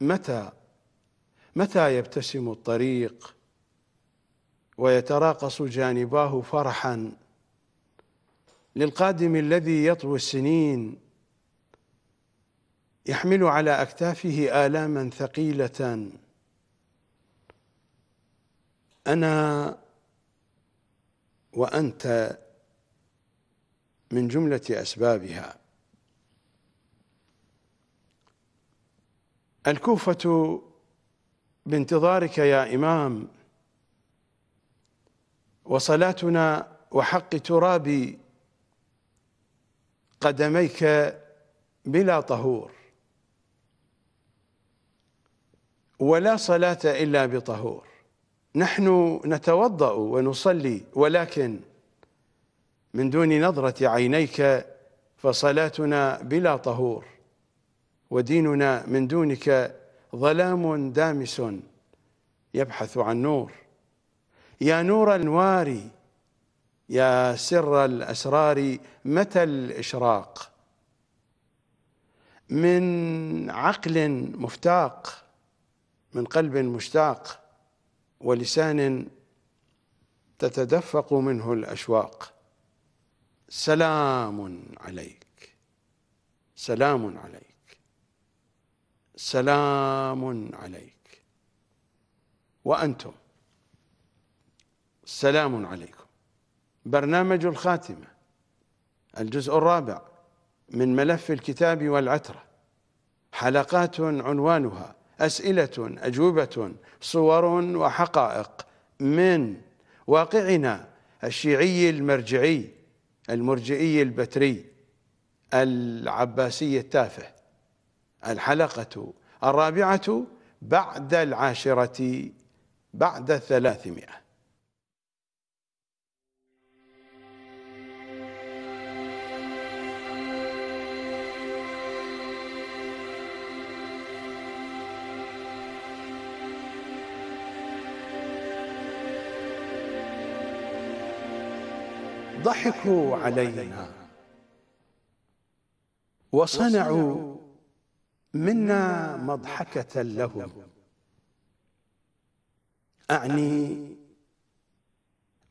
متى متى يبتسم الطريق ويتراقص جانباه فرحا للقادم الذي يطوي السنين يحمل على اكتافه الاما ثقيله انا وانت من جمله اسبابها الكوفة بانتظارك يا إمام وصلاتنا وحق تراب قدميك بلا طهور ولا صلاة إلا بطهور نحن نتوضأ ونصلي ولكن من دون نظرة عينيك فصلاتنا بلا طهور وديننا من دونك ظلام دامس يبحث عن نور يا نور الواري يا سر الاسرار متى الاشراق من عقل مفتاق من قلب مشتاق ولسان تتدفق منه الاشواق سلام عليك سلام عليك سلام عليك وأنتم سلام عليكم برنامج الخاتمة الجزء الرابع من ملف الكتاب والعترة حلقات عنوانها أسئلة أجوبة صور وحقائق من واقعنا الشيعي المرجعي المرجئي البتري العباسي التافه الحلقة الرابعة بعد العاشرة بعد الثلاثمائة ضحكوا علينا وصنعوا منا مضحكة لهم أعني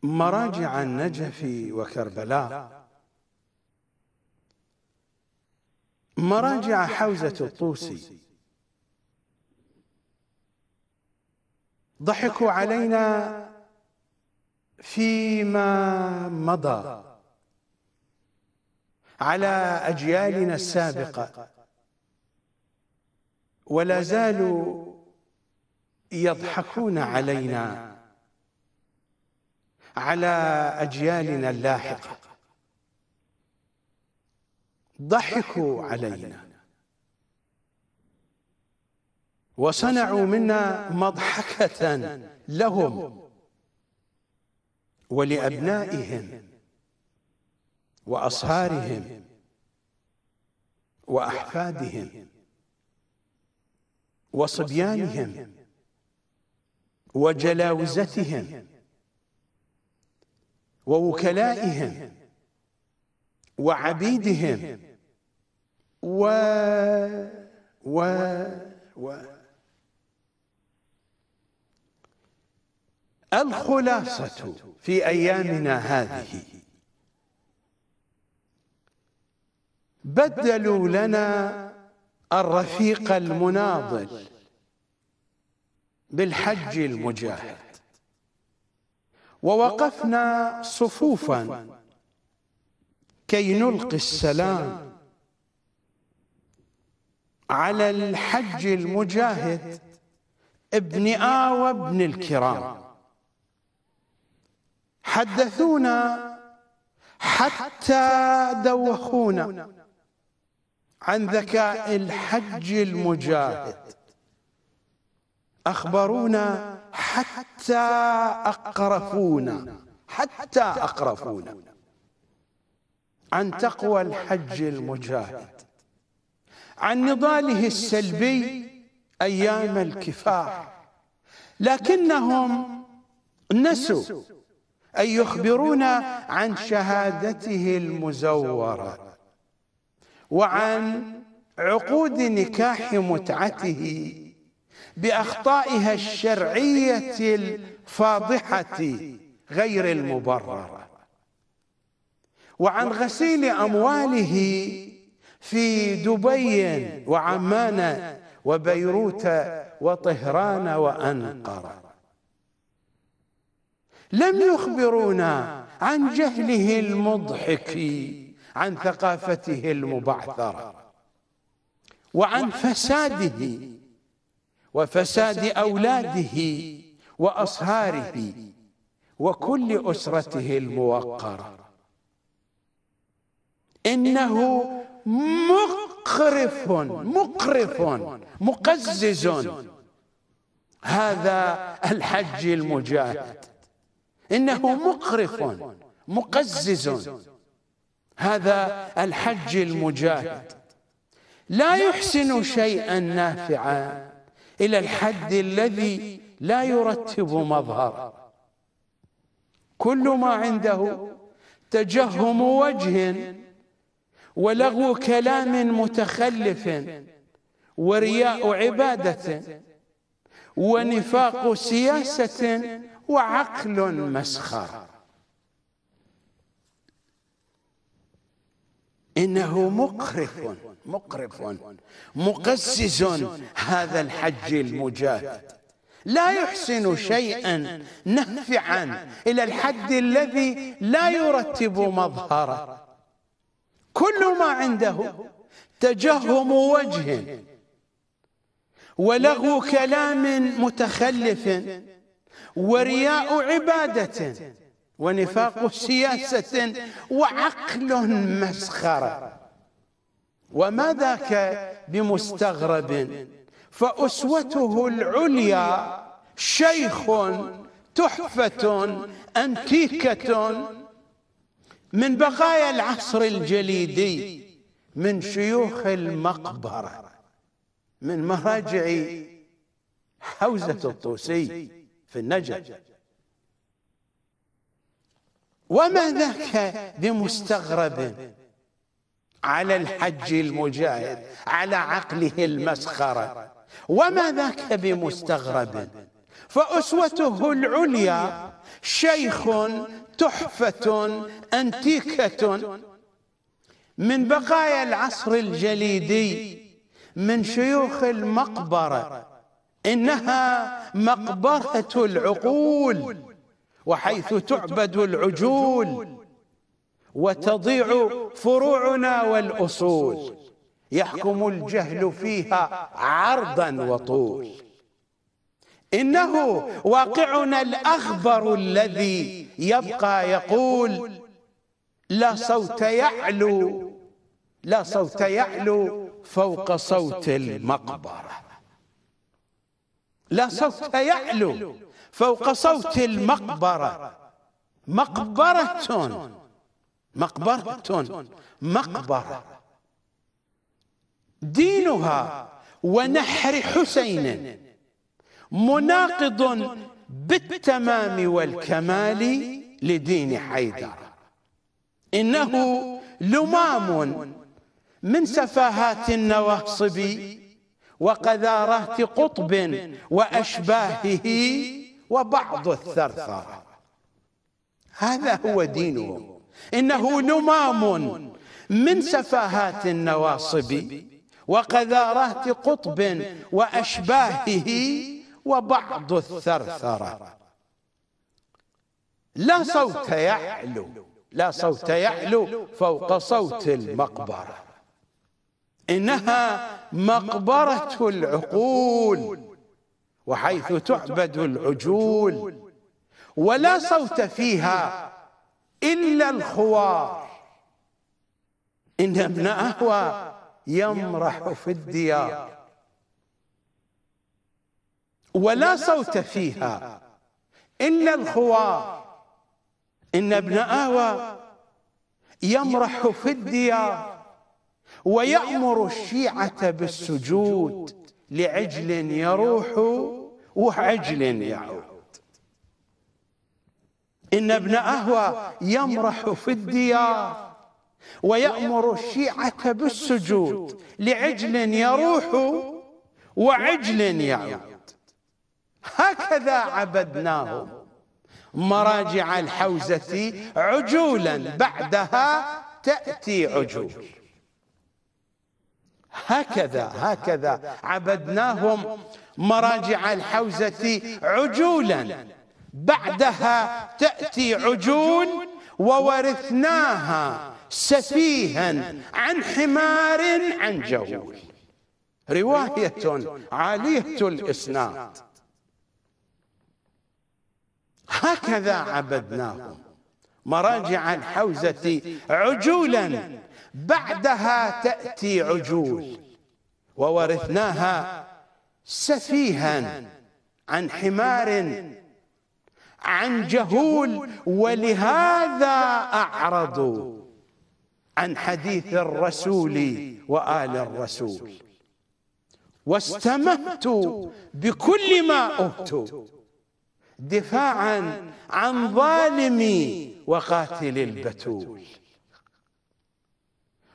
مراجع النجف وكربلاء مراجع حوزة الطوسي ضحكوا علينا فيما مضى على أجيالنا السابقة ولا زالوا يضحكون علينا على أجيالنا اللاحقة ضحكوا علينا وصنعوا منا مضحكة لهم ولأبنائهم وأصهارهم وأحفادهم وصبيانهم وجلاوزتهم ووكلائهم وعبيدهم و و و الخلاصة في أيامنا هذه بدلوا لنا الرفيق المناضل بالحج المجاهد ووقفنا صفوفا كي نلقي السلام على الحج المجاهد ابن آوى ابن الكرام حدثونا حتى دوخونا عن ذكاء الحج المجاهد أخبرونا حتى أقرفونا حتى أقرفونا عن تقوى الحج المجاهد عن نضاله السلبي أيام الكفاح لكنهم نسوا أن يخبرونا عن شهادته المزورة وعن عقود نكاح متعته باخطائها الشرعيه الفاضحه غير المبرره وعن غسيل امواله في دبي وعمان وبيروت وطهران وانقره لم يخبرونا عن جهله المضحك عن ثقافته المبعثرة وعن فساده وفساد أولاده وأصهاره وكل أسرته الموقرة إنه مقرف مقرف مقزز هذا الحج المجاهد إنه مقرف مقزز هذا الحج المجاهد لا يحسن شيئا نافعا إلى الحد الذي لا يرتب مظهرا كل ما عنده تجهم وجه ولغو كلام متخلف ورياء عبادة ونفاق سياسة وعقل مسخر إنه مقرف مقرف مقسس هذا الحج المجاهد لا يحسن شيئا نافعا إلى الحد الذي لا يرتب مظهره كل ما عنده تجهم وجه ولغو كلام متخلف ورياء عبادة ونفاق سياسة وعقل مسخرة وما ذاك بمستغرب فأسوته العليا شيخ تحفة أنتيكة من بقايا العصر الجليدي من شيوخ المقبرة من مراجع حوزة الطوسي في النجف وما ذاك بمستغرب على الحج المجاهد على عقله المسخرة وما ذاك بمستغرب فأسوته العليا شيخ تحفة أنتيكة من بقايا العصر الجليدي من شيوخ المقبرة إنها مقبرة العقول وحيث تعبد العجول وتضيع فروعنا والأصول يحكم الجهل فيها عرضا وطول إنه واقعنا الأخبر الذي يبقى يقول لا صوت يعلو لا صوت يعلو فوق صوت المقبرة لا صوت يعلو فوق صوت المقبرة مقبرة مقبرة مقبرة دينها ونحر حسين مناقض بالتمام والكمال لدين حيدر إنه لمام من سفاهات النواصب وقذارات قطب وأشباهه وبعض الثرثرة هذا هو دينهم إنه نمام من سفاهات النواصب وقذارات قطب وأشباهه وبعض الثرثرة لا صوت يعلو لا صوت يعلو فوق صوت المقبرة إنها مقبرة العقول وحيث تعبد العجول ولا صوت فيها إلا الخوار إن ابن أهوى يمرح في الديار ولا صوت فيها إلا الخوار إن ابن أهوى يمرح في الديار ويأمر الشيعة بالسجود لعجل يروح وعجل يعود إن ابن أهوى يمرح في الديار ويأمر الشيعة بالسجود لعجل يروح وعجل يعود هكذا عبدناهم مراجع الحوزة عجولا بعدها تأتي عجول هكذا هكذا عبدناهم مراجع الحوزة عجولا بعدها تأتي عجول وورثناها سفيها عن حمار عن جول رواية عالية الإسناد هكذا عبدناهم مراجع الحوزة عجولا بعدها تأتي عجوز وورثناها سفيها عن حمار عن جهول ولهذا أعرضوا عن حديث الرسول وآل الرسول واستمت بكل ما أوتوا دفاعا عن ظالمي وقاتل البتول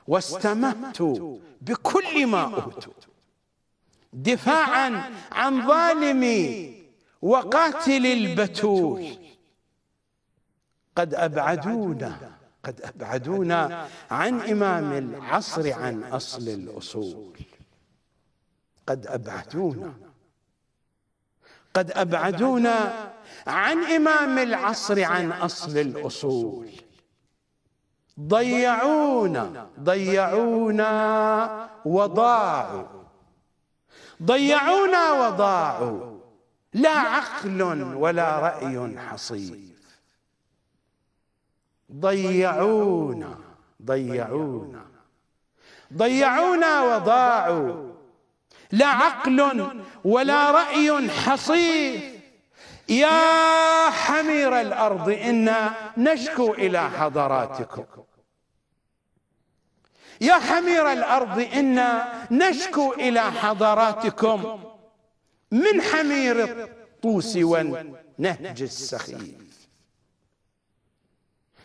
واستمت بكل ما أوتوا دفاعا عن ظالمي وقاتل البتول قد أبعدونا قد أبعدونا عن إمام العصر عن أصل الأصول قد أبعدونا قد أبعدونا عن إمام العصر عن أصل الأصول ضيعونا ضيعونا وضاعوا ضيعونا وضاعوا لا عقل ولا رأي حصيف ضيعونا ضيعونا ضيعونا وضاعوا لا عقل ولا رأي حصيف يا حمير الأرض إنا نشكو إلى حضراتكم يا حمير الأرض إنا نشكو إلى حضراتكم من حمير الطوس والنهج السخيف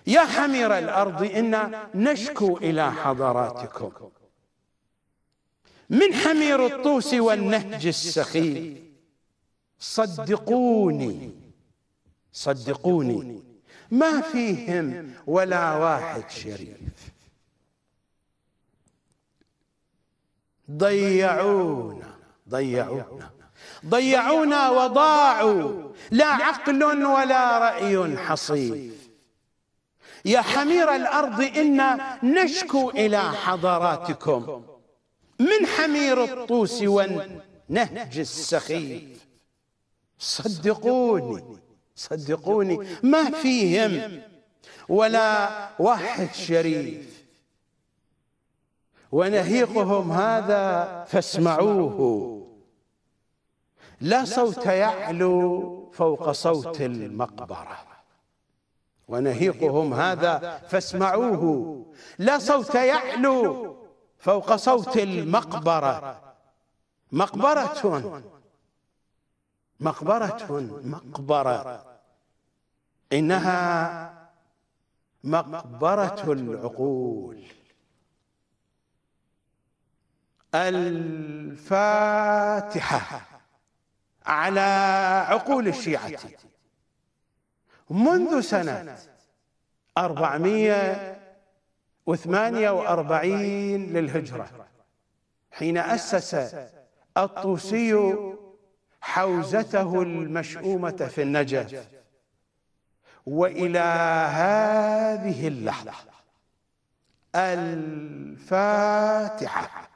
يا حمير الأرض إنا نشكو إلى حضراتكم من حمير الطوس والنهج السخيف صدقوني صدقوني ما فيهم ولا واحد شريف ضيعونا ضيعونا ضيعونا وضاعوا لا عقل ولا رأي حصيف يا حمير الأرض إنا نشكو إلى حضراتكم من حمير الطوس والنهج السخيف صدقوني صدقوني ما فيهم ولا واحد شريف ونهيقهم هذا فاسمعوه لا صوت يعلو فوق صوت المقبره ونهيقهم هذا فاسمعوه لا صوت يعلو فوق صوت المقبره مقبره مقبرة مقبرة إنها مقبرة العقول الفاتحة على عقول الشيعة منذ سنة أربعمية وثمانية وأربعين للهجرة حين أسس الطوسي حوزته المشؤومة في النجف وإلى هذه اللحظة الفاتحة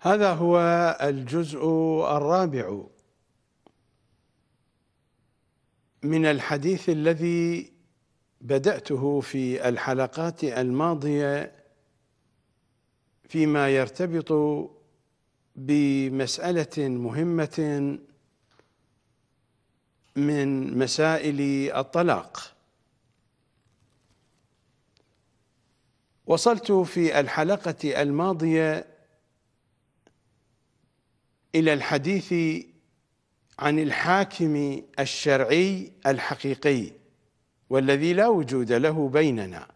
هذا هو الجزء الرابع من الحديث الذي بدأته في الحلقات الماضية فيما يرتبط بمسألة مهمة من مسائل الطلاق وصلت في الحلقة الماضية إلى الحديث عن الحاكم الشرعي الحقيقي والذي لا وجود له بيننا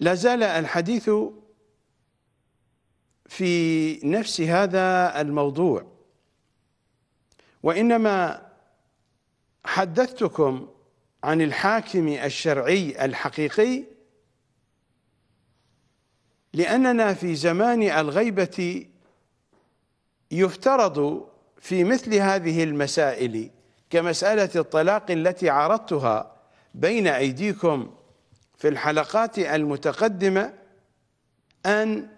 لا زال الحديث في نفس هذا الموضوع وإنما حدثتكم عن الحاكم الشرعي الحقيقي لأننا في زمان الغيبة يفترض في مثل هذه المسائل كمسألة الطلاق التي عرضتها بين أيديكم في الحلقات المتقدمة أن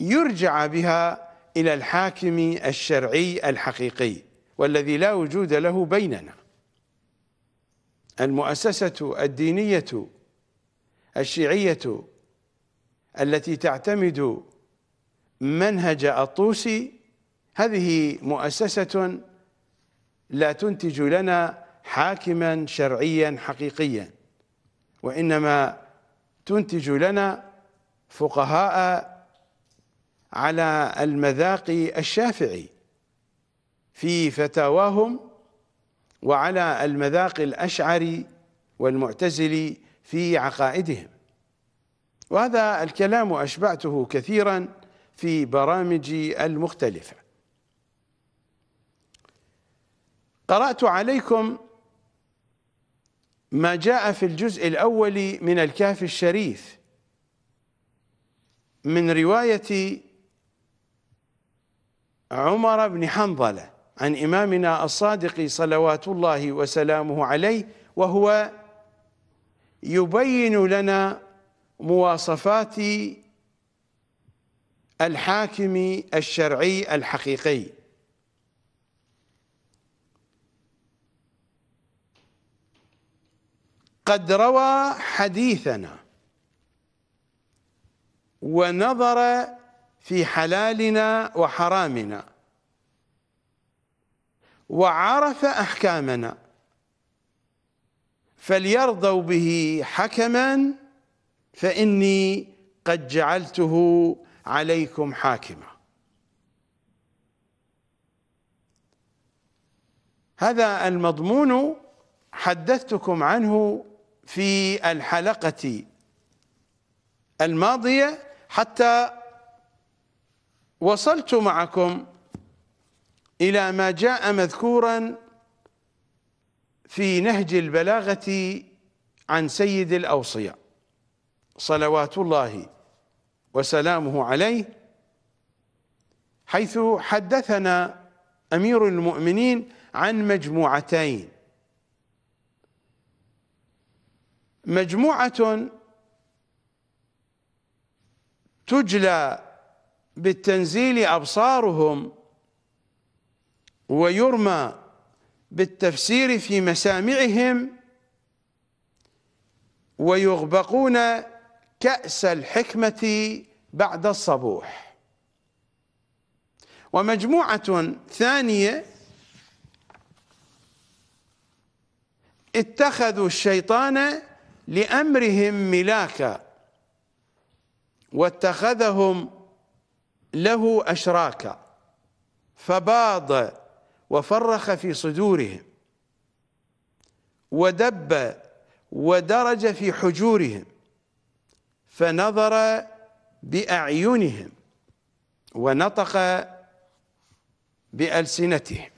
يرجع بها إلى الحاكم الشرعي الحقيقي والذي لا وجود له بيننا المؤسسة الدينية الشيعية التي تعتمد منهج الطوسي هذه مؤسسة لا تنتج لنا حاكما شرعيا حقيقيا وإنما تنتج لنا فقهاء على المذاق الشافعي في فتاواهم وعلى المذاق الأشعري والمعتزلي في عقائدهم وهذا الكلام أشبعته كثيرا في برامجي المختلفة قرأت عليكم ما جاء في الجزء الأول من الكهف الشريف من رواية عمر بن حنظلة عن إمامنا الصادق صلوات الله وسلامه عليه وهو يبين لنا مواصفات الحاكم الشرعي الحقيقي قد روى حديثنا ونظر في حلالنا وحرامنا وعرف احكامنا فليرضوا به حكما فاني قد جعلته عليكم حاكما هذا المضمون حدثتكم عنه في الحلقه الماضيه حتى وصلت معكم الى ما جاء مذكورا في نهج البلاغه عن سيد الاوصياء صلوات الله وسلامه عليه حيث حدثنا امير المؤمنين عن مجموعتين مجموعه تجلى بالتنزيل ابصارهم ويرمى بالتفسير في مسامعهم ويغبقون كأس الحكمة بعد الصبوح ومجموعة ثانية اتخذوا الشيطان لأمرهم ملاكا واتخذهم له أشراكا فباض وفرخ في صدورهم ودب ودرج في حجورهم فنظر بأعينهم ونطق بألسنتهم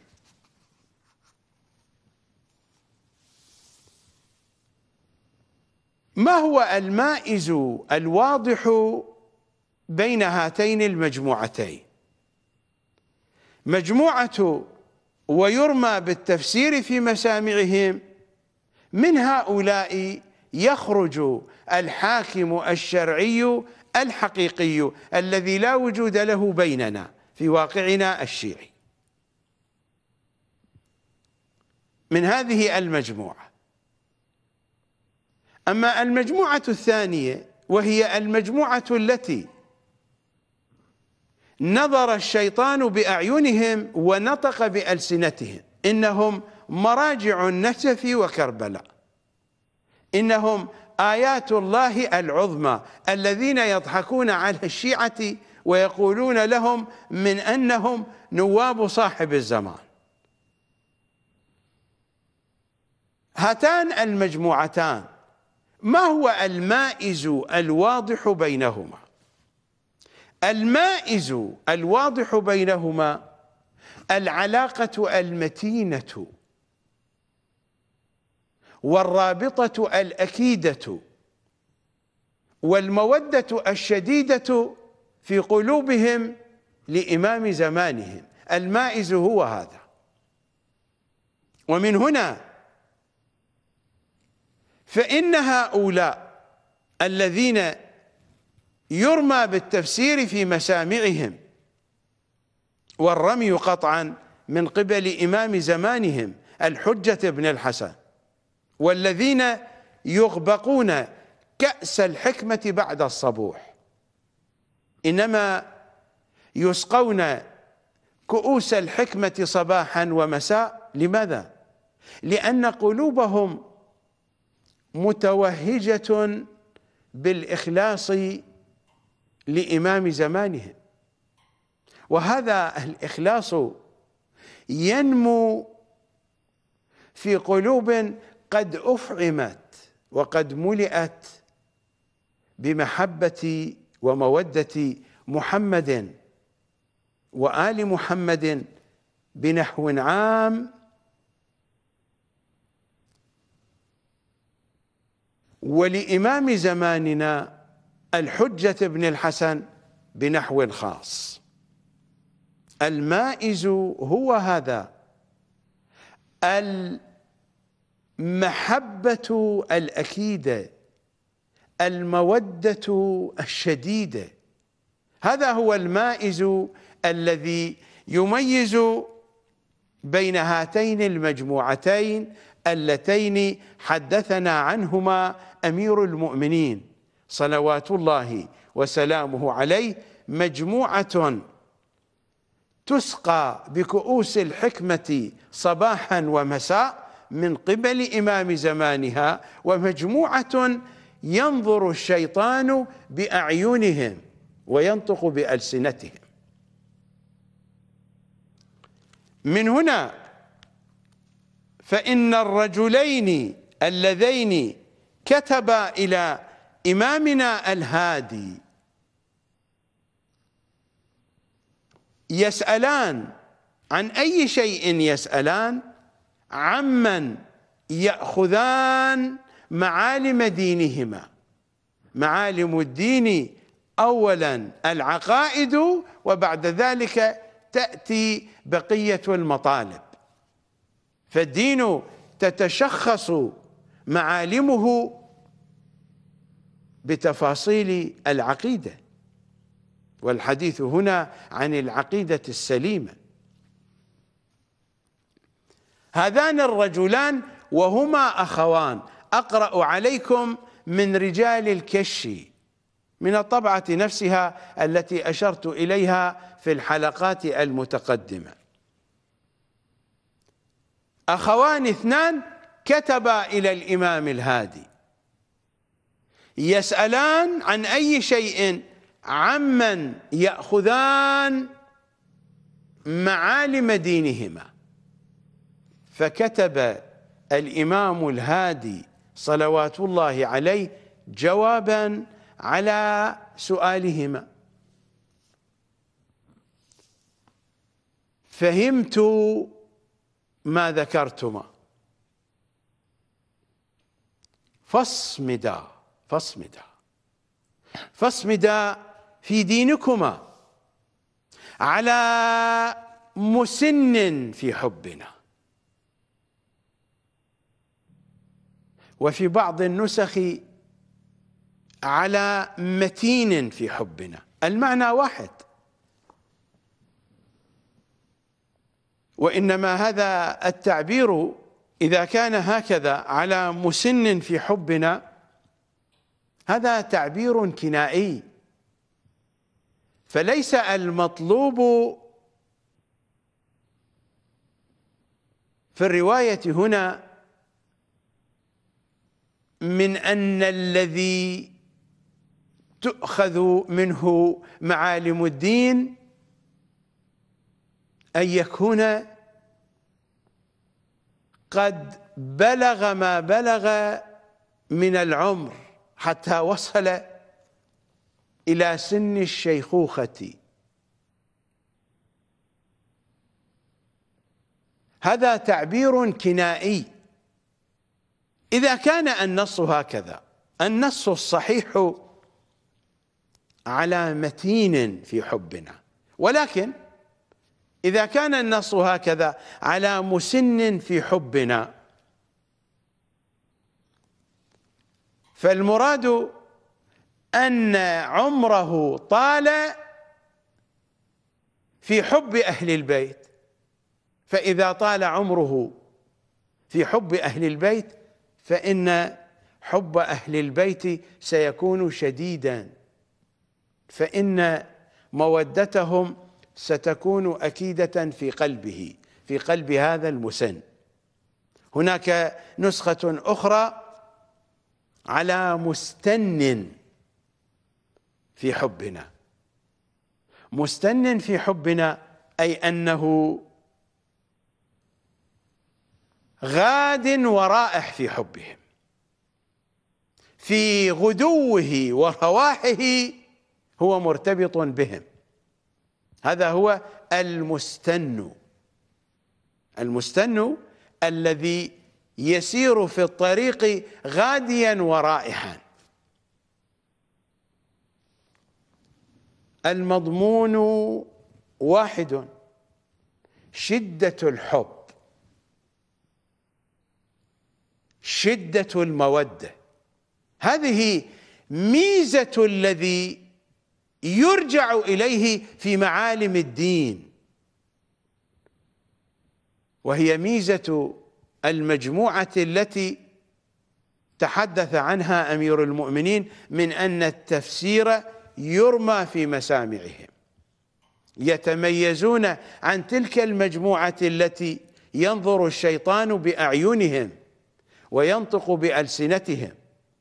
ما هو المائز الواضح بين هاتين المجموعتين مجموعة ويرمى بالتفسير في مسامعهم من هؤلاء يخرج الحاكم الشرعي الحقيقي الذي لا وجود له بيننا في واقعنا الشيعي من هذه المجموعة أما المجموعة الثانية وهي المجموعة التي نظر الشيطان بأعينهم ونطق بألسنتهم إنهم مراجع النسف وكربلاء إنهم آيات الله العظمى الذين يضحكون على الشيعة ويقولون لهم من أنهم نواب صاحب الزمان هاتان المجموعتان ما هو المائز الواضح بينهما المائز الواضح بينهما العلاقة المتينة والرابطة الأكيدة والمودة الشديدة في قلوبهم لإمام زمانهم المائز هو هذا ومن هنا فإن هؤلاء الذين يرمى بالتفسير في مسامعهم والرمي قطعا من قبل إمام زمانهم الحجة بن الحسن والذين يغبقون كأس الحكمة بعد الصبوح إنما يسقون كؤوس الحكمة صباحا ومساء لماذا؟ لأن قلوبهم متوهجة بالإخلاص لإمام زمانهم وهذا الإخلاص ينمو في قلوب قد أفعمت وقد ملئت بمحبة ومودة محمد وآل محمد بنحو عام ولإمام زماننا الحجة بن الحسن بنحو خاص المائز هو هذا ال محبة الأكيدة المودة الشديدة هذا هو المائز الذي يميز بين هاتين المجموعتين اللتين حدثنا عنهما أمير المؤمنين صلوات الله وسلامه عليه مجموعة تسقى بكؤوس الحكمة صباحا ومساء من قبل إمام زمانها ومجموعة ينظر الشيطان بأعينهم وينطق بألسنتهم من هنا فإن الرجلين اللذين كتبا إلى إمامنا الهادي يسألان عن أي شيء يسألان عمن ياخذان معالم دينهما معالم الدين اولا العقائد وبعد ذلك تاتي بقيه المطالب فالدين تتشخص معالمه بتفاصيل العقيده والحديث هنا عن العقيده السليمه هذان الرجلان وهما أخوان أقرأ عليكم من رجال الكشي من الطبعة نفسها التي أشرت إليها في الحلقات المتقدمة أخوان اثنان كتبا إلى الإمام الهادي يسألان عن أي شيء عمن يأخذان معالم دينهما فكتب الإمام الهادي صلوات الله عليه جوابا على سؤالهما فهمت ما ذكرتما فاصمدا فاصمدا فاصمدا في دينكما على مسن في حبنا وفي بعض النسخ على متين في حبنا المعنى واحد وإنما هذا التعبير إذا كان هكذا على مسن في حبنا هذا تعبير كنائي فليس المطلوب في الرواية هنا من أن الذي تؤخذ منه معالم الدين أن يكون قد بلغ ما بلغ من العمر حتى وصل إلى سن الشيخوخة هذا تعبير كنائي إذا كان النص هكذا النص الصحيح على متين في حبنا ولكن إذا كان النص هكذا على مسن في حبنا فالمراد أن عمره طال في حب أهل البيت فإذا طال عمره في حب أهل البيت فإن حب أهل البيت سيكون شديدا فإن مودتهم ستكون أكيدة في قلبه في قلب هذا المسن هناك نسخة أخرى على مستن في حبنا مستن في حبنا أي أنه غاد ورائح في حبهم في غدوه ورواحه هو مرتبط بهم هذا هو المستن المستن الذي يسير في الطريق غاديا ورائحا المضمون واحد شدة الحب شده الموده هذه ميزه الذي يرجع اليه في معالم الدين وهي ميزه المجموعه التي تحدث عنها امير المؤمنين من ان التفسير يرمى في مسامعهم يتميزون عن تلك المجموعه التي ينظر الشيطان باعينهم وينطق بألسنتهم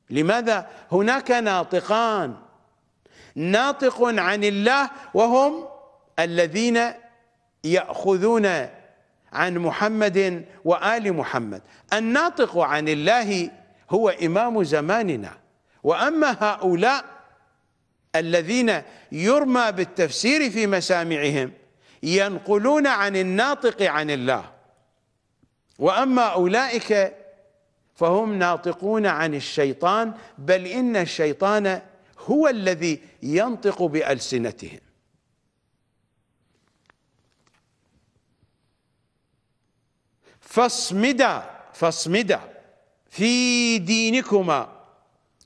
لماذا هناك ناطقان ناطق عن الله وهم الذين يأخذون عن محمد وآل محمد الناطق عن الله هو إمام زماننا وأما هؤلاء الذين يرمى بالتفسير في مسامعهم ينقلون عن الناطق عن الله وأما أولئك فهم ناطقون عن الشيطان بل إن الشيطان هو الذي ينطق بألسنتهم فاصمدا فاصمدا في دينكما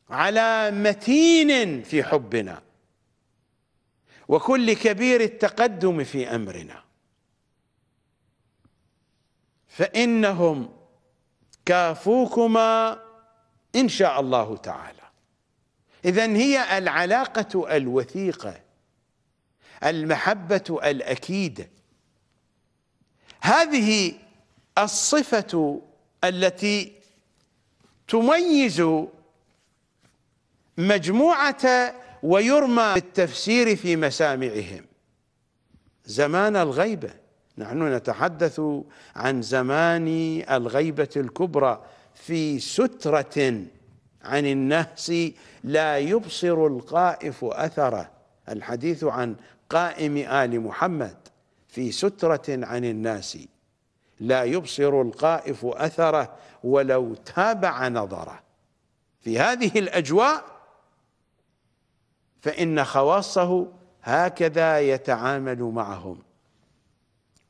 على متين في حبنا وكل كبير التقدم في أمرنا فإنهم كافوكما إن شاء الله تعالى إذا هي العلاقة الوثيقة المحبة الأكيدة هذه الصفة التي تميز مجموعة ويرمى بالتفسير في مسامعهم زمان الغيبه نحن نتحدث عن زمان الغيبة الكبرى في سترة عن النهس لا يبصر القائف أثره الحديث عن قائم آل محمد في سترة عن الناس لا يبصر القائف أثره ولو تابع نظره في هذه الأجواء فإن خواصه هكذا يتعامل معهم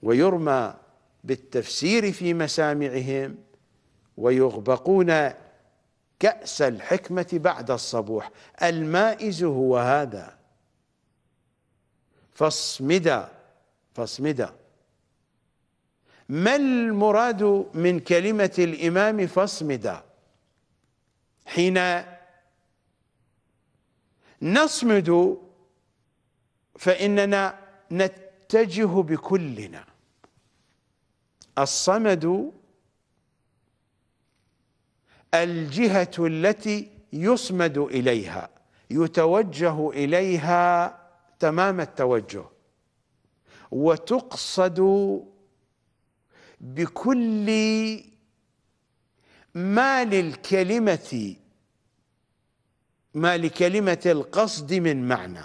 ويرمى بالتفسير في مسامعهم ويغبقون كأس الحكمة بعد الصبوح المائز هو هذا فاصمدا فاصمدا ما المراد من كلمة الإمام فاصمدا حين نصمد فإننا نت نتجه بكلنا الصمد الجهة التي يصمد إليها يتوجه إليها تمام التوجه وتقصد بكل ما للكلمة ما لكلمة القصد من معنى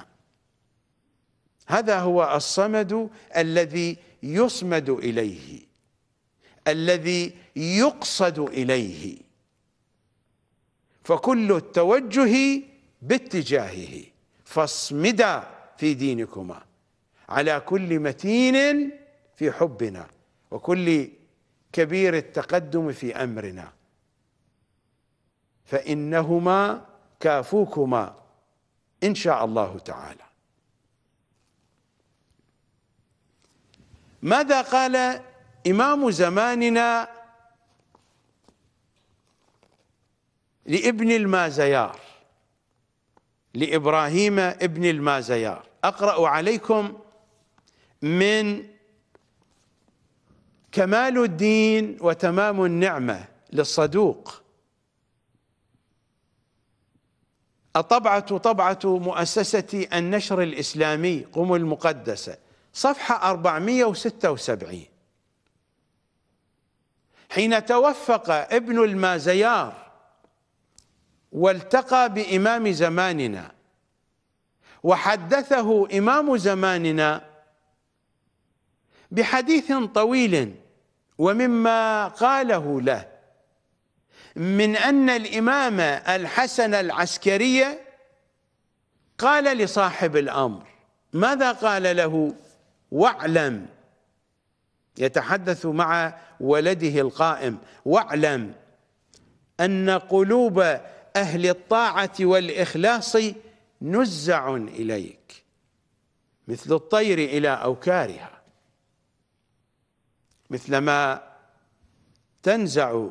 هذا هو الصمد الذي يصمد إليه الذي يقصد إليه فكل التوجه باتجاهه فاصمدا في دينكما على كل متين في حبنا وكل كبير التقدم في أمرنا فإنهما كافوكما إن شاء الله تعالى ماذا قال إمام زماننا لابن المازيار لإبراهيم ابن المازيار أقرأ عليكم من كمال الدين وتمام النعمة للصدوق الطبعة طبعة مؤسسة النشر الإسلامي قم المقدسة صفحة 476 حين توفق ابن المازيار والتقى بإمام زماننا وحدثه إمام زماننا بحديث طويل ومما قاله له من أن الإمام الحسن العسكري قال لصاحب الأمر ماذا قال له؟ واعلم يتحدث مع ولده القائم واعلم أن قلوب أهل الطاعة والإخلاص نزع إليك مثل الطير إلى أوكارها مثلما تنزع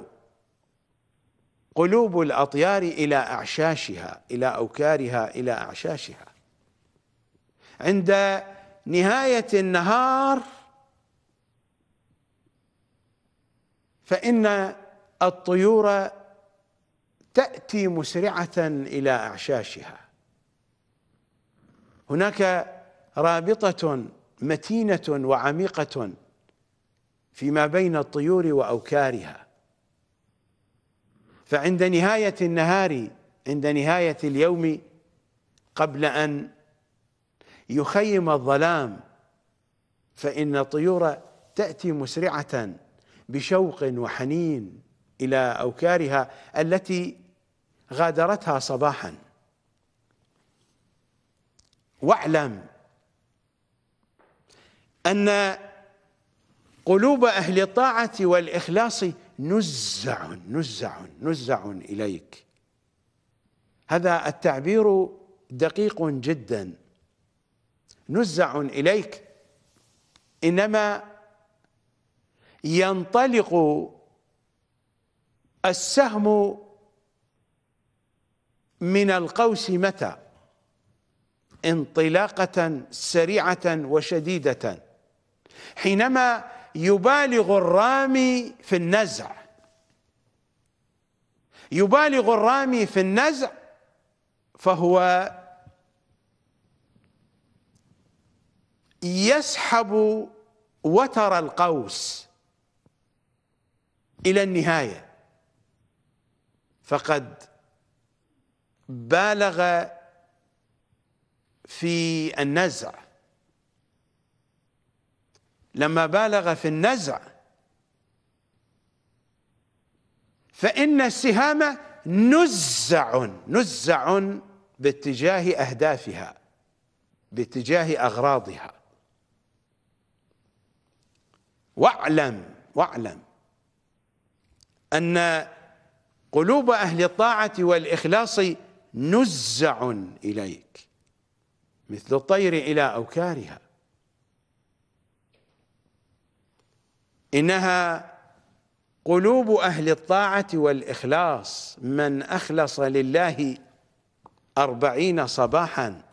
قلوب الأطيار إلى أعشاشها إلى أوكارها إلى أعشاشها عند نهاية النهار فإن الطيور تأتي مسرعة إلى أعشاشها هناك رابطة متينة وعميقة فيما بين الطيور وأوكارها فعند نهاية النهار عند نهاية اليوم قبل أن يخيم الظلام فإن الطيور تأتي مسرعة بشوق وحنين إلى أوكارها التي غادرتها صباحا واعلم أن قلوب أهل الطاعة والإخلاص نزع نزع نزع إليك هذا التعبير دقيق جدا نزع إليك إنما ينطلق السهم من القوس متى انطلاقة سريعة وشديدة حينما يبالغ الرامي في النزع يبالغ الرامي في النزع فهو يسحب وتر القوس إلى النهاية فقد بالغ في النزع لما بالغ في النزع فإن السهام نزع نزع باتجاه أهدافها باتجاه أغراضها واعلم واعلم أن قلوب أهل الطاعة والإخلاص نزع إليك مثل الطير إلى أوكارها إنها قلوب أهل الطاعة والإخلاص من أخلص لله أربعين صباحا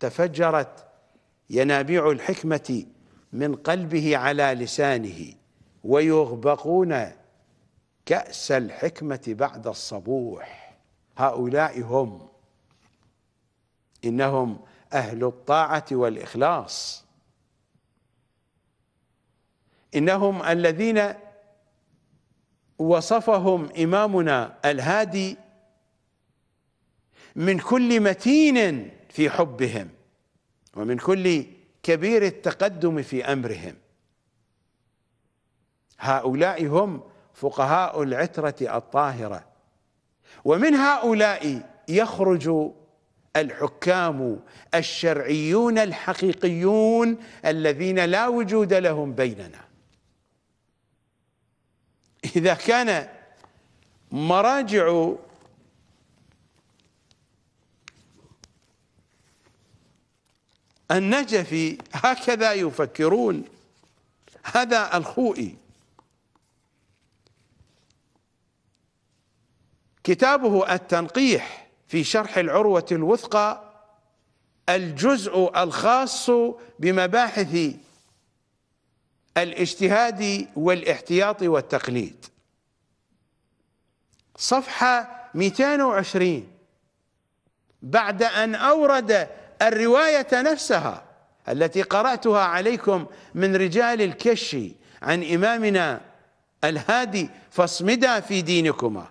تفجرت ينابيع الحكمة من قلبه على لسانه ويغبقون كأس الحكمة بعد الصبوح هؤلاء هم إنهم أهل الطاعة والإخلاص إنهم الذين وصفهم إمامنا الهادي من كل متين في حبهم ومن كل كبير التقدم في امرهم هؤلاء هم فقهاء العتره الطاهره ومن هؤلاء يخرج الحكام الشرعيون الحقيقيون الذين لا وجود لهم بيننا اذا كان مراجع النجفي هكذا يفكرون هذا الخوئي كتابه التنقيح في شرح العروة الوثقى الجزء الخاص بمباحث الاجتهاد والاحتياط والتقليد صفحة 220 بعد أن أورد الرواية نفسها التي قرأتها عليكم من رجال الكشي عن إمامنا الهادي فاصمدا في دينكما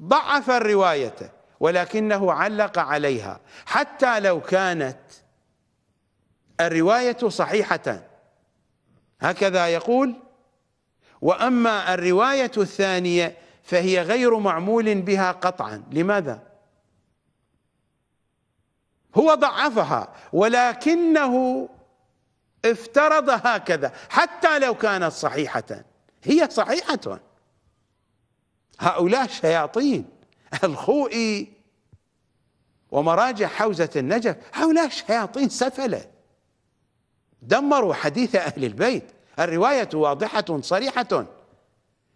ضعف الرواية ولكنه علق عليها حتى لو كانت الرواية صحيحة هكذا يقول وأما الرواية الثانية فهي غير معمول بها قطعا لماذا؟ هو ضعفها ولكنه افترض هكذا حتى لو كانت صحيحة هي صحيحة هؤلاء الشياطين الخوئي ومراجع حوزة النجف هؤلاء شياطين سفلة دمروا حديث أهل البيت الرواية واضحة صريحة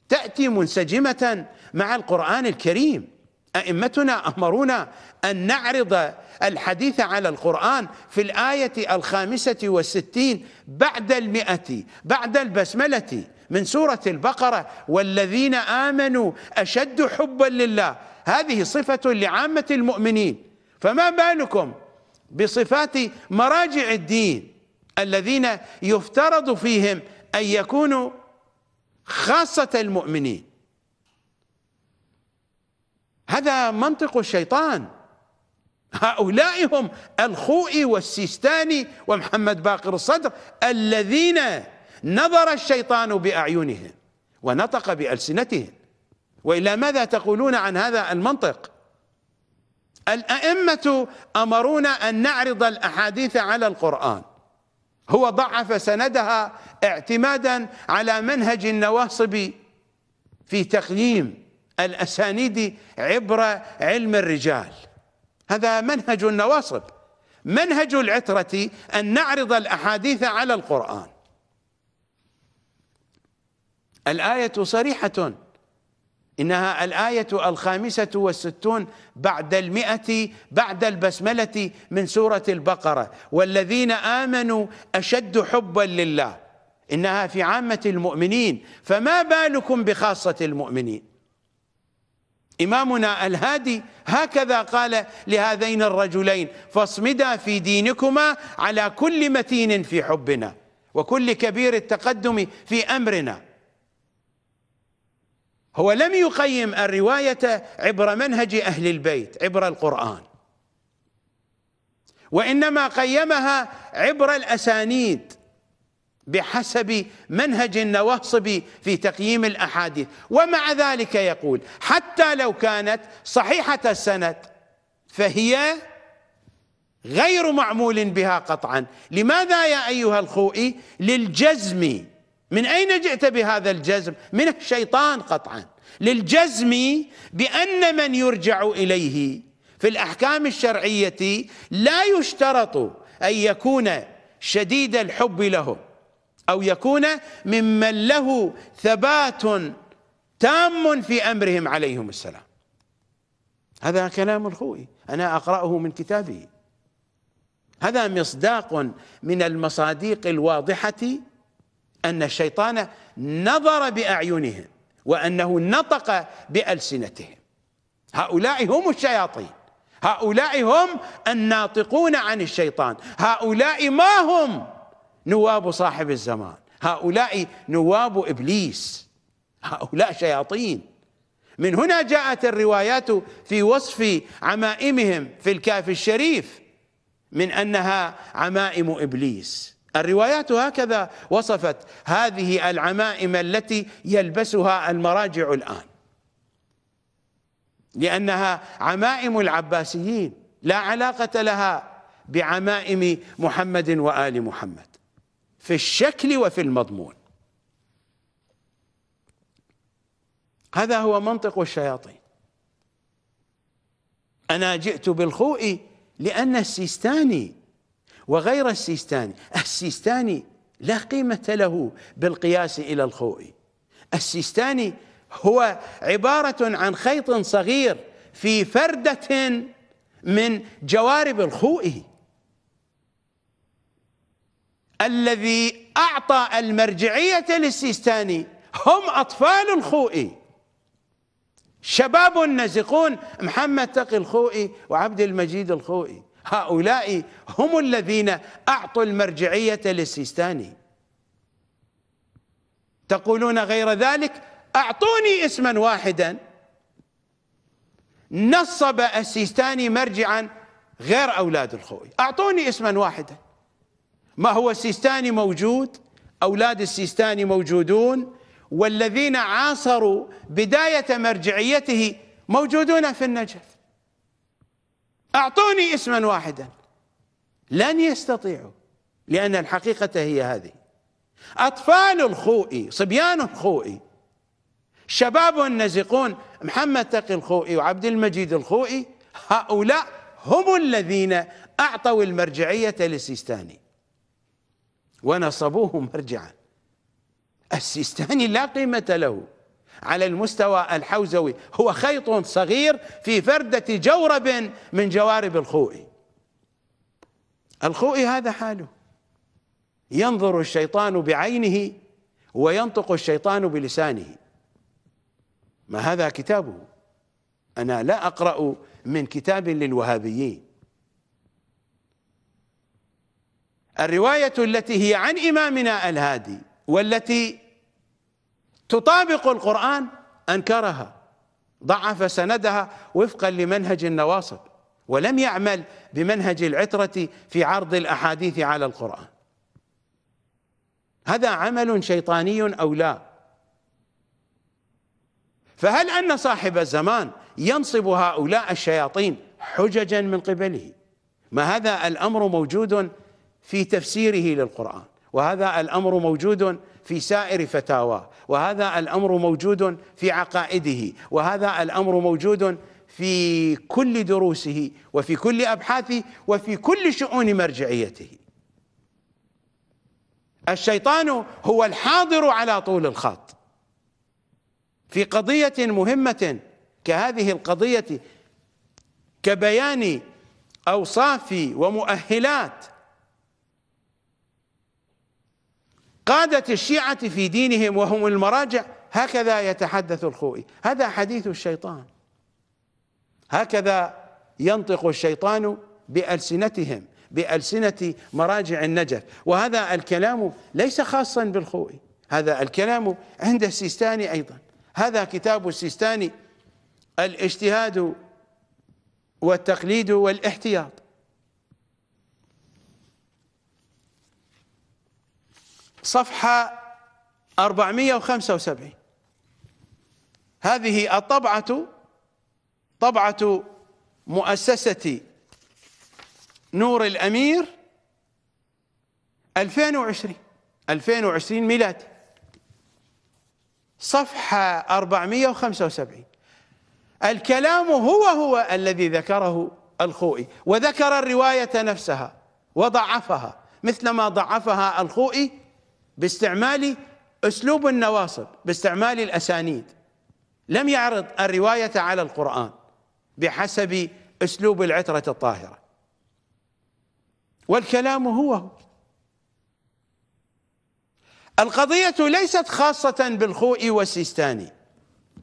تأتي منسجمة مع القرآن الكريم أئمتنا أمرونا أن نعرض الحديث على القرآن في الآية الخامسة والستين بعد المئة بعد البسملة من سورة البقرة والذين آمنوا أشد حبا لله هذه صفة لعامة المؤمنين فما بالكم بصفات مراجع الدين الذين يفترض فيهم أن يكونوا خاصة المؤمنين هذا منطق الشيطان هؤلاء هم الخوئي والسيستاني ومحمد باقر الصدر الذين نظر الشيطان بأعينهم ونطق بألسنتهم وإلا ماذا تقولون عن هذا المنطق الأئمة أمرونا أن نعرض الأحاديث على القرآن هو ضعف سندها اعتمادا على منهج النواصب في تقييم الأسانيد عبر علم الرجال هذا منهج النواصب منهج العترة أن نعرض الأحاديث على القرآن الآية صريحة إنها الآية الخامسة والستون بعد المئة بعد البسملة من سورة البقرة والذين آمنوا أشد حبا لله إنها في عامة المؤمنين فما بالكم بخاصة المؤمنين إمامنا الهادي هكذا قال لهذين الرجلين فاصمدا في دينكما على كل متين في حبنا وكل كبير التقدم في أمرنا هو لم يقيم الرواية عبر منهج أهل البيت عبر القرآن وإنما قيمها عبر الأسانيد بحسب منهج النواصب في تقييم الأحاديث ومع ذلك يقول حتى لو كانت صحيحة السند فهي غير معمول بها قطعا لماذا يا أيها الخوئي للجزم من أين جئت بهذا الجزم من الشيطان قطعا للجزم بأن من يرجع إليه في الأحكام الشرعية لا يشترط أن يكون شديد الحب لهم أو يكون ممن له ثبات تام في أمرهم عليهم السلام هذا كلام الخوئي أنا أقرأه من كتابه هذا مصداق من المصاديق الواضحة أن الشيطان نظر بأعينهم وأنه نطق بألسنتهم هؤلاء هم الشياطين هؤلاء هم الناطقون عن الشيطان هؤلاء ما هم نواب صاحب الزمان هؤلاء نواب إبليس هؤلاء شياطين من هنا جاءت الروايات في وصف عمائمهم في الكاف الشريف من أنها عمائم إبليس الروايات هكذا وصفت هذه العمائم التي يلبسها المراجع الآن لأنها عمائم العباسيين لا علاقة لها بعمائم محمد وآل محمد في الشكل وفي المضمون هذا هو منطق الشياطين أنا جئت بالخوء لأن السيستاني وغير السيستاني السيستاني لا قيمة له بالقياس إلى الخوئي السيستاني هو عبارة عن خيط صغير في فردة من جوارب الخوئي الذي أعطى المرجعية للسيستاني هم أطفال الخوئي شباب نزقون محمد تقي الخوئي وعبد المجيد الخوئي هؤلاء هم الذين أعطوا المرجعية للسيستاني تقولون غير ذلك أعطوني اسما واحدا نصب السيستاني مرجعا غير أولاد الخوئي أعطوني اسما واحدا ما هو السيستاني موجود أولاد السيستاني موجودون والذين عاصروا بداية مرجعيته موجودون في النجف أعطوني اسما واحدا لن يستطيعوا لأن الحقيقة هي هذه أطفال الخوئي صبيان الخوئي شباب النزقون محمد تقي الخوئي وعبد المجيد الخوئي هؤلاء هم الذين أعطوا المرجعية للسيستاني ونصبوه مرجعا السيستاني لا قيمة له على المستوى الحوزوي هو خيط صغير في فردة جورب من جوارب الخوئي الخوئي هذا حاله ينظر الشيطان بعينه وينطق الشيطان بلسانه ما هذا كتابه أنا لا أقرأ من كتاب للوهابيين الرواية التي هي عن إمامنا الهادي والتي تطابق القرآن أنكرها ضعف سندها وفقا لمنهج النواصب ولم يعمل بمنهج العترة في عرض الأحاديث على القرآن هذا عمل شيطاني أو لا فهل أن صاحب الزمان ينصب هؤلاء الشياطين حججا من قبله ما هذا الأمر موجود في تفسيره للقرآن وهذا الأمر موجود في سائر فتاواه وهذا الأمر موجود في عقائده وهذا الأمر موجود في كل دروسه وفي كل أبحاثه وفي كل شؤون مرجعيته الشيطان هو الحاضر على طول الخط في قضية مهمة كهذه القضية كبيان أوصاف ومؤهلات قادة الشيعة في دينهم وهم المراجع هكذا يتحدث الخوئي هذا حديث الشيطان هكذا ينطق الشيطان بألسنتهم بألسنة مراجع النجف وهذا الكلام ليس خاصا بالخوئي هذا الكلام عند السيستاني أيضا هذا كتاب السيستاني الاجتهاد والتقليد والاحتياط صفحة 475 هذه الطبعة طبعة مؤسسة نور الأمير 2020 2020 ميلادي صفحة 475 الكلام هو هو الذي ذكره الخوئي وذكر الرواية نفسها وضعفها مثلما ضعفها الخوئي باستعمال اسلوب النواصب باستعمال الاسانيد لم يعرض الروايه على القران بحسب اسلوب العتره الطاهره والكلام هو هو القضيه ليست خاصه بالخوئي والسيستاني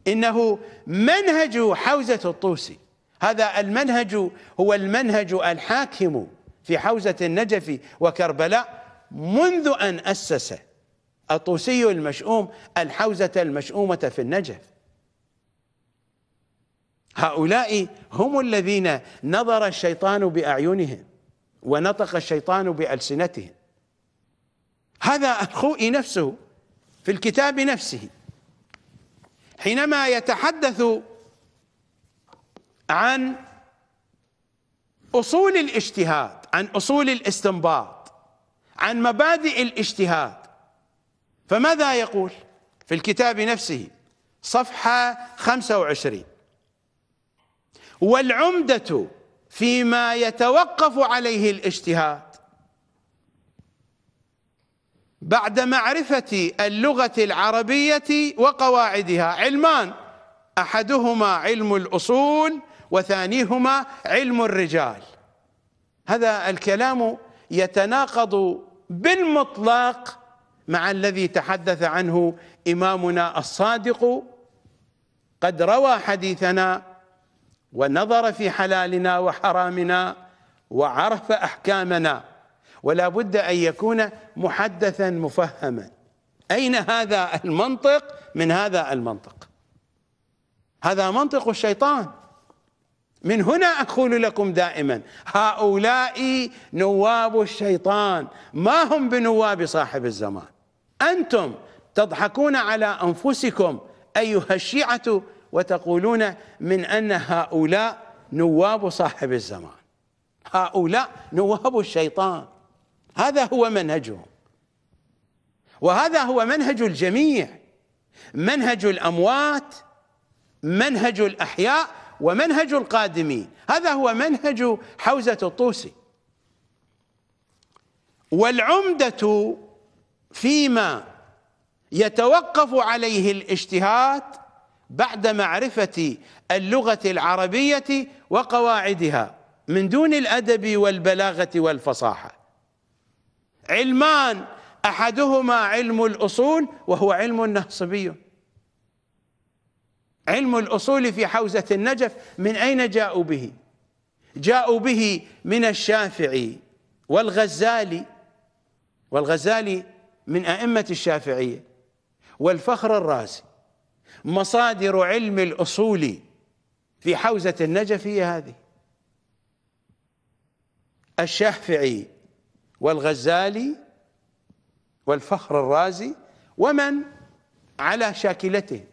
انه منهج حوزه الطوسي هذا المنهج هو المنهج الحاكم في حوزه النجف وكربلاء منذ أن أسس الطوسي المشؤوم الحوزة المشؤومة في النجف هؤلاء هم الذين نظر الشيطان بأعينهم ونطق الشيطان بألسنتهم هذا الخوئي نفسه في الكتاب نفسه حينما يتحدث عن أصول الاجتهاد عن أصول الاستنباط عن مبادئ الاجتهاد فماذا يقول في الكتاب نفسه صفحة 25 والعمدة فيما يتوقف عليه الاجتهاد بعد معرفة اللغة العربية وقواعدها علمان أحدهما علم الأصول وثانيهما علم الرجال هذا الكلام يتناقض بالمطلق مع الذي تحدث عنه إمامنا الصادق قد روى حديثنا ونظر في حلالنا وحرامنا وعرف أحكامنا ولا بد أن يكون محدثا مفهما أين هذا المنطق من هذا المنطق هذا منطق الشيطان من هنا أقول لكم دائما هؤلاء نواب الشيطان ما هم بنواب صاحب الزمان أنتم تضحكون على أنفسكم أيها الشيعة وتقولون من أن هؤلاء نواب صاحب الزمان هؤلاء نواب الشيطان هذا هو منهجهم وهذا هو منهج الجميع منهج الأموات منهج الأحياء ومنهج القادمين هذا هو منهج حوزة الطوسي والعمدة فيما يتوقف عليه الاجتهاد بعد معرفة اللغة العربية وقواعدها من دون الأدب والبلاغة والفصاحة علمان أحدهما علم الأصول وهو علم نهصبي علم الأصول في حوزة النجف من أين جاءوا به جاءوا به من الشافعي والغزالي والغزالي من أئمة الشافعية والفخر الرازي مصادر علم الأصول في حوزة النجف هي هذه الشافعي والغزالي والفخر الرازي ومن على شاكلته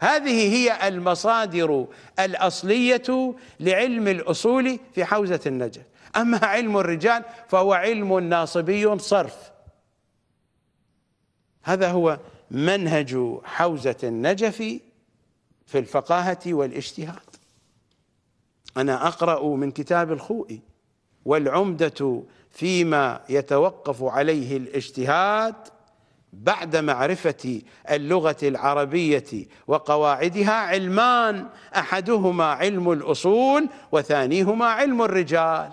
هذه هي المصادر الأصلية لعلم الأصول في حوزة النجف أما علم الرجال فهو علم ناصبي صرف هذا هو منهج حوزة النجف في الفقاهة والاجتهاد أنا أقرأ من كتاب الخوئي والعمدة فيما يتوقف عليه الاجتهاد بعد معرفة اللغة العربية وقواعدها علمان أحدهما علم الأصول وثانيهما علم الرجال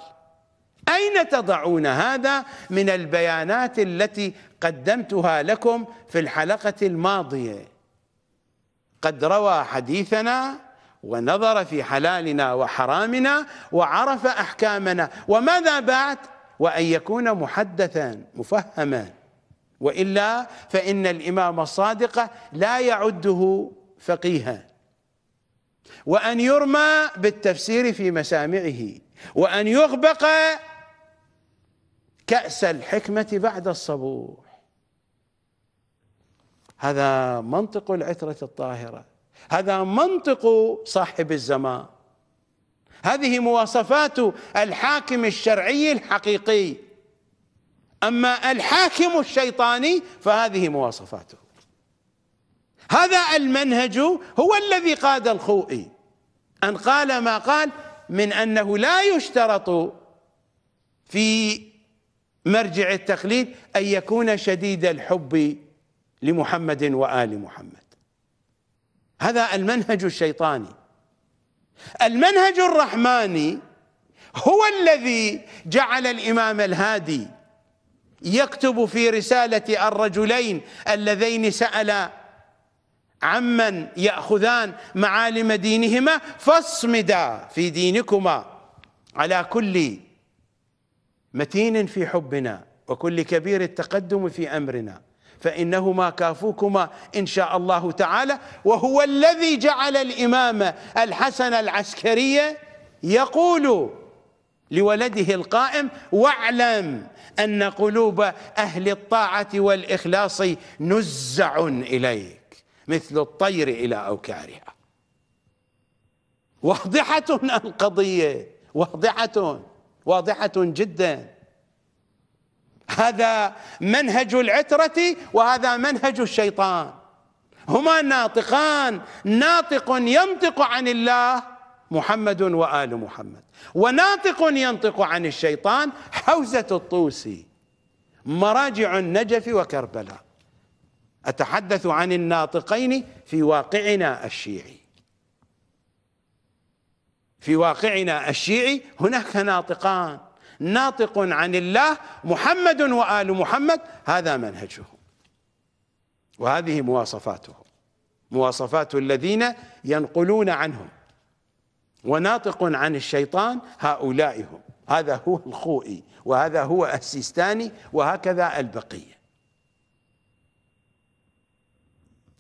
أين تضعون هذا من البيانات التي قدمتها لكم في الحلقة الماضية قد روى حديثنا ونظر في حلالنا وحرامنا وعرف أحكامنا وماذا بعد وأن يكون محدثا مفهما والا فان الامام الصادق لا يعده فقيها وان يرمى بالتفسير في مسامعه وان يغبق كاس الحكمه بعد الصبوح هذا منطق العتره الطاهره هذا منطق صاحب الزمان هذه مواصفات الحاكم الشرعي الحقيقي أما الحاكم الشيطاني فهذه مواصفاته هذا المنهج هو الذي قاد الخوئي أن قال ما قال من أنه لا يشترط في مرجع التقليد أن يكون شديد الحب لمحمد وآل محمد هذا المنهج الشيطاني المنهج الرحماني هو الذي جعل الإمام الهادي يكتب في رسالة الرجلين اللذين سالا عمن يأخذان معالم دينهما فاصمدا في دينكما على كل متين في حبنا وكل كبير التقدم في أمرنا فإنهما كافوكما إن شاء الله تعالى وهو الذي جعل الإمام الحسن العسكري يقول لولده القائم واعلم ان قلوب اهل الطاعه والاخلاص نزع اليك مثل الطير الى اوكارها واضحه القضيه واضحه واضحه جدا هذا منهج العتره وهذا منهج الشيطان هما ناطقان ناطق ينطق عن الله محمد وال محمد وناطق ينطق عن الشيطان حوزة الطوسي مراجع النجف وكربلاء أتحدث عن الناطقين في واقعنا الشيعي في واقعنا الشيعي هناك ناطقان ناطق عن الله محمد وآل محمد هذا منهجه وهذه مواصفاتهم مواصفات الذين ينقلون عنهم وناطق عن الشيطان هؤلاء هم هذا هو الخوئي وهذا هو السيستاني وهكذا البقية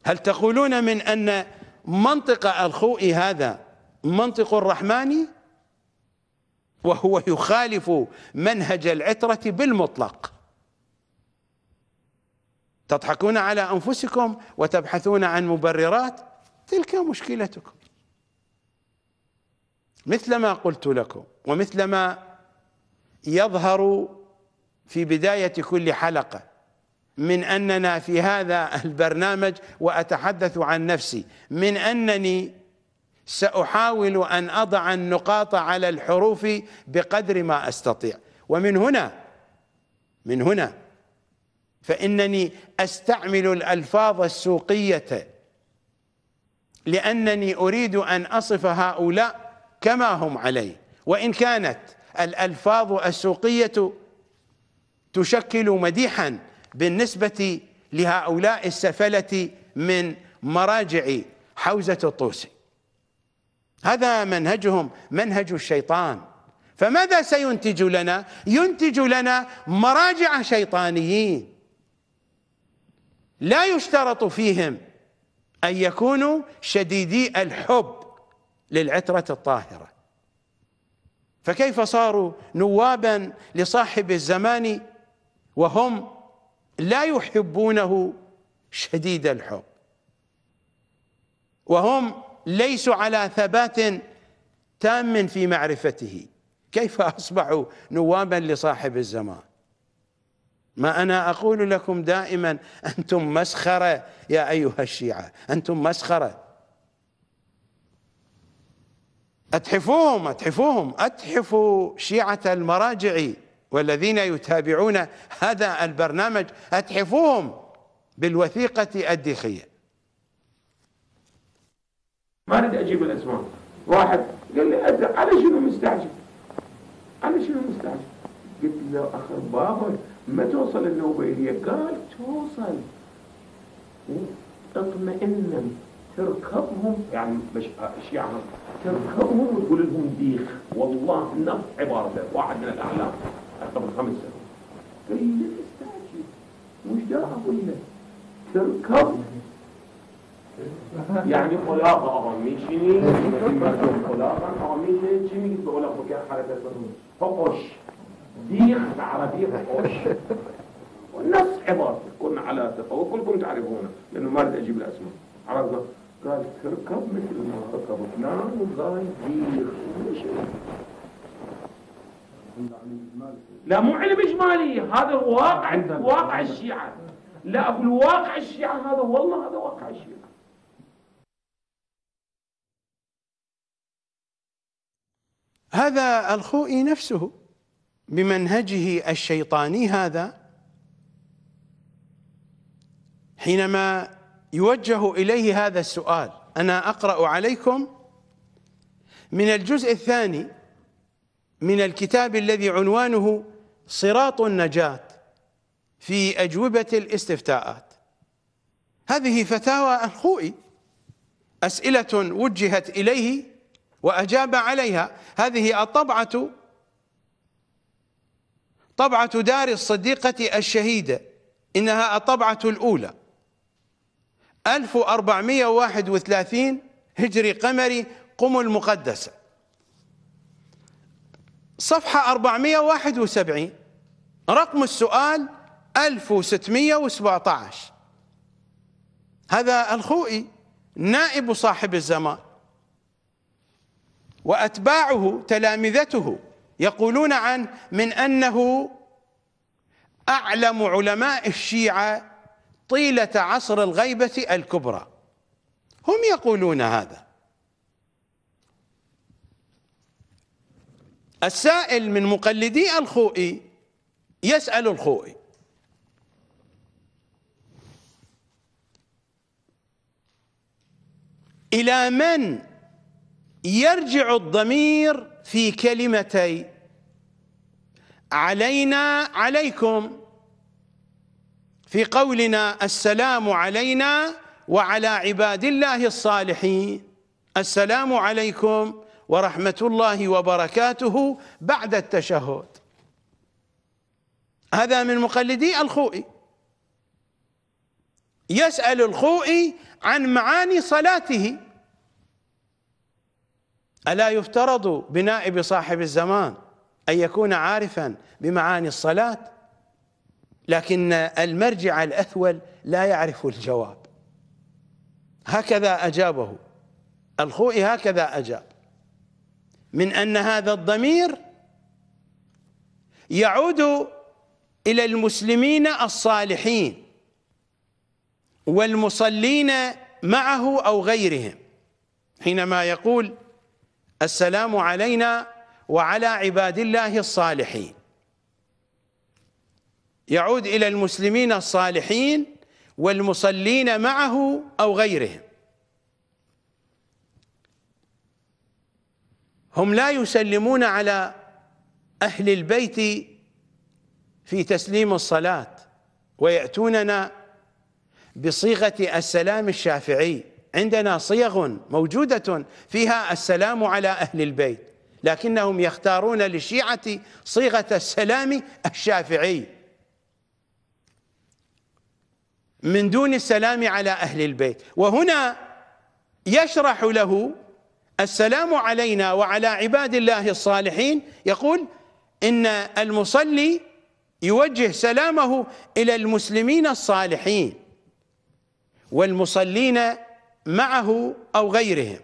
هل تقولون من أن منطق الخوئي هذا منطق الرحماني وهو يخالف منهج العترة بالمطلق تضحكون على أنفسكم وتبحثون عن مبررات تلك مشكلتكم مثل ما قلت لكم ومثل ما يظهر في بداية كل حلقة من أننا في هذا البرنامج وأتحدث عن نفسي من أنني سأحاول أن أضع النقاط على الحروف بقدر ما أستطيع ومن هنا من هنا فإنني أستعمل الألفاظ السوقية لأنني أريد أن أصف هؤلاء كما هم عليه وإن كانت الألفاظ السوقية تشكل مديحا بالنسبة لهؤلاء السفلة من مراجع حوزة الطوسي هذا منهجهم منهج الشيطان فماذا سينتج لنا ينتج لنا مراجع شيطانيين لا يشترط فيهم أن يكونوا شديدي الحب للعترة الطاهرة فكيف صاروا نوابا لصاحب الزمان وهم لا يحبونه شديد الحب وهم ليسوا على ثبات تام في معرفته كيف أصبحوا نوابا لصاحب الزمان ما أنا أقول لكم دائما أنتم مسخرة يا أيها الشيعة أنتم مسخرة أتحفوهم أتحفوهم أتحفوا شيعة المراجع والذين يتابعون هذا البرنامج أتحفوهم بالوثيقة الديخية ما اريد اجيب الاسماء واحد قال لي انت على شنو مستعجل؟ على شنو مستعجل؟ قلت له اخر بابك ما توصل النوبه هي قال توصل إيه، اطمئن تركبهم يعني مش الشيعة يعني؟ تركبهم وتقول لهم ديخ والله نفس عبارته واحد من الأعلام قبل خمس سنوات قال لي استاجي مش ده أقول تركب يعني خلاقة آه، أغميشني خلاقة أغميشني جيمي بقول لك كان حركة فقش ديخ بالعربية فقش والنفس عبارته كنا على تفوق كلكم تعرفونه لأنه ما أريد أجيب الأسماء عرفنا قال تركب مثل ما نعم وقال دير لا مو علم اجمالي هذا واقع واقع الشيعه لا اقول واقع الشيعه هذا والله هذا واقع الشيعه هذا الخوئي نفسه بمنهجه الشيطاني هذا حينما يوجه إليه هذا السؤال أنا أقرأ عليكم من الجزء الثاني من الكتاب الذي عنوانه صراط النجاة في أجوبة الاستفتاءات هذه فتاوى الخوئي أسئلة وجهت إليه وأجاب عليها هذه الطبعة طبعة دار الصديقة الشهيدة إنها الطبعة الأولى 1431 هجري قمري قم المقدسة صفحة 471 رقم السؤال 1617 هذا الخوئي نائب صاحب الزمان وأتباعه تلامذته يقولون عنه من أنه أعلم علماء الشيعة طيلة عصر الغيبة الكبرى هم يقولون هذا السائل من مقلدي الخوئي يسأل الخوئي إلى من يرجع الضمير في كلمتي علينا عليكم في قولنا السلام علينا وعلى عباد الله الصالحين السلام عليكم ورحمة الله وبركاته بعد التشهد هذا من مقلدي الخوئي يسأل الخوئي عن معاني صلاته ألا يفترض بنائب صاحب الزمان أن يكون عارفا بمعاني الصلاة لكن المرجع الأثول لا يعرف الجواب هكذا أجابه الخوئي هكذا أجاب من أن هذا الضمير يعود إلى المسلمين الصالحين والمصلين معه أو غيرهم حينما يقول السلام علينا وعلى عباد الله الصالحين يعود إلى المسلمين الصالحين والمصلين معه أو غيرهم هم لا يسلمون على أهل البيت في تسليم الصلاة ويأتوننا بصيغة السلام الشافعي عندنا صيغ موجودة فيها السلام على أهل البيت لكنهم يختارون للشيعة صيغة السلام الشافعي من دون السلام على أهل البيت وهنا يشرح له السلام علينا وعلى عباد الله الصالحين يقول إن المصلي يوجه سلامه إلى المسلمين الصالحين والمصلين معه أو غيرهم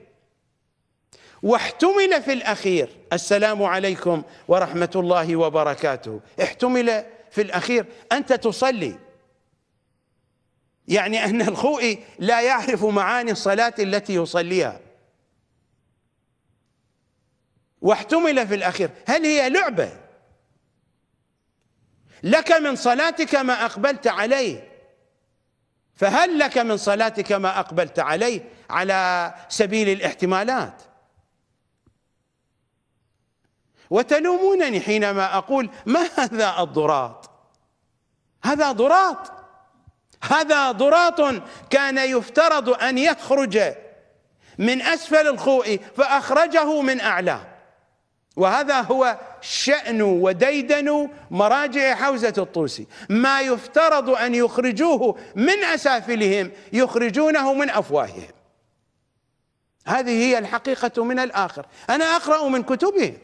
واحتمل في الأخير السلام عليكم ورحمة الله وبركاته احتمل في الأخير أنت تصلي يعني أن الخوئي لا يعرف معاني الصلاة التي يصليها واحتمل في الأخير هل هي لعبة لك من صلاتك ما أقبلت عليه فهل لك من صلاتك ما أقبلت عليه على سبيل الاحتمالات وتلومونني حينما أقول ما هذا الضراط هذا ضراط هذا ضراط كان يفترض أن يخرج من أسفل الخوء فأخرجه من أعلاه وهذا هو شأن وديدن مراجع حوزة الطوسي ما يفترض أن يخرجوه من أسافلهم يخرجونه من أفواههم هذه هي الحقيقة من الآخر أنا أقرأ من كتبهم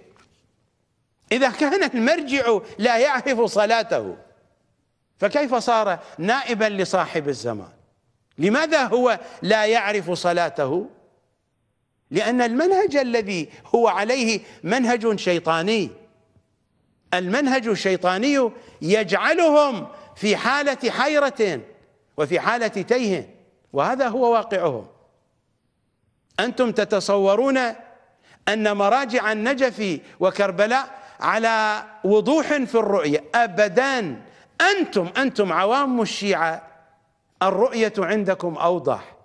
إذا كان المرجع لا يعرف صلاته فكيف صار نائبا لصاحب الزمان لماذا هو لا يعرف صلاته لان المنهج الذي هو عليه منهج شيطاني المنهج الشيطاني يجعلهم في حاله حيره وفي حاله تيه وهذا هو واقعهم انتم تتصورون ان مراجع النجف وكربلاء على وضوح في الرؤيه ابدا أنتم أنتم عوام الشيعة الرؤية عندكم أوضح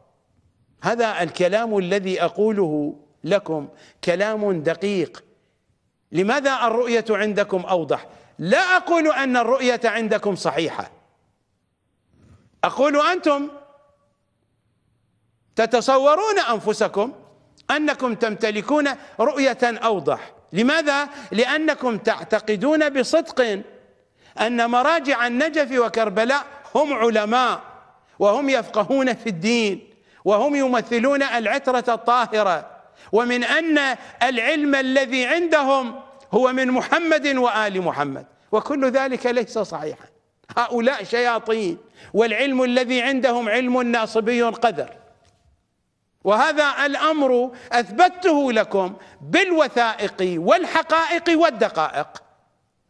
هذا الكلام الذي أقوله لكم كلام دقيق لماذا الرؤية عندكم أوضح لا أقول أن الرؤية عندكم صحيحة أقول أنتم تتصورون أنفسكم أنكم تمتلكون رؤية أوضح لماذا؟ لأنكم تعتقدون بصدق أن مراجع النجف وكربلاء هم علماء وهم يفقهون في الدين وهم يمثلون العترة الطاهرة ومن أن العلم الذي عندهم هو من محمد وآل محمد وكل ذلك ليس صحيحا هؤلاء شياطين والعلم الذي عندهم علم ناصبي قذر وهذا الأمر أثبته لكم بالوثائق والحقائق والدقائق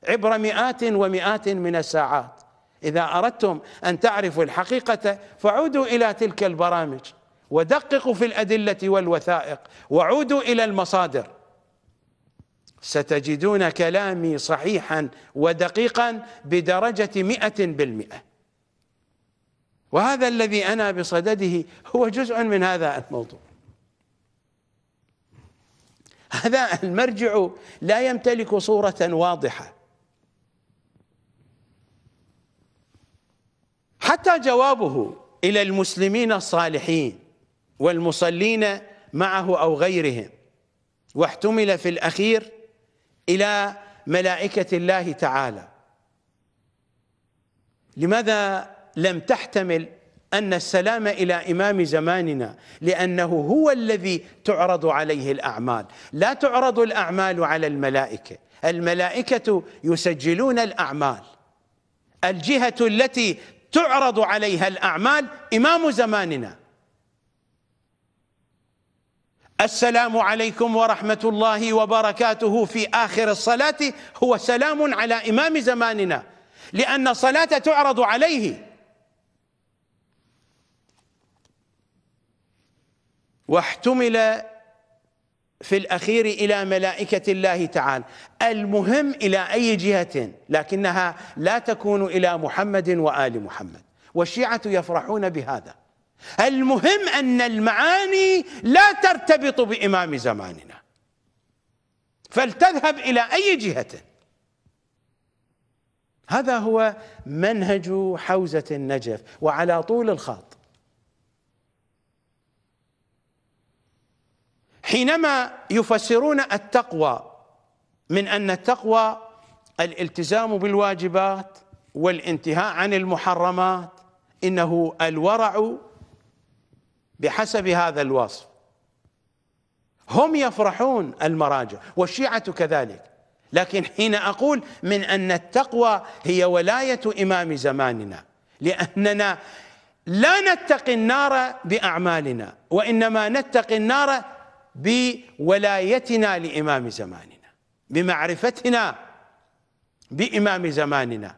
عبر مئات ومئات من الساعات إذا أردتم أن تعرفوا الحقيقة فعودوا إلى تلك البرامج ودققوا في الأدلة والوثائق وعودوا إلى المصادر ستجدون كلامي صحيحا ودقيقا بدرجة مئة بالمئة وهذا الذي أنا بصدده هو جزء من هذا الموضوع هذا المرجع لا يمتلك صورة واضحة حتى جوابه إلى المسلمين الصالحين والمصلين معه أو غيرهم واحتمل في الأخير إلى ملائكة الله تعالى لماذا لم تحتمل أن السلام إلى إمام زماننا لأنه هو الذي تعرض عليه الأعمال لا تعرض الأعمال على الملائكة الملائكة يسجلون الأعمال الجهة التي تعرض عليها الأعمال إمام زماننا السلام عليكم ورحمة الله وبركاته في آخر الصلاة هو سلام على إمام زماننا لأن الصلاة تعرض عليه واحتمل في الأخير إلى ملائكة الله تعالى المهم إلى أي جهة لكنها لا تكون إلى محمد وآل محمد والشيعة يفرحون بهذا المهم أن المعاني لا ترتبط بإمام زماننا فلتذهب إلى أي جهة هذا هو منهج حوزة النجف وعلى طول الخط حينما يفسرون التقوى من ان التقوى الالتزام بالواجبات والانتهاء عن المحرمات انه الورع بحسب هذا الوصف هم يفرحون المراجع والشيعه كذلك لكن حين اقول من ان التقوى هي ولايه امام زماننا لاننا لا نتقي النار باعمالنا وانما نتقي النار بولايتنا لإمام زماننا بمعرفتنا بإمام زماننا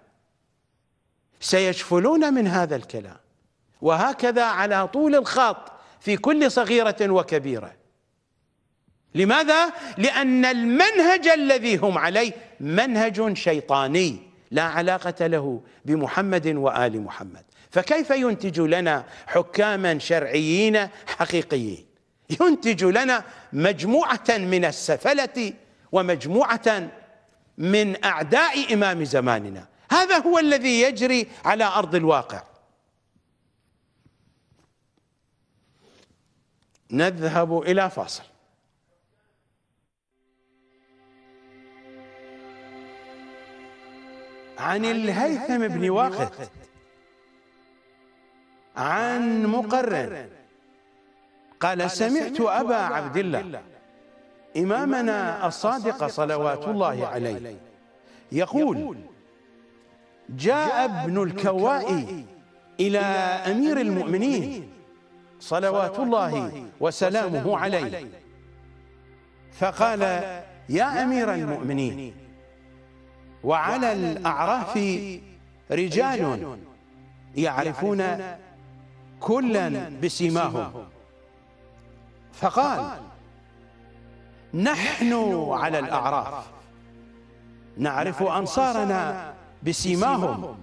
سيشفلون من هذا الكلام وهكذا على طول الخط في كل صغيرة وكبيرة لماذا؟ لأن المنهج الذي هم عليه منهج شيطاني لا علاقة له بمحمد وآل محمد فكيف ينتج لنا حكاما شرعيين حقيقيين ينتج لنا مجموعة من السفلة ومجموعة من أعداء إمام زماننا هذا هو الذي يجري على أرض الواقع نذهب إلى فاصل عن الهيثم بن واقد عن مقرن قال سمعت أبا عبد الله إمامنا الصادق صلوات الله عليه يقول جاء ابن الكواء إلى أمير المؤمنين صلوات الله وسلامه عليه فقال يا أمير المؤمنين وعلى الأعراف رجال يعرفون كلا بسيماهم فقال نحن على الأعراف نعرف أنصارنا بسيماهم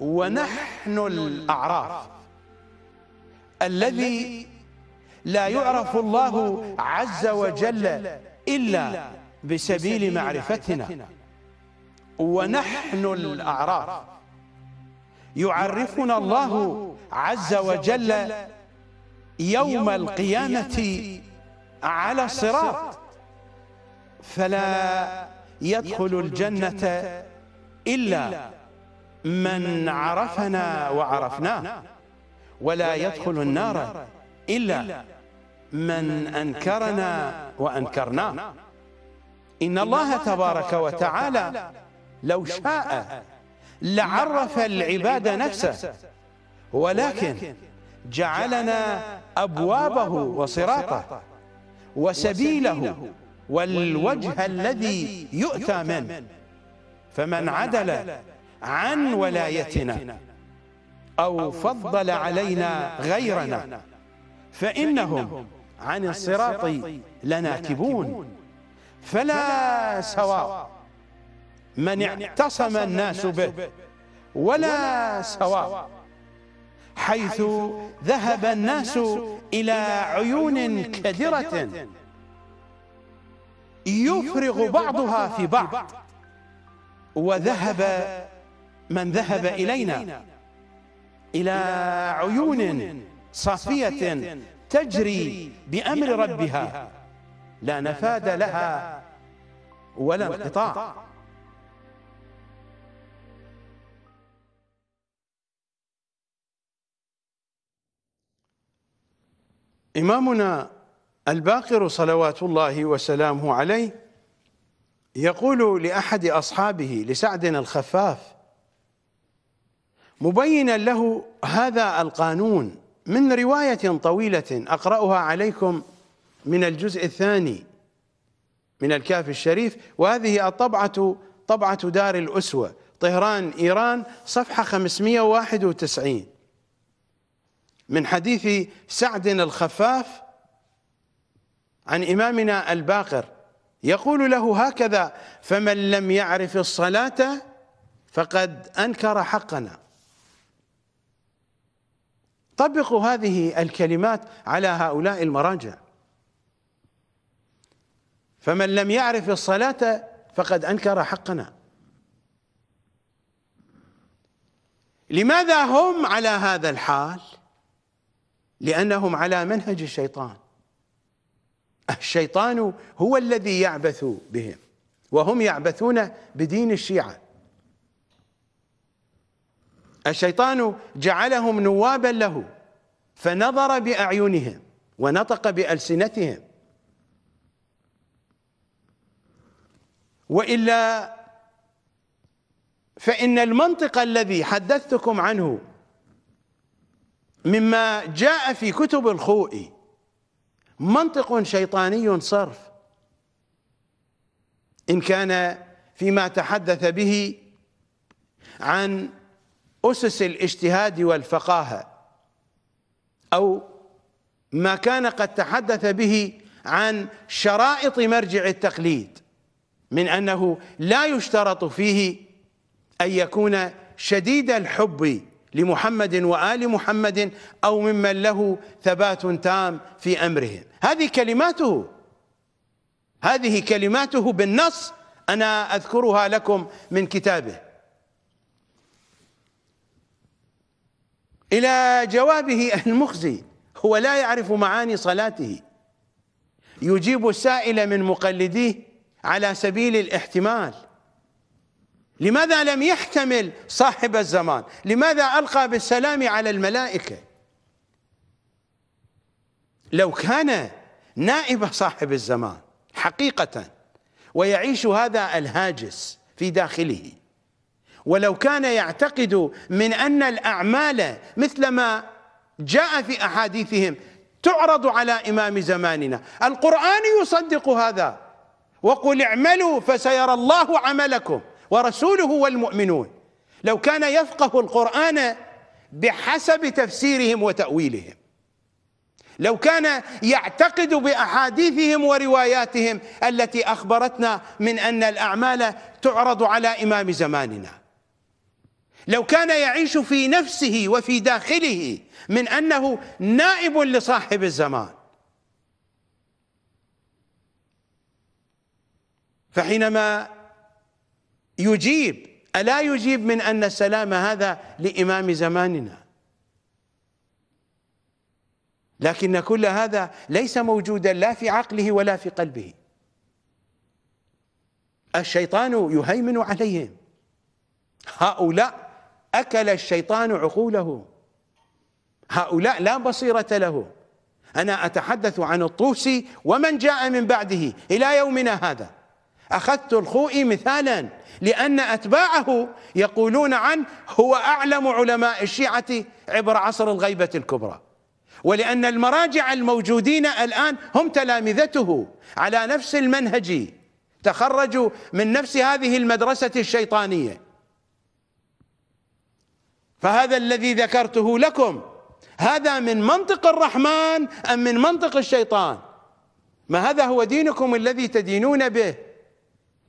ونحن الأعراف الذي لا يعرف الله عز وجل إلا بسبيل معرفتنا ونحن الأعراف يعرفنا الله عز وجل يوم القيامة على الصراط فلا يدخل الجنة إلا من عرفنا وعرفناه ولا يدخل النار إلا من أنكرنا وأنكرناه إن الله تبارك وتعالى لو شاء لعرف العباد نفسه ولكن جعلنا أبوابه وصراطه وسبيله والوجه الذي يؤتى منه فمن عدل عن ولايتنا أو فضل علينا غيرنا فإنهم عن الصراط لناكبون فلا سواء من اعتصم الناس به ولا سواء حيث ذهب الناس إلى عيون كدرة يفرغ بعضها في بعض وذهب من ذهب إلينا إلى عيون صافية تجري بأمر ربها لا نفاد لها ولا انقطاع إمامنا الباقر صلوات الله وسلامه عليه يقول لأحد أصحابه لسعد الخفاف مبينا له هذا القانون من رواية طويلة أقرأها عليكم من الجزء الثاني من الكاف الشريف وهذه الطبعة طبعة دار الأسوة طهران إيران صفحة 591 من حديث سعد الخفاف عن إمامنا الباقر يقول له هكذا فمن لم يعرف الصلاة فقد أنكر حقنا طبقوا هذه الكلمات على هؤلاء المراجع فمن لم يعرف الصلاة فقد أنكر حقنا لماذا هم على هذا الحال؟ لأنهم على منهج الشيطان الشيطان هو الذي يعبث بهم وهم يعبثون بدين الشيعة الشيطان جعلهم نوابا له فنظر بأعينهم ونطق بألسنتهم وإلا فإن المنطق الذي حدثتكم عنه مما جاء في كتب الخوئي منطق شيطاني صرف إن كان فيما تحدث به عن أسس الاجتهاد والفقاهة أو ما كان قد تحدث به عن شرائط مرجع التقليد من أنه لا يشترط فيه أن يكون شديد الحب لمحمد وآل محمد أو ممن له ثبات تام في أمرهم هذه كلماته هذه كلماته بالنص أنا أذكرها لكم من كتابه إلى جوابه المخزي هو لا يعرف معاني صلاته يجيب السائل من مقلديه على سبيل الاحتمال لماذا لم يحتمل صاحب الزمان لماذا ألقى بالسلام على الملائكة لو كان نائب صاحب الزمان حقيقة ويعيش هذا الهاجس في داخله ولو كان يعتقد من أن الأعمال مثل ما جاء في أحاديثهم تعرض على إمام زماننا القرآن يصدق هذا وقل اعملوا فسيرى الله عملكم ورسوله والمؤمنون لو كان يفقه القرآن بحسب تفسيرهم وتأويلهم لو كان يعتقد باحاديثهم ورواياتهم التي اخبرتنا من ان الاعمال تعرض على امام زماننا لو كان يعيش في نفسه وفي داخله من انه نائب لصاحب الزمان فحينما يجيب ألا يجيب من أن السلام هذا لإمام زماننا لكن كل هذا ليس موجودا لا في عقله ولا في قلبه الشيطان يهيمن عليهم هؤلاء أكل الشيطان عقوله هؤلاء لا بصيرة لهم أنا أتحدث عن الطوسي ومن جاء من بعده إلى يومنا هذا أخذت الخوئي مثالا لأن أتباعه يقولون عنه هو أعلم علماء الشيعة عبر عصر الغيبة الكبرى ولأن المراجع الموجودين الآن هم تلامذته على نفس المنهج تخرجوا من نفس هذه المدرسة الشيطانية فهذا الذي ذكرته لكم هذا من منطق الرحمن أم من منطق الشيطان ما هذا هو دينكم الذي تدينون به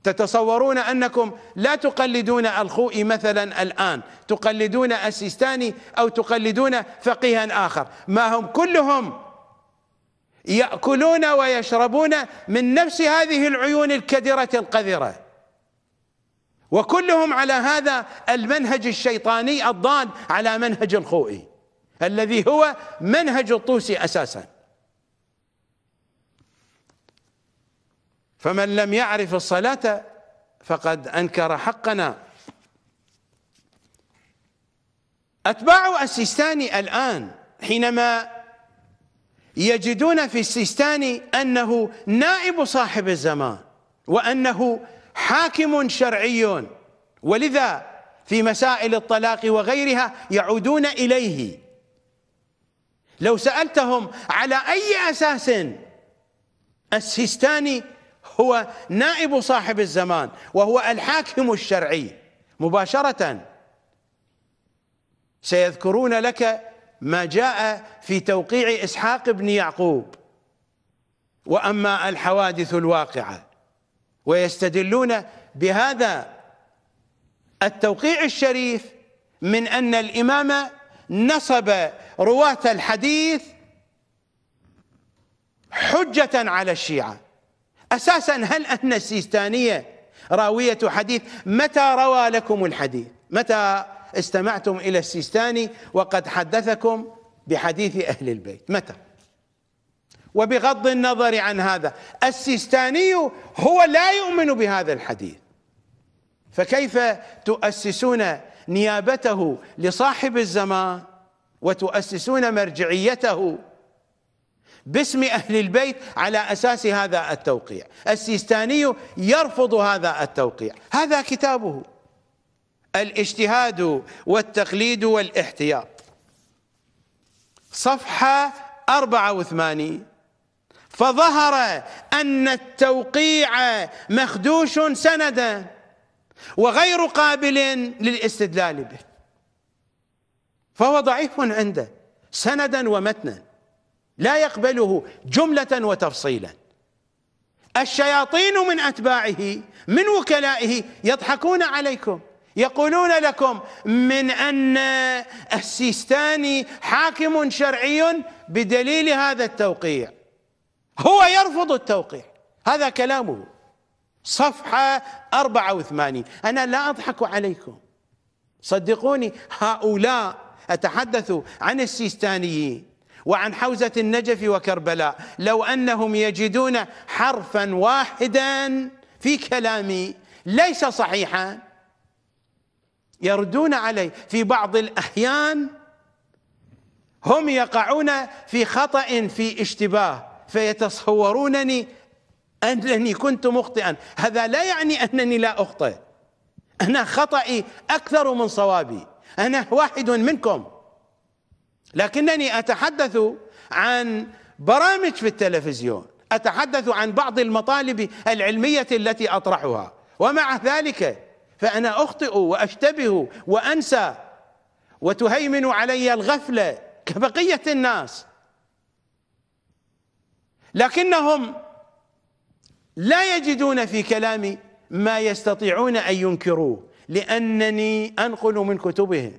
تتصورون انكم لا تقلدون الخوئي مثلا الان تقلدون السيستاني او تقلدون فقيها اخر ما هم كلهم ياكلون ويشربون من نفس هذه العيون الكدره القذره وكلهم على هذا المنهج الشيطاني الضاد على منهج الخوئي الذي هو منهج الطوسي اساسا فمن لم يعرف الصلاة فقد أنكر حقنا أتباع السيستاني الآن حينما يجدون في السيستاني أنه نائب صاحب الزمان وأنه حاكم شرعي ولذا في مسائل الطلاق وغيرها يعودون إليه لو سألتهم على أي أساس السيستاني هو نائب صاحب الزمان وهو الحاكم الشرعي مباشرة سيذكرون لك ما جاء في توقيع إسحاق بن يعقوب وأما الحوادث الواقعة ويستدلون بهذا التوقيع الشريف من أن الإمام نصب رواة الحديث حجة على الشيعة أساسا هل أن السيستانية راوية حديث متى روى لكم الحديث متى استمعتم إلى السيستاني وقد حدثكم بحديث أهل البيت متى وبغض النظر عن هذا السيستاني هو لا يؤمن بهذا الحديث فكيف تؤسسون نيابته لصاحب الزمان وتؤسسون مرجعيته باسم أهل البيت على أساس هذا التوقيع السيستاني يرفض هذا التوقيع هذا كتابه الاجتهاد والتقليد والاحتياط صفحة 84 فظهر أن التوقيع مخدوش سندا وغير قابل للاستدلال به فهو ضعيف عنده سندا ومتنا لا يقبله جملة وتفصيلا الشياطين من أتباعه من وكلائه يضحكون عليكم يقولون لكم من أن السيستاني حاكم شرعي بدليل هذا التوقيع هو يرفض التوقيع هذا كلامه صفحة 84 أنا لا أضحك عليكم صدقوني هؤلاء أتحدث عن السيستانيين وعن حوزة النجف وكربلاء لو أنهم يجدون حرفا واحدا في كلامي ليس صحيحا يردون علي في بعض الأحيان هم يقعون في خطأ في اشتباه فيتصورونني أنني كنت مخطئا هذا لا يعني أنني لا أخطئ أنا خطأي أكثر من صوابي أنا واحد منكم لكنني اتحدث عن برامج في التلفزيون اتحدث عن بعض المطالب العلميه التي اطرحها ومع ذلك فانا اخطئ واشتبه وانسى وتهيمن علي الغفله كبقيه الناس لكنهم لا يجدون في كلامي ما يستطيعون ان ينكروه لانني انقل من كتبهم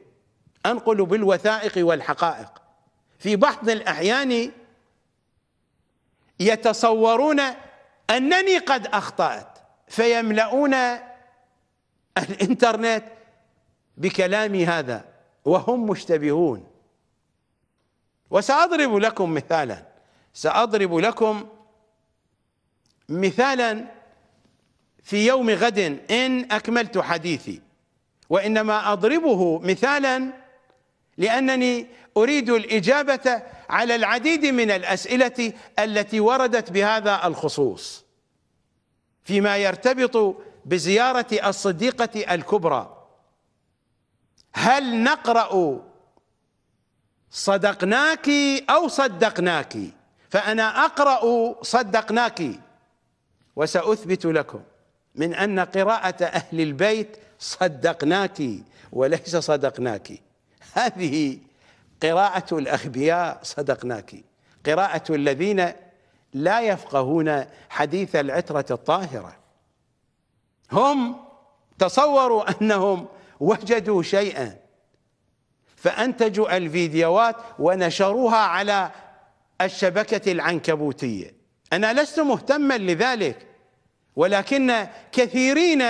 أنقل بالوثائق والحقائق في بعض الأحيان يتصورون أنني قد أخطأت فيملؤون الإنترنت بكلامي هذا وهم مشتبهون وسأضرب لكم مثالا سأضرب لكم مثالا في يوم غد إن أكملت حديثي وإنما أضربه مثالا لأنني أريد الإجابة على العديد من الأسئلة التي وردت بهذا الخصوص فيما يرتبط بزيارة الصديقة الكبرى هل نقرأ صدقناك أو صدقناك فأنا أقرأ صدقناك وسأثبت لكم من أن قراءة أهل البيت صدقناك وليس صدقناك هذه قراءة الأغبياء صدقناك قراءة الذين لا يفقهون حديث العترة الطاهرة هم تصوروا أنهم وجدوا شيئا فأنتجوا الفيديوهات ونشروها على الشبكة العنكبوتية أنا لست مهتما لذلك ولكن كثيرين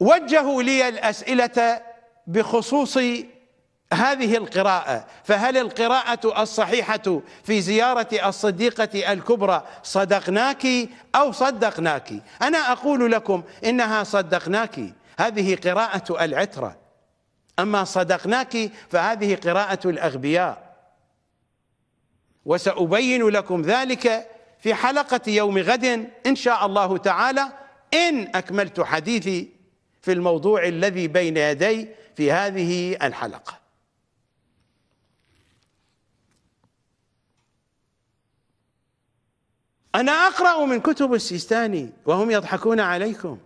وجهوا لي الأسئلة بخصوص هذه القراءة فهل القراءة الصحيحة في زيارة الصديقة الكبرى صدقناك أو صدقناك أنا أقول لكم إنها صدقناك هذه قراءة العترة أما صدقناك فهذه قراءة الأغبياء وسأبين لكم ذلك في حلقة يوم غد إن شاء الله تعالى إن أكملت حديثي في الموضوع الذي بين يدي في هذه الحلقة أنا أقرأ من كتب السيستاني وهم يضحكون عليكم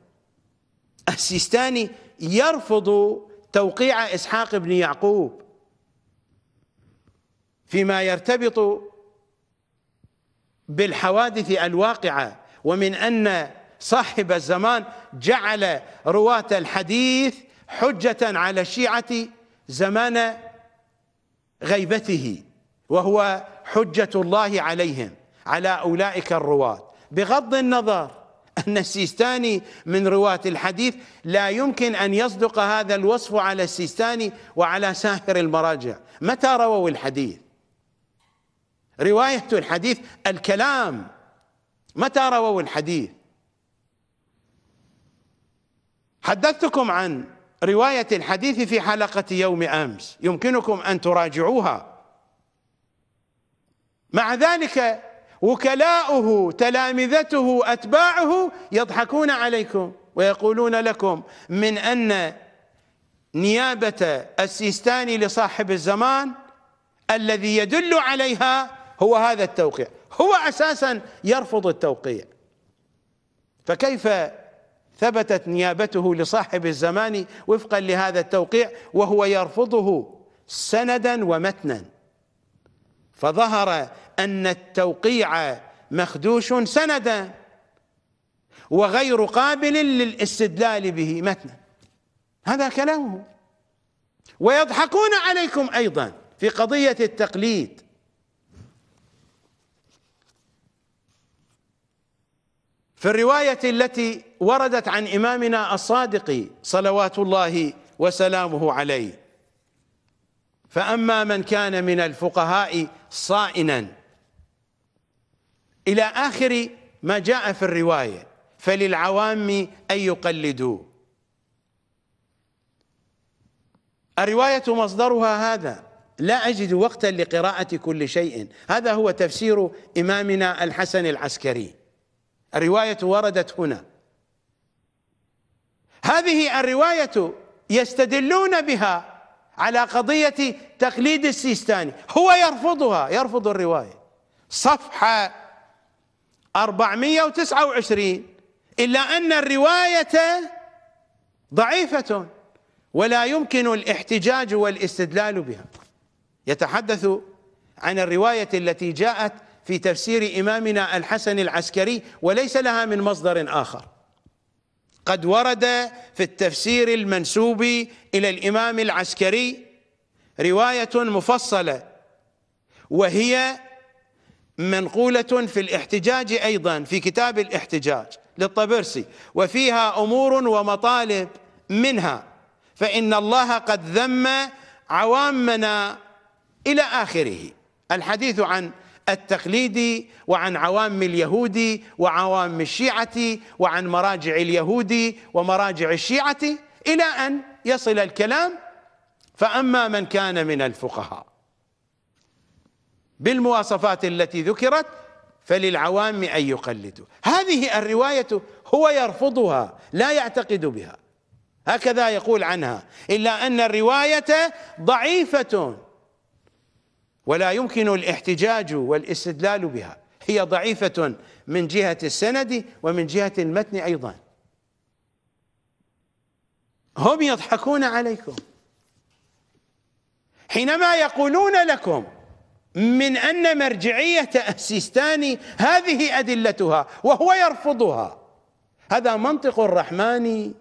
السيستاني يرفض توقيع إسحاق بن يعقوب فيما يرتبط بالحوادث الواقعة ومن أن صاحب الزمان جعل رواة الحديث حجة على الشيعة زمان غيبته وهو حجة الله عليهم على أولئك الرواة بغض النظر أن السيستاني من رواة الحديث لا يمكن أن يصدق هذا الوصف على السيستاني وعلى سائر المراجع متى رووا الحديث رواية الحديث الكلام متى رووا الحديث حدثتكم عن رواية الحديث في حلقة يوم أمس يمكنكم أن تراجعوها مع ذلك وكلاؤه تلامذته أتباعه يضحكون عليكم ويقولون لكم من أن نيابة السيستاني لصاحب الزمان الذي يدل عليها هو هذا التوقيع هو أساسا يرفض التوقيع فكيف ثبتت نيابته لصاحب الزمان وفقا لهذا التوقيع وهو يرفضه سندا ومتنا فظهر أن التوقيع مخدوش سندا وغير قابل للاستدلال به متنا هذا كلامه ويضحكون عليكم أيضا في قضية التقليد في الرواية التي وردت عن إمامنا الصادق صلوات الله وسلامه عليه فأما من كان من الفقهاء صائنا إلى آخر ما جاء في الرواية فللعوام أن يقلدوا الرواية مصدرها هذا لا أجد وقتا لقراءة كل شيء هذا هو تفسير إمامنا الحسن العسكري الرواية وردت هنا هذه الرواية يستدلون بها على قضية تقليد السيستاني هو يرفضها يرفض الرواية صفحة 429 إلا أن الرواية ضعيفة ولا يمكن الاحتجاج والاستدلال بها يتحدث عن الرواية التي جاءت في تفسير إمامنا الحسن العسكري وليس لها من مصدر آخر قد ورد في التفسير المنسوب إلى الإمام العسكري رواية مفصلة وهي منقولة في الاحتجاج أيضا في كتاب الاحتجاج للطبرسي وفيها أمور ومطالب منها فإن الله قد ذم عوامنا إلى آخره الحديث عن التقليدي وعن عوام اليهود وعوام الشيعة وعن مراجع اليهود ومراجع الشيعة إلى أن يصل الكلام فأما من كان من الفقهاء بالمواصفات التي ذكرت فللعوام أن يقلدوا هذه الرواية هو يرفضها لا يعتقد بها هكذا يقول عنها إلا أن الرواية ضعيفة ولا يمكن الاحتجاج والاستدلال بها هي ضعيفة من جهة السند ومن جهة المتن أيضا هم يضحكون عليكم حينما يقولون لكم من أن مرجعية السيستاني هذه أدلتها وهو يرفضها هذا منطق رحماني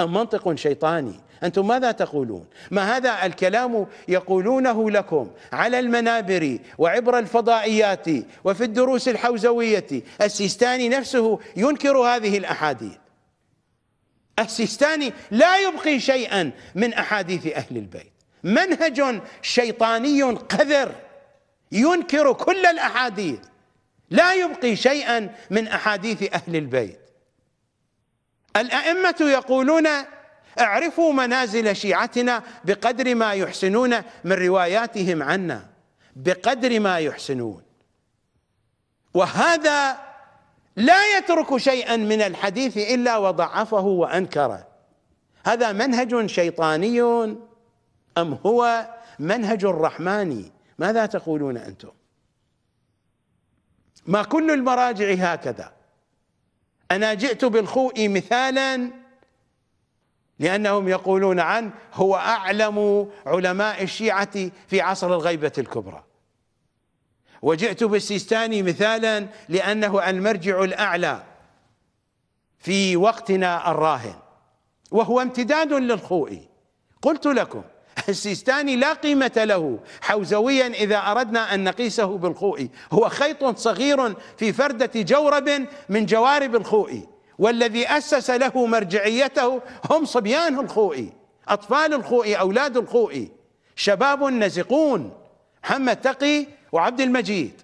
أم منطق شيطاني أنتم ماذا تقولون ما هذا الكلام يقولونه لكم على المنابر وعبر الفضائيات وفي الدروس الحوزوية السيستاني نفسه ينكر هذه الأحاديث السيستاني لا يبقي شيئا من أحاديث أهل البيت منهج شيطاني قذر ينكر كل الأحاديث لا يبقي شيئا من أحاديث أهل البيت الأئمة يقولون اعرفوا منازل شيعتنا بقدر ما يحسنون من رواياتهم عنا بقدر ما يحسنون وهذا لا يترك شيئا من الحديث الا وضعفه وانكره هذا منهج شيطاني ام هو منهج رحماني ماذا تقولون انتم ما كل المراجع هكذا انا جئت بالخوء مثالا لأنهم يقولون عنه هو أعلم علماء الشيعة في عصر الغيبة الكبرى وجئت بالسيستاني مثالا لأنه المرجع الأعلى في وقتنا الراهن وهو امتداد للخوئي قلت لكم السيستاني لا قيمة له حوزويا إذا أردنا أن نقيسه بالخوئي هو خيط صغير في فردة جورب من جوارب الخوئي والذي أسس له مرجعيته هم صبيان الخوئي أطفال الخوئي أولاد الخوئي شباب نزقون محمد تقي وعبد المجيد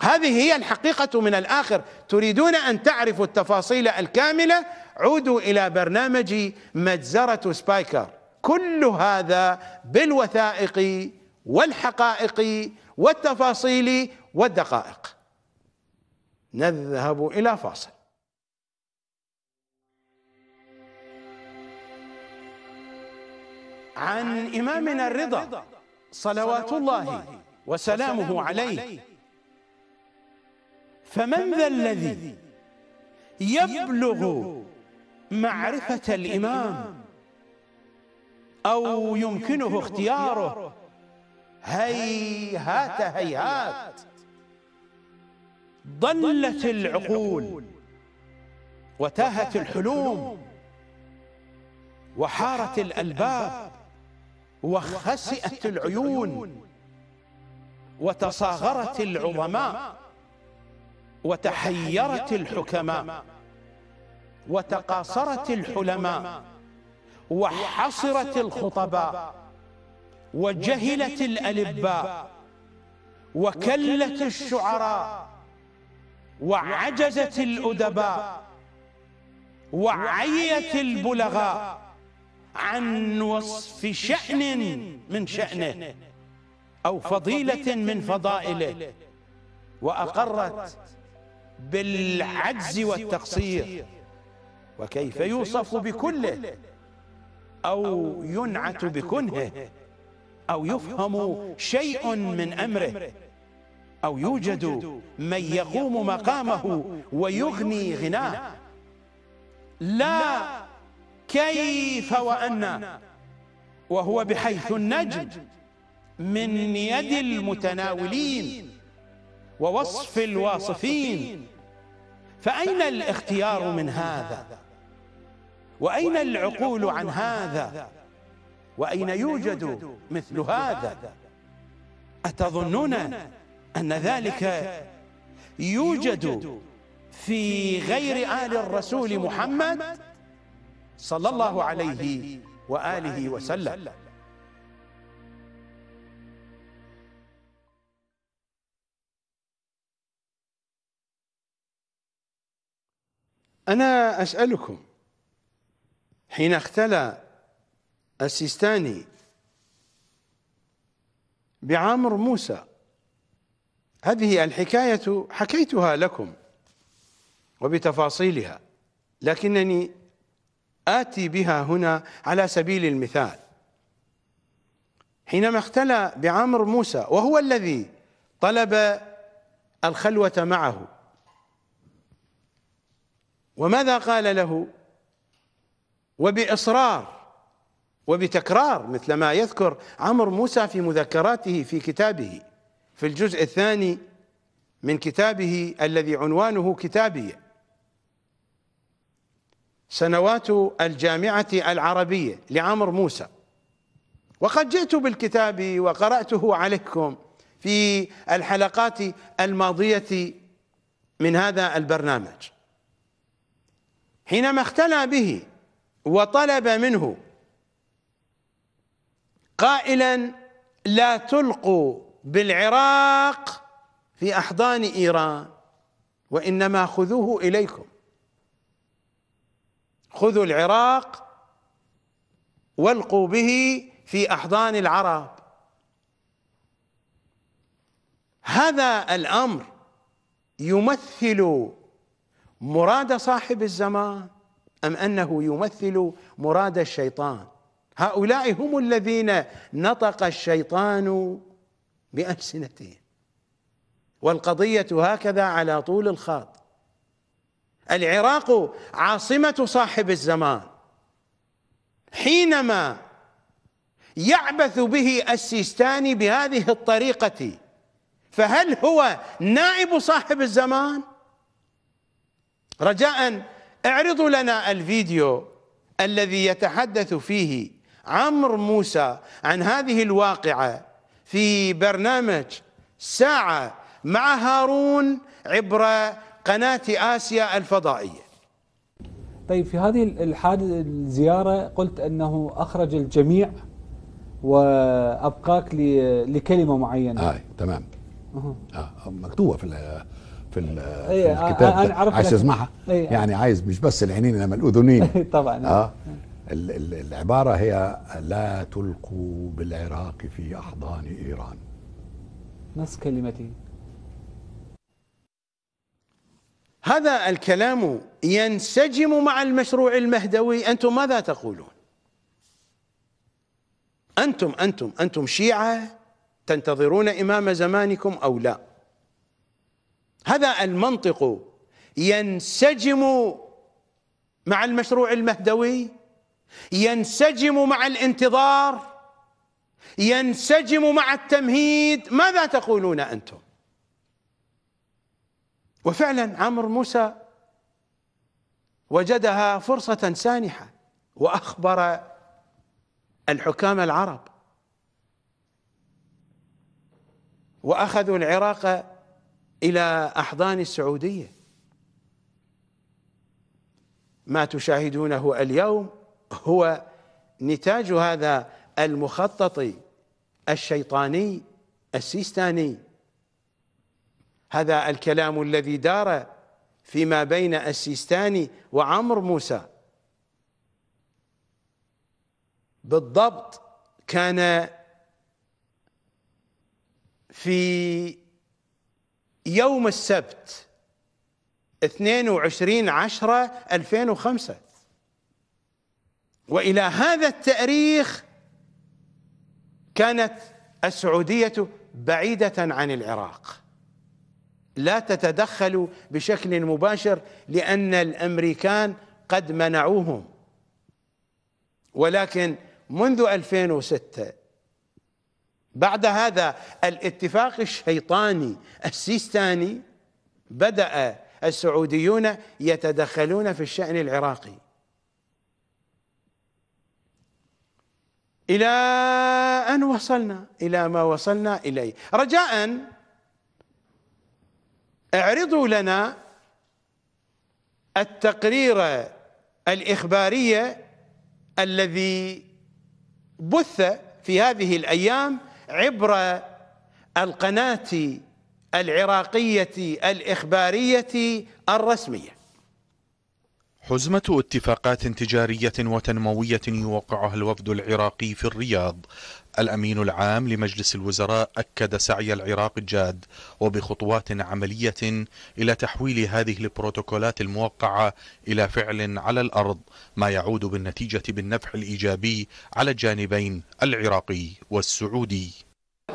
هذه هي الحقيقة من الآخر تريدون أن تعرفوا التفاصيل الكاملة عودوا إلى برنامج مجزرة سبايكر كل هذا بالوثائق والحقائق والتفاصيل والدقائق نذهب إلى فاصل عن إمامنا الرضا صلوات الله وسلامه عليه فمن ذا الذي يبلغ معرفة الإمام أو يمكنه اختياره هيهات هيهات ضلت العقول وتاهت الحلوم وحارت الألباب وخسئت العيون وتصاغرت العظماء وتحيرت الحكماء وتقاصرت الحلماء وحصرت الخطباء وجهلت الألباء وكلت الشعراء وعجزت الأدباء وعيت البلغاء عن وصف شأن من شأنه أو فضيلة من فضائله وأقرت بالعجز والتقصير وكيف يوصف بكله أو ينعت بكنهه أو يفهم شيء من أمره أو يوجد من يقوم مقامه ويغني غناه لا كيف وأن وهو بحيث النجم من يد المتناولين ووصف الواصفين فأين الاختيار من هذا وأين العقول عن هذا وأين يوجد مثل هذا أتظنون أن ذلك يوجد في غير آل الرسول محمد؟ صلى الله عليه وآله وسلم أنا أسألكم حين اختلى السيستاني بعامر موسى هذه الحكاية حكيتها لكم وبتفاصيلها لكنني آتي بها هنا على سبيل المثال حينما اختلى بعمر موسى وهو الذي طلب الخلوة معه وماذا قال له وبإصرار وبتكرار مثل ما يذكر عمرو موسى في مذكراته في كتابه في الجزء الثاني من كتابه الذي عنوانه كتابية سنوات الجامعة العربية لعمر موسى وقد جئت بالكتاب وقرأته عليكم في الحلقات الماضية من هذا البرنامج حينما اختلى به وطلب منه قائلا لا تلقوا بالعراق في أحضان إيران وإنما خذوه إليكم خذوا العراق والقوا به في احضان العرب هذا الامر يمثل مراد صاحب الزمان ام انه يمثل مراد الشيطان هؤلاء هم الذين نطق الشيطان بألسنتهم والقضية هكذا على طول الخط العراق عاصمة صاحب الزمان حينما يعبث به السيستاني بهذه الطريقة فهل هو نائب صاحب الزمان؟ رجاء اعرضوا لنا الفيديو الذي يتحدث فيه عمرو موسى عن هذه الواقعة في برنامج ساعة مع هارون عبر قناة آسيا الفضائية طيب في هذه الحادث الزيارة قلت أنه أخرج الجميع وأبقاك لكلمة معينة آه تمام آه. مكتوبة في في, إيه، آه، الكتاب أنا عايز اسمعها إيه. يعني عايز مش بس العينين انما الاذنين طبعا آه. العبارة هي لا تلقوا بالعراق في أحضان إيران نص كلمتي هذا الكلام ينسجم مع المشروع المهدوي أنتم ماذا تقولون أنتم أنتم أنتم شيعة تنتظرون إمام زمانكم أو لا هذا المنطق ينسجم مع المشروع المهدوي ينسجم مع الانتظار ينسجم مع التمهيد ماذا تقولون أنتم وفعلا عمرو موسى وجدها فرصة سانحة وأخبر الحكام العرب وأخذوا العراق إلى أحضان السعودية ما تشاهدونه اليوم هو نتاج هذا المخطط الشيطاني السيستاني هذا الكلام الذي دار فيما بين السيستاني وعمر موسى بالضبط كان في يوم السبت 22 10 2005 وإلى هذا التاريخ كانت السعودية بعيدة عن العراق لا تتدخلوا بشكل مباشر لأن الأمريكان قد منعوهم ولكن منذ 2006 بعد هذا الاتفاق الشيطاني السيستاني بدأ السعوديون يتدخلون في الشأن العراقي إلى أن وصلنا إلى ما وصلنا إليه رجاءً اعرضوا لنا التقرير الإخباري الذي بث في هذه الأيام عبر القناة العراقية الإخبارية الرسمية حزمة اتفاقات تجارية وتنموية يوقعها الوفد العراقي في الرياض الأمين العام لمجلس الوزراء أكد سعي العراق الجاد وبخطوات عملية إلى تحويل هذه البروتوكولات الموقعة إلى فعل على الأرض ما يعود بالنتيجة بالنفع الإيجابي على الجانبين العراقي والسعودي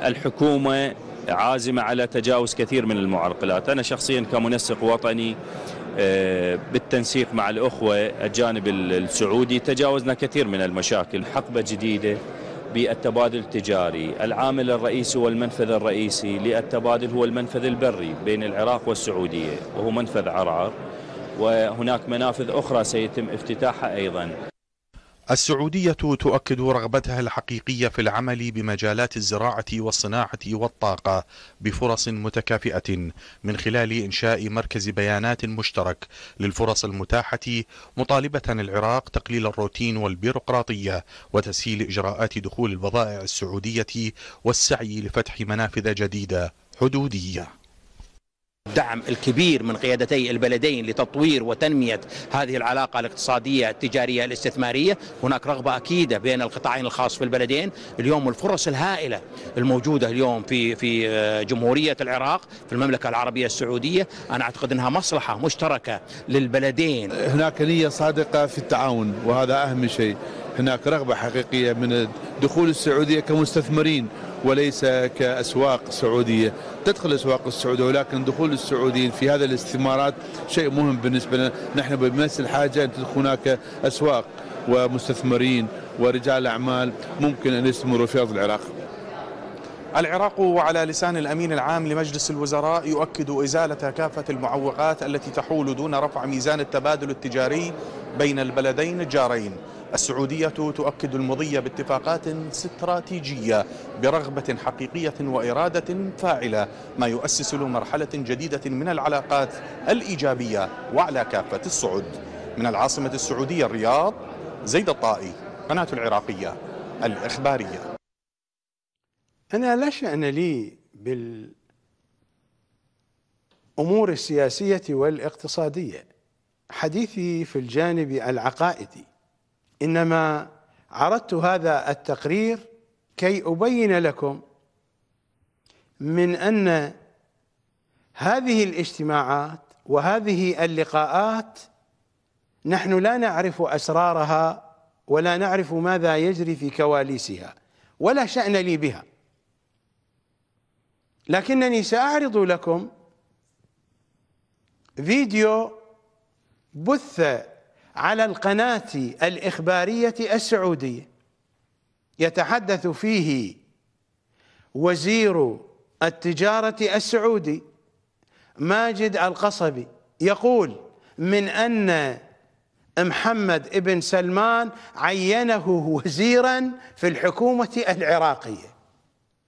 الحكومة عازمة على تجاوز كثير من المعرقلات أنا شخصيا كمنسق وطني آه، بالتنسيق مع الأخوة الجانب السعودي تجاوزنا كثير من المشاكل حقبة جديدة بالتبادل التجاري العامل الرئيسي والمنفذ الرئيسي للتبادل هو المنفذ البري بين العراق والسعودية وهو منفذ عرعر وهناك منافذ أخرى سيتم افتتاحها أيضا السعودية تؤكد رغبتها الحقيقية في العمل بمجالات الزراعة والصناعة والطاقة بفرص متكافئة من خلال إنشاء مركز بيانات مشترك للفرص المتاحة مطالبة العراق تقليل الروتين والبيروقراطية وتسهيل إجراءات دخول البضائع السعودية والسعي لفتح منافذ جديدة حدودية الدعم الكبير من قيادتي البلدين لتطوير وتنمية هذه العلاقة الاقتصادية التجارية الاستثمارية هناك رغبة أكيدة بين القطاعين الخاص في البلدين اليوم الفرص الهائلة الموجودة اليوم في في آه، جمهورية العراق في المملكة العربية السعودية أنا أعتقد أنها مصلحة مشتركة للبلدين هناك نية صادقة في التعاون وهذا أهم شيء هناك رغبة حقيقية من دخول السعودية كمستثمرين وليس كأسواق سعودية تدخل الأسواق السعودية ولكن دخول السعوديين في هذه الاستثمارات شيء مهم بالنسبة لنا نحن بمس الحاجة أن تدخل هناك أسواق ومستثمرين ورجال أعمال ممكن أن يستمروا في أرض العراق العراق وعلى لسان الأمين العام لمجلس الوزراء يؤكد إزالة كافة المعوقات التي تحول دون رفع ميزان التبادل التجاري بين البلدين الجارين السعودية تؤكد المضي باتفاقات استراتيجية برغبة حقيقية وإرادة فاعلة ما يؤسس لمرحلة جديدة من العلاقات الإيجابية وعلى كافة الصعد من العاصمة السعودية الرياض زيد الطائي قناة العراقية الإخبارية أنا لا شأن لي بالأمور السياسية والاقتصادية حديثي في الجانب العقائدي انما عرضت هذا التقرير كي ابين لكم من ان هذه الاجتماعات وهذه اللقاءات نحن لا نعرف اسرارها ولا نعرف ماذا يجري في كواليسها ولا شان لي بها لكنني ساعرض لكم فيديو بث على القناة الإخبارية السعودية يتحدث فيه وزير التجارة السعودي ماجد القصبي يقول من أن محمد بن سلمان عينه وزيرا في الحكومة العراقية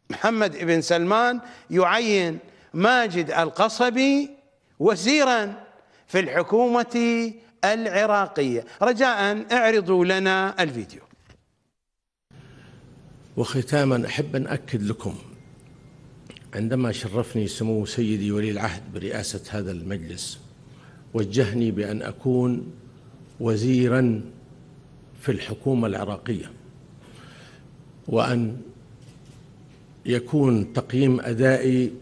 محمد بن سلمان يعين ماجد القصبي وزيرا في الحكومة العراقية رجاء اعرضوا لنا الفيديو وختاما أحب أن أكد لكم عندما شرفني سمو سيدي ولي العهد برئاسة هذا المجلس وجهني بأن أكون وزيرا في الحكومة العراقية وأن يكون تقييم أدائي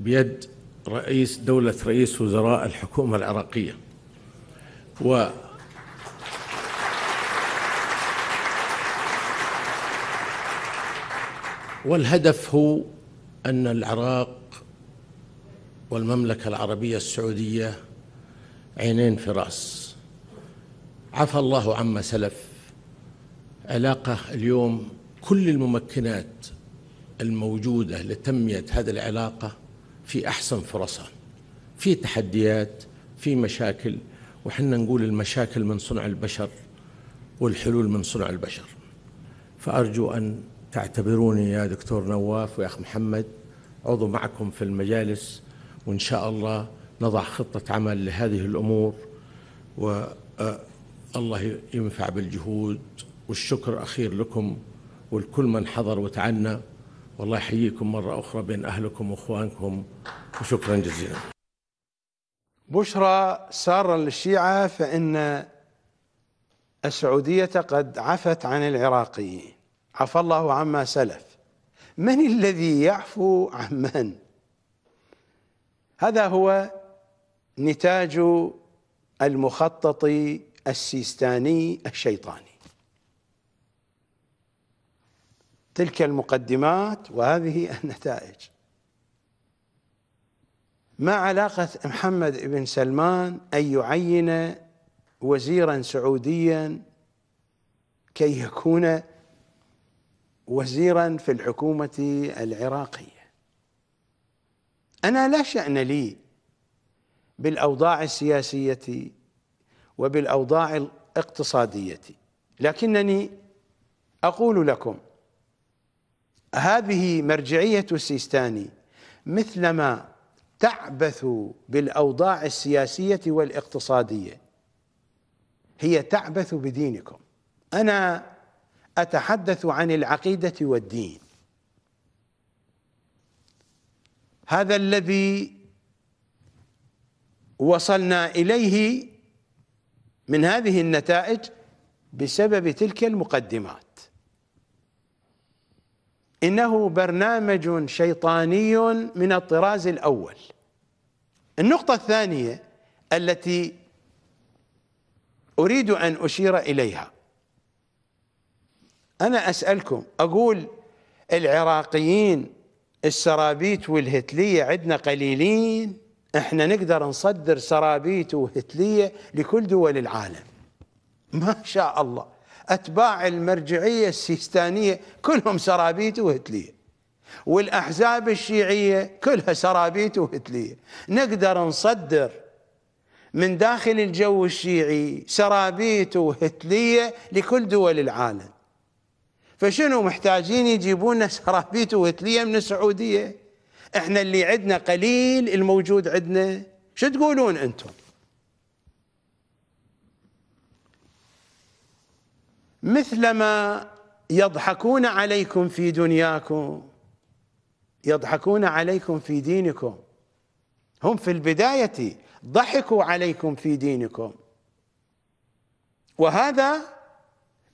بيد رئيس دولة رئيس وزراء الحكومة العراقية و والهدف هو أن العراق والمملكة العربية السعودية عينين في رأس عفى الله عما سلف علاقة اليوم كل الممكنات الموجودة لتنمية هذه العلاقة في أحسن فرصها في تحديات في مشاكل وحنا نقول المشاكل من صنع البشر والحلول من صنع البشر فأرجو أن تعتبروني يا دكتور نواف ويا أخ محمد عضو معكم في المجالس وإن شاء الله نضع خطة عمل لهذه الأمور والله ينفع بالجهود والشكر أخير لكم ولكل من حضر وتعنى والله يحييكم مرة أخرى بين أهلكم وإخوانكم وشكرا جزيلا بشرى سارة للشيعة فإن السعودية قد عفت عن العراقيين عفى الله عما سلف من الذي يعفو عن من هذا هو نتاج المخطط السيستاني الشيطاني تلك المقدمات وهذه النتائج ما علاقة محمد بن سلمان أن يعين وزيرا سعوديا كي يكون وزيرا في الحكومة العراقية أنا لا شأن لي بالأوضاع السياسية وبالأوضاع الاقتصادية لكنني أقول لكم هذه مرجعية السيستاني مثلما تعبث بالاوضاع السياسيه والاقتصاديه هي تعبث بدينكم انا اتحدث عن العقيده والدين هذا الذي وصلنا اليه من هذه النتائج بسبب تلك المقدمات إنه برنامج شيطاني من الطراز الأول النقطة الثانية التي أريد أن أشير إليها أنا أسألكم أقول العراقيين السرابيت والهتلية عندنا قليلين احنا نقدر نصدر سرابيت وهتلية لكل دول العالم ما شاء الله أتباع المرجعية السيستانية كلهم سرابيت وهتلية والأحزاب الشيعية كلها سرابيت وهتلية نقدر نصدر من داخل الجو الشيعي سرابيت وهتلية لكل دول العالم فشنو محتاجين يجيبون سرابيت وهتلية من السعودية احنا اللي عندنا قليل الموجود عندنا شو تقولون انتم مثلما يضحكون عليكم في دنياكم يضحكون عليكم في دينكم هم في البداية ضحكوا عليكم في دينكم وهذا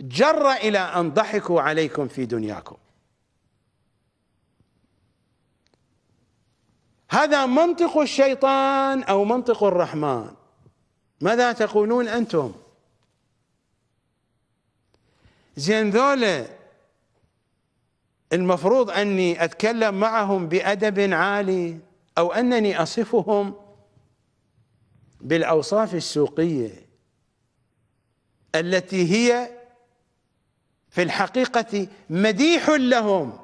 جر إلى أن ضحكوا عليكم في دنياكم هذا منطق الشيطان أو منطق الرحمن ماذا تقولون أنتم زين ذولا المفروض اني اتكلم معهم بادب عالي او انني اصفهم بالاوصاف السوقيه التي هي في الحقيقه مديح لهم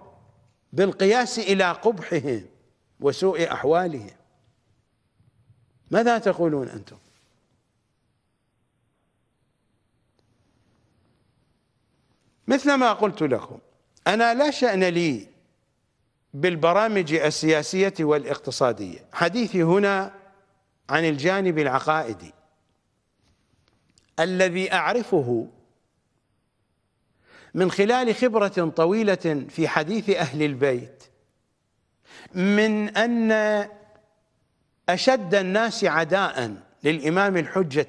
بالقياس الى قبحهم وسوء احوالهم ماذا تقولون انتم مثل ما قلت لكم أنا لا شأن لي بالبرامج السياسية والاقتصادية حديثي هنا عن الجانب العقائدي الذي أعرفه من خلال خبرة طويلة في حديث أهل البيت من أن أشد الناس عداء للإمام الحجة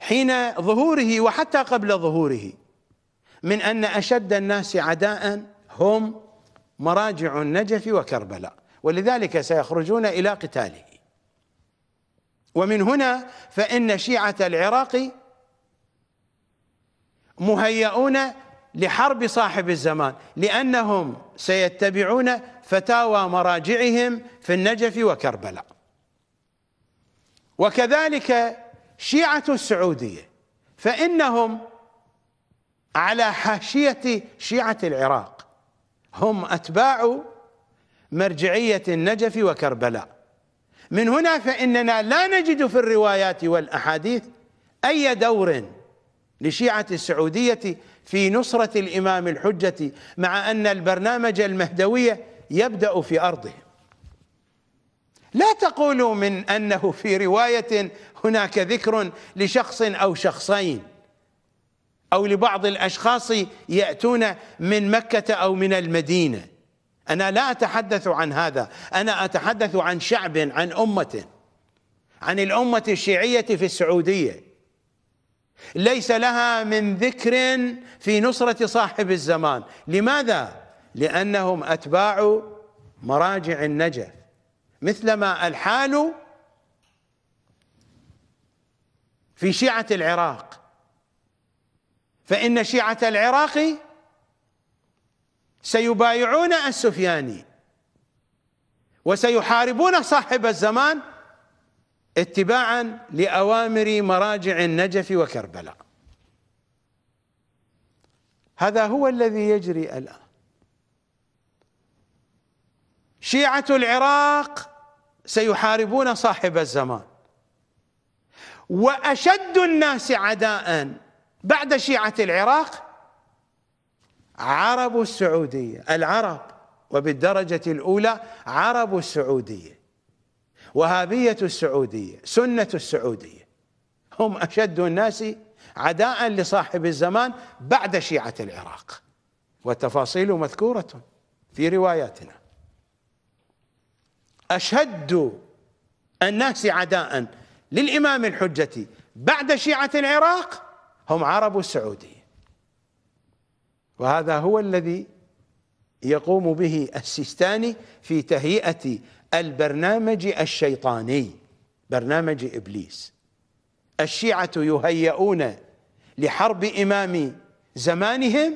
حين ظهوره وحتى قبل ظهوره من أن أشد الناس عداء هم مراجع النجف وكربلاء ولذلك سيخرجون إلى قتاله ومن هنا فإن شيعة العراق مهيئون لحرب صاحب الزمان لأنهم سيتبعون فتاوى مراجعهم في النجف وكربلاء وكذلك شيعة السعودية فإنهم على حاشية شيعة العراق هم أتباع مرجعية النجف وكربلاء من هنا فإننا لا نجد في الروايات والأحاديث أي دور لشيعة السعودية في نصرة الإمام الحجة مع أن البرنامج المهدوية يبدأ في أرضهم لا تقولوا من أنه في رواية هناك ذكر لشخص أو شخصين أو لبعض الأشخاص يأتون من مكة أو من المدينة أنا لا أتحدث عن هذا أنا أتحدث عن شعب عن أمة عن الأمة الشيعية في السعودية ليس لها من ذكر في نصرة صاحب الزمان لماذا؟ لأنهم أتباع مراجع النجف مثلما الحال في شيعة العراق فإن شيعة العراق سيبايعون السفياني وسيحاربون صاحب الزمان اتباعا لأوامر مراجع النجف وكربلاء هذا هو الذي يجري الآن شيعة العراق سيحاربون صاحب الزمان وأشد الناس عداءً بعد شيعة العراق عرب السعودية العرب وبالدرجة الأولى عرب السعودية وهابية السعودية سنة السعودية هم أشد الناس عداء لصاحب الزمان بعد شيعة العراق والتفاصيل مذكورة في رواياتنا أشد الناس عداء للإمام الحجة بعد شيعة العراق هم عرب السعودية وهذا هو الذي يقوم به السيستاني في تهيئة البرنامج الشيطاني برنامج إبليس الشيعة يهيئون لحرب إمام زمانهم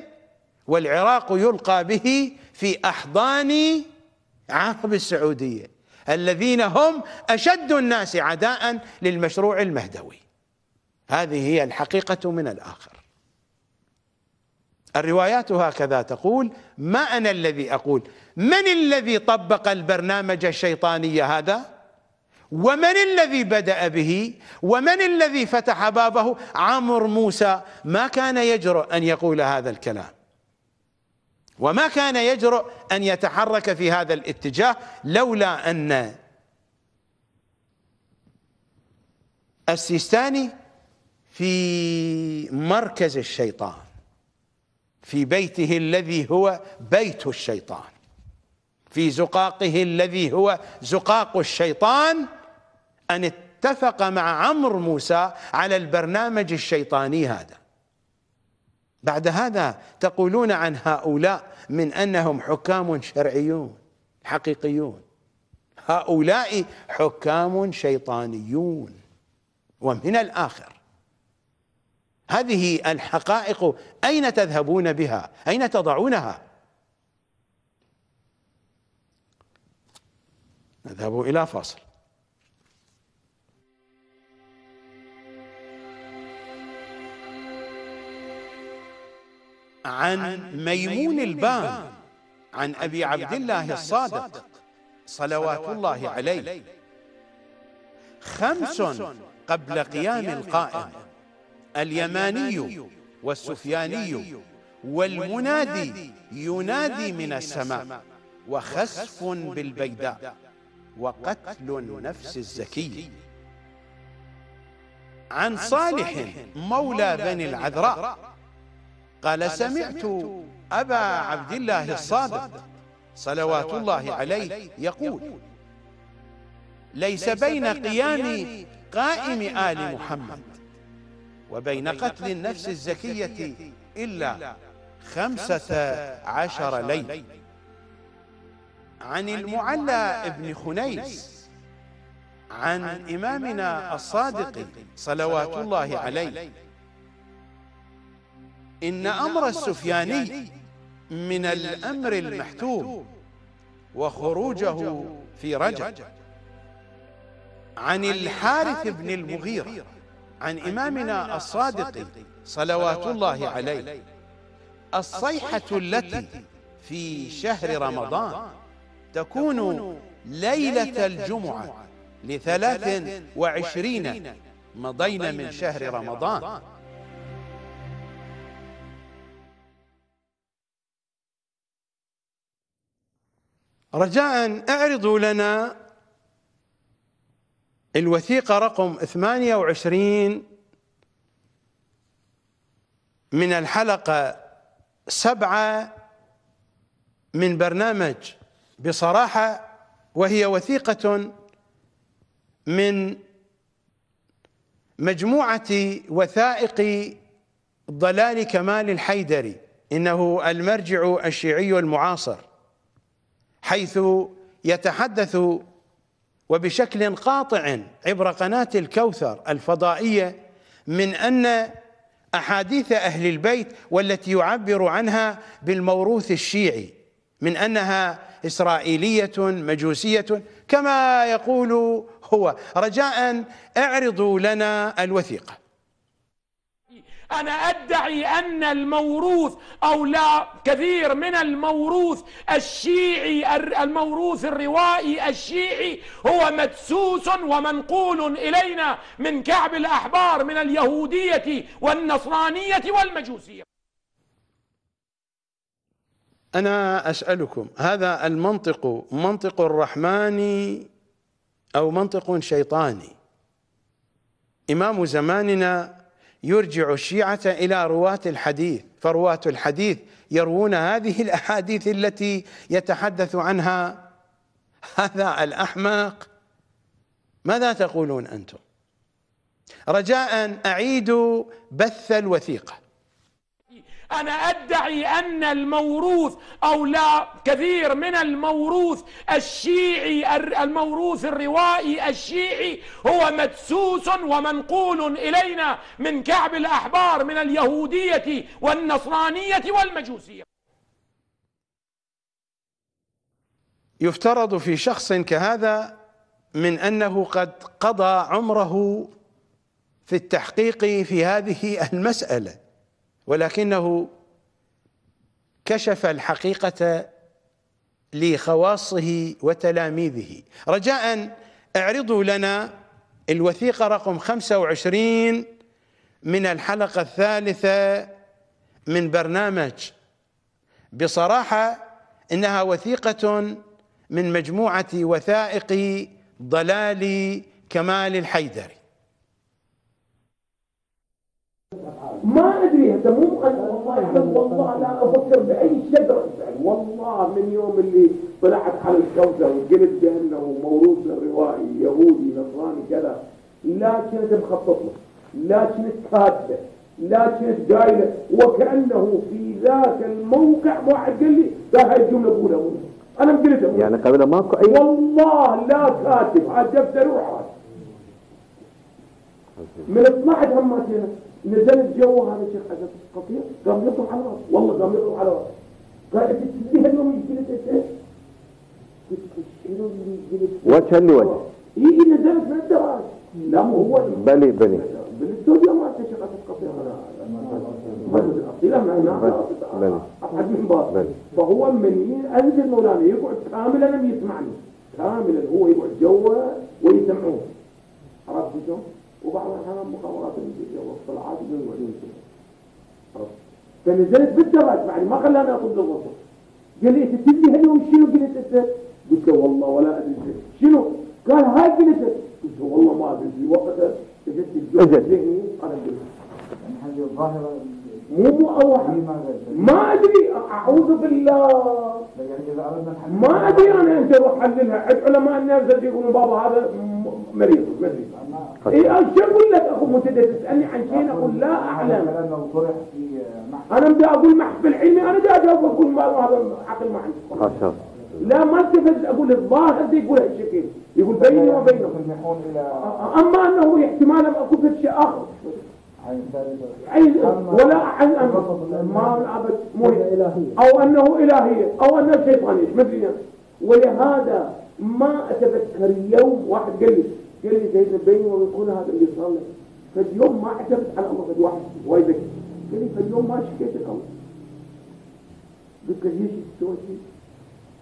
والعراق يلقى به في أحضان عرب السعودية الذين هم أشد الناس عداء للمشروع المهدوي هذه هي الحقيقة من الآخر الروايات هكذا تقول ما أنا الذي أقول من الذي طبق البرنامج الشيطاني هذا ومن الذي بدأ به ومن الذي فتح بابه عمر موسى ما كان يجرؤ أن يقول هذا الكلام وما كان يجرؤ أن يتحرك في هذا الاتجاه لولا أن السيستاني في مركز الشيطان في بيته الذي هو بيت الشيطان في زقاقه الذي هو زقاق الشيطان أن اتفق مع عمر موسى على البرنامج الشيطاني هذا بعد هذا تقولون عن هؤلاء من أنهم حكام شرعيون حقيقيون هؤلاء حكام شيطانيون ومن الآخر هذه الحقائق أين تذهبون بها أين تضعونها نذهب إلى فاصل عن ميمون البام عن أبي عبد الله الصادق صلوات الله عليه خمس قبل قيام القائم اليماني والسفياني والمنادي ينادي من السماء وخسف بالبيداء وقتل نفس الزكي عن صالح مولى بني العذراء قال سمعت أبا عبد الله الصادق صلوات الله عليه يقول ليس بين قيام قائم آل محمد وبين قتل النفس الزكية إلا خمسة عشر ليل عن المعلى بن خنيس عن إمامنا الصادق صلوات الله عليه إن أمر السفياني من الأمر المحتوم وخروجه في رجب عن الحارث بن المغيرة عن إمامنا الصادق صلوات الله عليه الصيحة التي في شهر رمضان تكون ليلة الجمعة لثلاث وعشرين مضينا من شهر رمضان رجاء اعرضوا لنا الوثيقة رقم 28 من الحلقة سبعة من برنامج بصراحة وهي وثيقة من مجموعة وثائق ضلال كمال الحيدري إنه المرجع الشيعي المعاصر حيث يتحدث وبشكل قاطع عبر قناة الكوثر الفضائية من أن أحاديث أهل البيت والتي يعبر عنها بالموروث الشيعي من أنها إسرائيلية مجوسية كما يقول هو رجاء اعرضوا لنا الوثيقة أنا أدعي أن الموروث أو لا كثير من الموروث الشيعي الموروث الروائي الشيعي هو مدسوس ومنقول إلينا من كعب الأحبار من اليهودية والنصرانية والمجوسية أنا أسألكم هذا المنطق منطق الرحمن أو منطق شيطاني إمام زماننا يرجع الشيعة إلى رواة الحديث فرواة الحديث يروون هذه الأحاديث التي يتحدث عنها هذا الأحمق ماذا تقولون أنتم رجاء أعيدوا بث الوثيقة أنا أدعي أن الموروث أو لا كثير من الموروث الشيعي الموروث الروائي الشيعي هو مدسوس ومنقول إلينا من كعب الأحبار من اليهودية والنصرانية والمجوسية يفترض في شخص كهذا من أنه قد قضى عمره في التحقيق في هذه المسألة ولكنه كشف الحقيقة لخواصه وتلاميذه رجاء اعرضوا لنا الوثيقة رقم 25 من الحلقة الثالثة من برنامج بصراحة إنها وثيقة من مجموعة وثائق ضلال كمال الحيدري ما أدري انت مو والله والله لا افكر باي شجره والله من يوم اللي طلعت على الكوثر وقلت بانه موروث الروائي يهودي نصراني كذا لا كنت مخطط له لا كنت كاتبه لا كنت قايله وكانه في ذاك الموقع واحد قال لي لا هاي الجمله الاولى انا قلتها يعني قبل ماكو اي والله لا كاتب عجبت روحك من 12 ما نزلت الجو هذا الشيخ حسن القطيع قام يطلع على راسه والله قام يطلع على راسه قال انت تشبيه إيه، انه يجلس الشيخ وتلوت يجي نزلت من الدراج لا مو هو بلي بلي بالاستوديو ما انت شغلت القطيع هذا من فهو من انزل مولانا يقعد كاملا لم يسمعني كاملا هو يقعد جوا ويسمعوه عرفت شلون؟ وبعض الأحيان مخابرات نسيجة وسط العادي يقعدون فيها فنزلت بالدرج يعني ما خلاني أطب الغرفة قال لي أنت تدري هاليوم شنو قلت أنت؟ قلت له والله ولا أدري شنو؟ قال هاي قلت قلت له والله ما أدري وقتها اجت الجو ذهني أنا قلت يعني هذه الظاهرة مو مؤوحة ما أدري أعوذ بالله ما أدري أنا أنت روح حللها عد علماء الناس يقولون بابا هذا مريض ما أدري اي أشر أقول لك أخو انت تسألني عن شيء أقول لا أعلم أنا بدي أقول محفل علمي أنا بدي أجاوب أقول ما هذا عقل ما عندي لا ما استفدت أقول الظاهر دي يقول هالشكل يقول بيني وبينه أما أنه احتمال اكو في شيء آخر عين ولا عن امر ما لعبت او انه الهيه او انه شيطانيه مثلنا ولهذا ما اتذكر يوم واحد قال لي قال لي سيدنا بيني وبين هذا اللي صار لك فاليوم ما اعتمدت على امر قد واحد وايد قال لي فاليوم ما شكيت الامر قلت له ليش سويت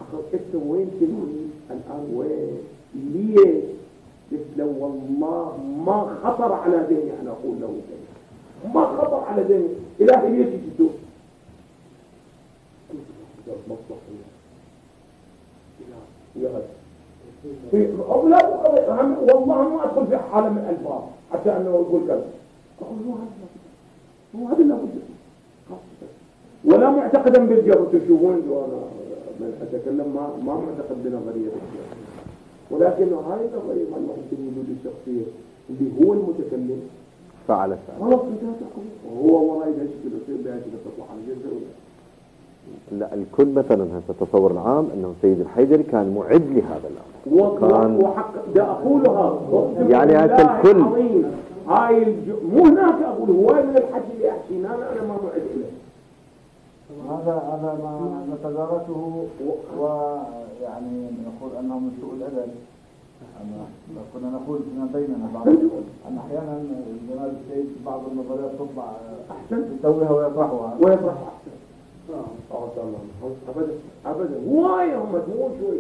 اخذ انت وين تنوي الان وين ليه قلت له والله ما خطر على ذهني ان اقول له ذلك ما خطر على ذهني إلهي ليش يجدون في لا والله ما ادخل في حاله من الالفاظ حتى انه يقول كذا اقول مو هذا مو هذا اللي موجود ولا معتقدا بالجهل تشوفون وانا اتكلم ما ما معتقد بنظريه الجهل ولكن هاي النظريه ما مال وجود الشخصيه اللي هو المتكلم فعل فعل هو انتهت وهو ما يعيش كده يصير لا الكل مثلا التصور العام انه سيد الحيدري كان معد لهذا الامر وكان وحق ده اقولها يعني هسه الكل هاي الج... مو هناك اقول هو من الحكي اللي احكيناه انا ما معد له هذا هذا ما نتدارسه ويعني نقول انه من سوء الادب كنا نقول فيما بيننا بعض ان احيانا الجمال السيد بعض النظريات تطلع احسن آه، تسويها ويطرحها ويطرحها احسن آه، ابدا ابدا واي هم شوي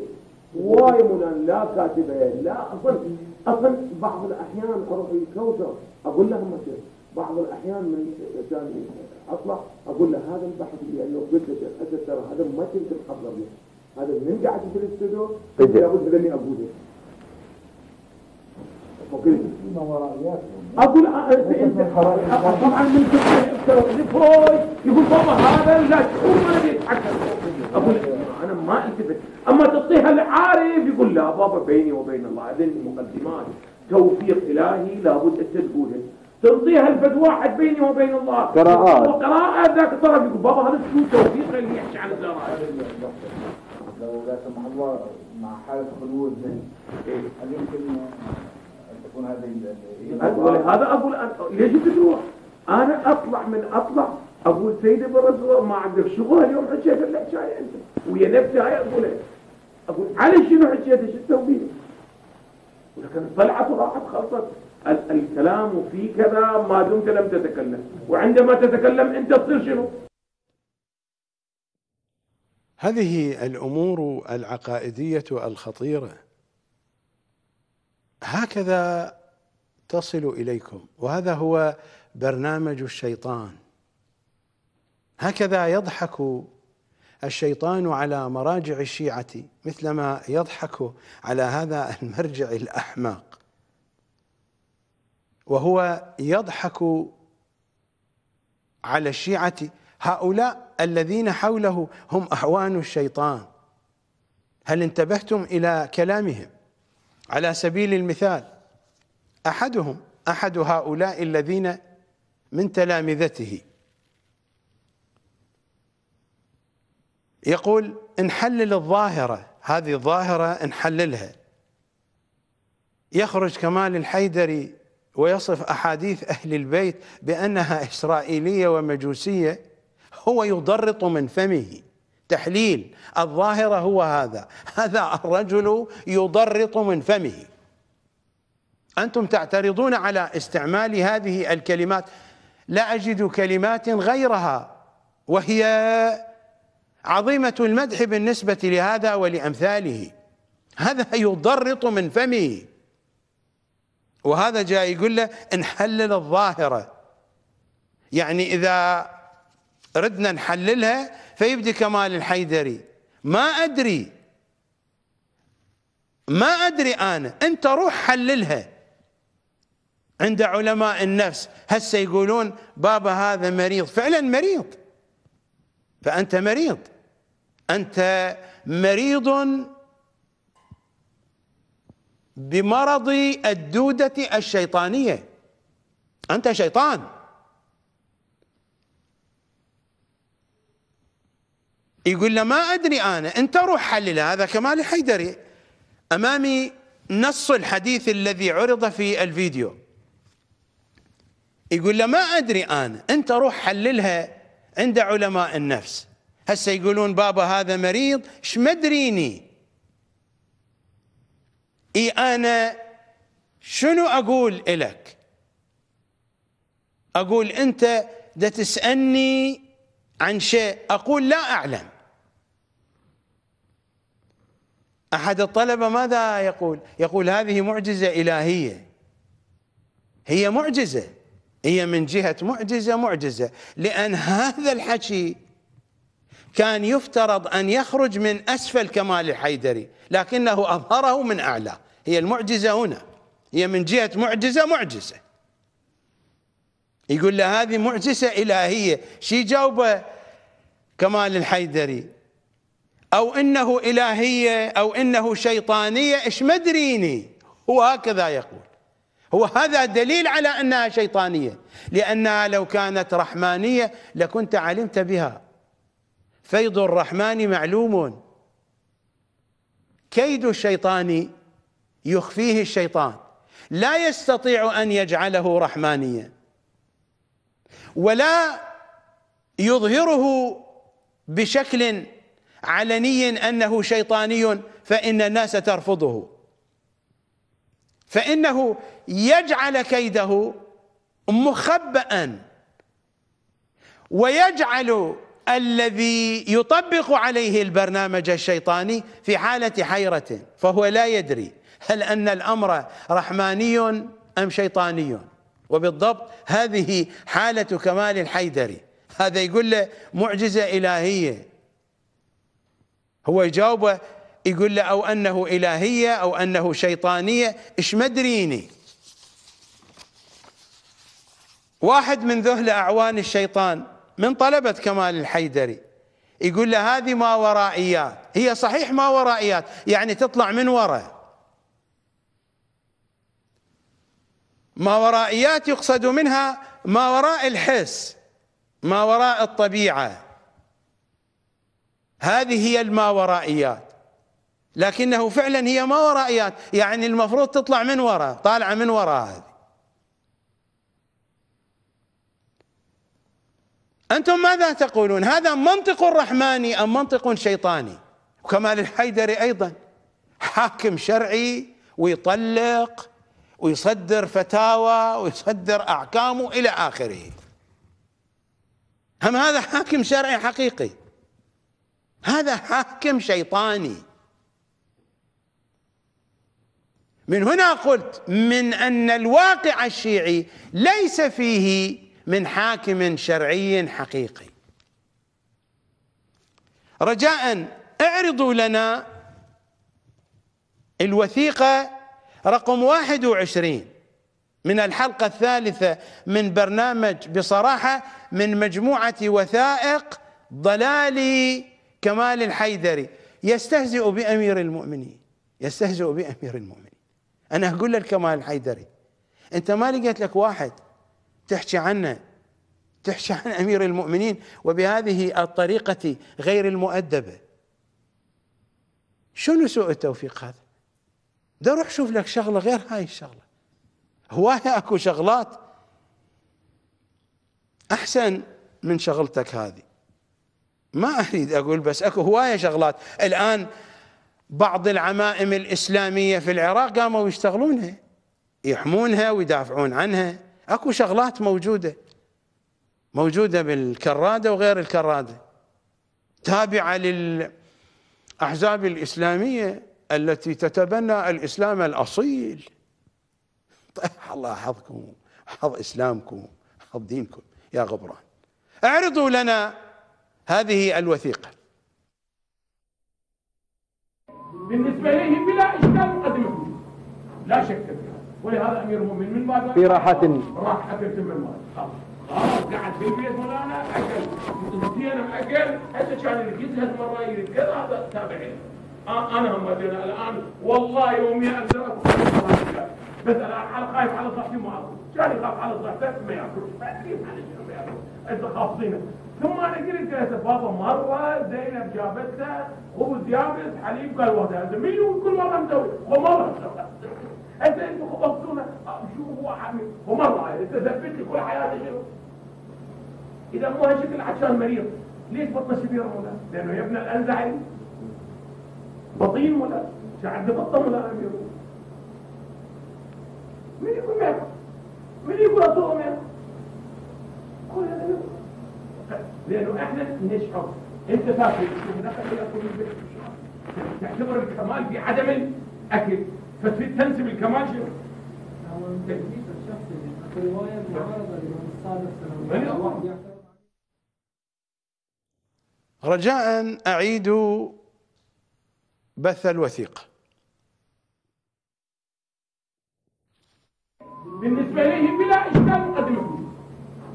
واي لا كاتبه لا اصلا اصلا بعض الاحيان اروح الكوثر اقول لهم مثلا بعض الاحيان من كان اطلع اقول له هذا البحث اللي انه قلت لك الاسد ترى هذا ما تقدر تحضر له هذا من قاعد في الاستوديو طيب. لابد اني اقوله اقول طبعا من فرويد يقول بابا هذا لا شعور ما بيتحكم اقول انا ما التفت اما تعطيها العارف يقول لا بابا بيني وبين الله هذه مقدمات توفيق الهي لابد انت تقولها تعطيها الفتوى واحد بيني وبين الله قراءات وقراءه ذاك الطرف يقول بابا هذا شو توفيق اللي يحكي عن الزراعه لو لا سمح الله مع حاله خلود يمكن تكون هذه ولهذا اقول ليش تروح؟ انا اطلع من اطلع اقول سيدي بالرسول ما عندك شغل اليوم حكيت لك شاي انت ويا نفسي هاي اقولها اقول على شنو حكيت شو تسوي؟ ولكن طلعت وراحت خلصت الكلام في كذا ما دمت لم تتكلم وعندما تتكلم انت تصير شنو؟ هذه الامور العقائديه الخطيره هكذا تصل اليكم وهذا هو برنامج الشيطان هكذا يضحك الشيطان على مراجع الشيعه مثلما يضحك على هذا المرجع الاحمق وهو يضحك على الشيعه هؤلاء الذين حوله هم اعوان الشيطان هل انتبهتم الى كلامهم على سبيل المثال احدهم احد هؤلاء الذين من تلامذته يقول انحلل الظاهره هذه الظاهره نحللها يخرج كمال الحيدري ويصف احاديث اهل البيت بانها اسرائيليه ومجوسيه هو يضرط من فمه تحليل الظاهرة هو هذا هذا الرجل يضرط من فمه أنتم تعترضون على استعمال هذه الكلمات لا أجد كلمات غيرها وهي عظيمة المدح بالنسبة لهذا ولأمثاله هذا يضرط من فمه وهذا جاي يقول له نحلل الظاهرة يعني إذا ردنا نحللها فيبدي كمال الحيدري ما أدري ما أدري أنا أنت روح حللها عند علماء النفس هسه يقولون بابا هذا مريض فعلا مريض فأنت مريض أنت مريض بمرض الدودة الشيطانية أنت شيطان يقول له ما أدري أنا أنت روح حلل هذا كمال حيدري أمامي نص الحديث الذي عرض في الفيديو يقول له ما أدري أنا أنت روح حللها عند علماء النفس هسه يقولون بابا هذا مريض ايش مدريني اي انا شنو اقول لك اقول انت دا تسالني عن شيء اقول لا اعلم أحد الطلبة ماذا يقول يقول هذه معجزة إلهية هي معجزة هي من جهة معجزة معجزة لأن هذا الحكي كان يفترض أن يخرج من أسفل كمال الحيدري لكنه أظهره من أعلى هي المعجزة هنا هي من جهة معجزة معجزة يقول له هذه معجزة إلهية شي جاوبه كمال الحيدري أو إنه إلهية أو إنه شيطانية إيش مدريني هو هكذا يقول هو هذا دليل على أنها شيطانية لأنها لو كانت رحمانية لكنت علمت بها فيض الرحمن معلوم كيد الشيطان يخفيه الشيطان لا يستطيع أن يجعله رحمانيا ولا يظهره بشكل علني أنه شيطاني فإن الناس ترفضه فإنه يجعل كيده مخبأ ويجعل الذي يطبق عليه البرنامج الشيطاني في حالة حيرة فهو لا يدري هل أن الأمر رحماني أم شيطاني وبالضبط هذه حالة كمال الحيدري هذا يقول له معجزة إلهية هو يجاوبه يقول له أو أنه إلهية أو أنه شيطانية إيش مدريني واحد من ذهل أعوان الشيطان من طلبة كمال الحيدري يقول له هذه ما ورائيات هي صحيح ما ورائيات يعني تطلع من وراء ما ورائيات يقصد منها ما وراء الحس ما وراء الطبيعه هذه هي الماورائيات لكنه فعلا هي ماورائيات يعني المفروض تطلع من وراء طالعة من وراء هذه أنتم ماذا تقولون هذا منطق رحماني أم منطق شيطاني وكمال الحيدري أيضا حاكم شرعي ويطلق ويصدر فتاوى ويصدر أحكامه إلى آخره هم هذا حاكم شرعي حقيقي هذا حاكم شيطاني من هنا قلت من ان الواقع الشيعي ليس فيه من حاكم شرعي حقيقي رجاء اعرضوا لنا الوثيقه رقم 21 من الحلقه الثالثه من برنامج بصراحه من مجموعه وثائق ضلالي كمال الحيدري يستهزئ بأمير المؤمنين يستهزئ بأمير المؤمنين أنا أقول للكمال الحيدري أنت ما لقيت لك واحد تحكي عنه تحكي عن أمير المؤمنين وبهذه الطريقة غير المؤدبة شنو سوء التوفيق هذا ده روح شوف لك شغلة غير هاي الشغلة هواية أكو شغلات أحسن من شغلتك هذه ما اريد اقول بس اكو هوايه شغلات الان بعض العمائم الاسلاميه في العراق قاموا يشتغلونها يحمونها ويدافعون عنها اكو شغلات موجوده موجوده بالكراده وغير الكراده تابعه للاحزاب الاسلاميه التي تتبنى الاسلام الاصيل طيب، الله حظكم حظ اسلامكم حظ دينكم يا غبران اعرضوا لنا هذه الوثيقة بالنسبة لهم بلا إشكال نقدمهم لا شك فيها ولهذا أمير المؤمنين من بعد في راحة راح راحة تم المال خلاص قاعد في البيت مولانا أكل مدينا أكل حتى كان الكيس هالمرة يريد كذا هذا تابعين آه، أنا هم مدينة الآن والله يومي أقدر بس الآن خايف على صحتي ما أقول كان يخاف على صحته ما يأكل ما يأكل أنت خاف ثم انا قلت جلسة بابا مرة زينب جابت له خبز يابس حليب قال وضع هذا مليون كل مرة مسوي ومرة مسوي انت انت خبزتونا آه، شو هو حميد ومرة انت ثبت لي كل حياتي شنو اذا مو هالشكل عشان مريض ليش بطنه شبيرة مولا لانه يا ابن الانزعي بطين ولا شعب بطه مولا امير من يقول مين من يقول اطوه ميرا كل هذا لانه احنا نشعر انت تاكل تشوف نفسك كل البيت تعتبر الكمال بعدم الاكل فتنسب الكمال شنو؟ رجاء اعيدوا بث الوثيقه بالنسبه لهم بلا اشكال مقدمة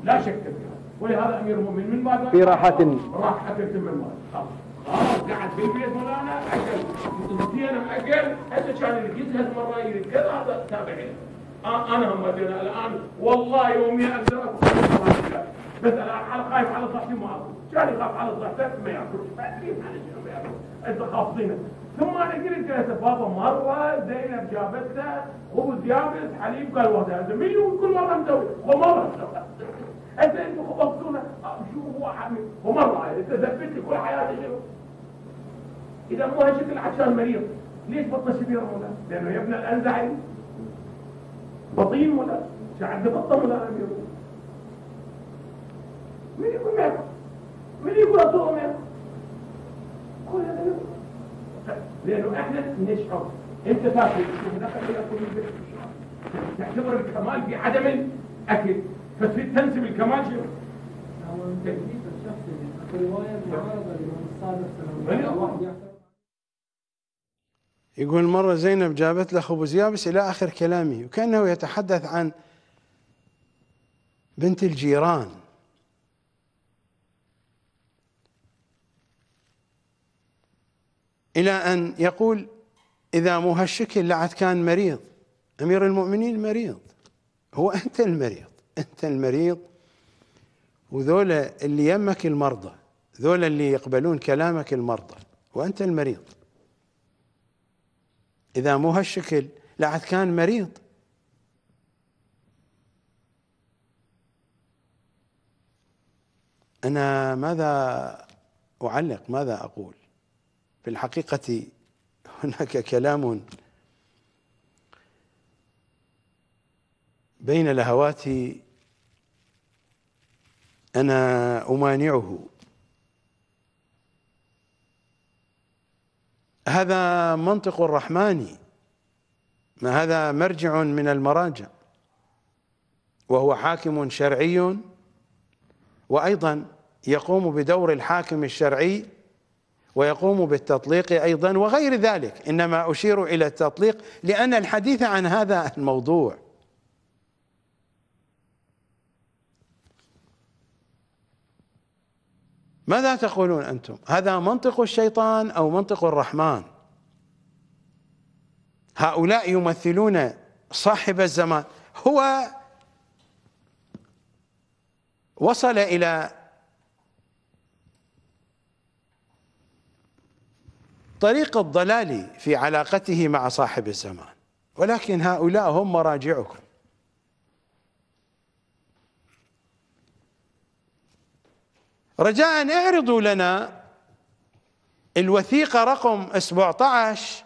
لا شك فيه ولهذا امير المؤمنين من بعد في راحه راحه تتم المال خلاص قاعد في البيت مولانا اكل مدينا ماكل حتى كان يريد المره يريد كذا تابعين انا هم الان والله يومي اقدر بس مثلا انا خايف على صحتي ما اكل كان يخاف على صحته ما ياكل فاكيد على شنو ما ياكل انت خافضينه ثم انا قلت له بابا مره زينب جابت له خبز يابس حليب قال وهذا مليون كل مره مسوي ومره مسوي قال لي انتوا خبطتونا شوفوا هو عامل ومره انت ثبت لي كل حياتي غيره اذا مهاجر العشان مريض ليش بطنه شبيره ولا لانه يا ابن الانزعي بطين ولا شعب بطه ولا امير من يقول ميرا من يقول اطوء ميرا كل هذا لانه احنا نشعر انت تاكل تشوف دخل الى كل تعتبر الكمال في عدم الاكل تثبيت تنسب الكماشي تثبيت يقول مرة زينب جابت له خبز يابس إلى آخر كلامه وكأنه يتحدث عن بنت الجيران إلى أن يقول إذا مو هالشكل لعد كان مريض أمير المؤمنين مريض هو أنت المريض انت المريض وذولا اللي يمك المرضى ذولا اللي يقبلون كلامك المرضى وانت المريض اذا مو هالشكل لعد كان مريض انا ماذا اعلق ماذا اقول في الحقيقه هناك كلام بين لهواتي أنا أمانعه هذا منطق الرحمن ما هذا مرجع من المراجع وهو حاكم شرعي وأيضا يقوم بدور الحاكم الشرعي ويقوم بالتطليق أيضا وغير ذلك إنما أشير إلى التطليق لأن الحديث عن هذا الموضوع ماذا تقولون انتم؟ هذا منطق الشيطان او منطق الرحمن؟ هؤلاء يمثلون صاحب الزمان هو وصل الى طريق الضلال في علاقته مع صاحب الزمان ولكن هؤلاء هم مراجعكم رجاء اعرضوا لنا الوثيقة رقم 17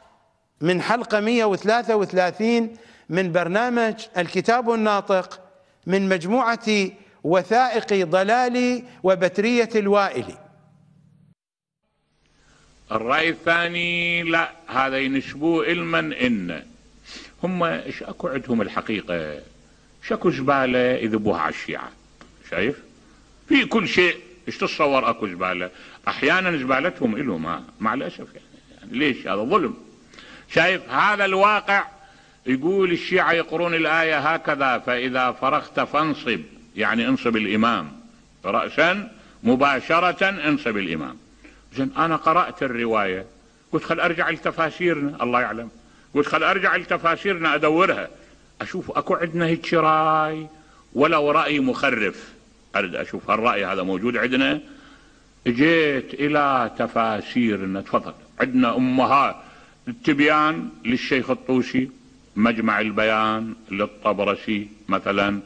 من حلقة 133 من برنامج الكتاب الناطق من مجموعة وثائق ضلالي وبترية الوائلي الرأي الثاني لا هذا ينسبوه علما إن هم ايش اكو عندهم الحقيقة شكو جبالة يذبوها على الشيعة شايف في كل شيء ايش تتصور اكو زباله احيانا زبالتهم الهم مع الاسف يعني ليش هذا ظلم شايف هذا الواقع يقول الشيعة يقرون الآية هكذا فإذا فرغت فانصب يعني انصب الإمام رأسا مباشرة انصب الإمام زين أنا قرأت الرواية قلت خل أرجع لتفاسيرنا الله يعلم قلت خل أرجع لتفاسيرنا أدورها أشوف أكو عندنا هيك راي ولو رأي مخرف أرد أشوف هالرأي هذا موجود عندنا جيت إلى تفاسيرنا تفضل عندنا أمهات التبيان للشيخ الطوسي مجمع البيان للطبرسي مثلا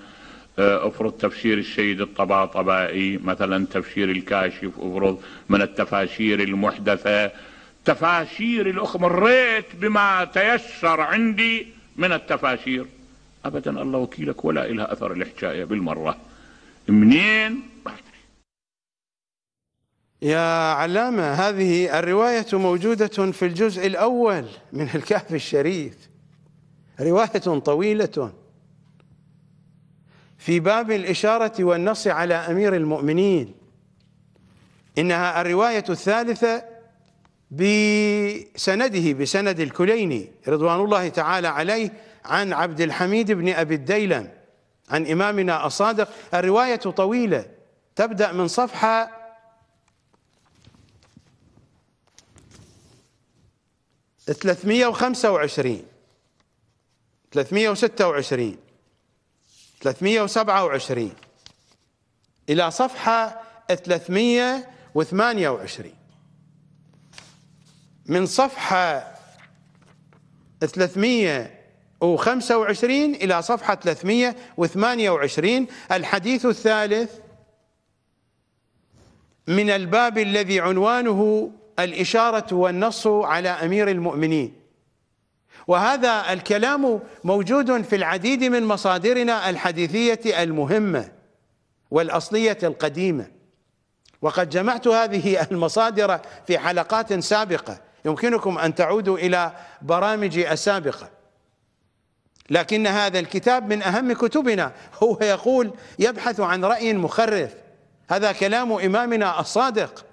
آه، افرض تفسير السيد الطباطبائي مثلا تفسير الكاشف افرض من التفاسير المحدثة تفاسير الأخ مريت بما تيسر عندي من التفاسير أبدا الله وكيلك ولا إلها أثر الإحجاية بالمرة منين يا علامة هذه الرواية موجودة في الجزء الأول من الكهف الشريف رواية طويلة في باب الإشارة والنص على أمير المؤمنين إنها الرواية الثالثة بسنده بسند الكليني رضوان الله تعالى عليه عن عبد الحميد بن أبي الديلم عن إمامنا الصادق الرواية طويلة تبدأ من صفحة ثلاثمية وخمسة وعشرين ثلاثمية وستة وعشرين ثلاثمية وسبعة وعشرين إلى صفحة ثلاثمية وثمانية وعشرين من صفحة ثلاثمية 25 إلى صفحة 328 الحديث الثالث من الباب الذي عنوانه الإشارة والنص على أمير المؤمنين وهذا الكلام موجود في العديد من مصادرنا الحديثية المهمة والأصلية القديمة وقد جمعت هذه المصادر في حلقات سابقة يمكنكم أن تعودوا إلى برامجي السابقة لكن هذا الكتاب من أهم كتبنا هو يقول يبحث عن رأي مخرف هذا كلام إمامنا الصادق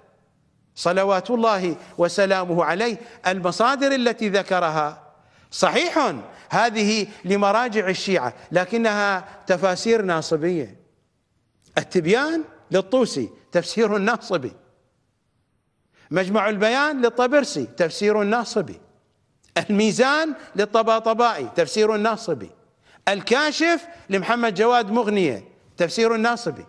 صلوات الله وسلامه عليه المصادر التي ذكرها صحيح هذه لمراجع الشيعة لكنها تفاسير ناصبية التبيان للطوسي تفسير ناصبي مجمع البيان للطبرسي تفسير ناصبي الميزان للطباطبائي تفسير الناصبي الكاشف لمحمد جواد مغنية تفسير الناصبي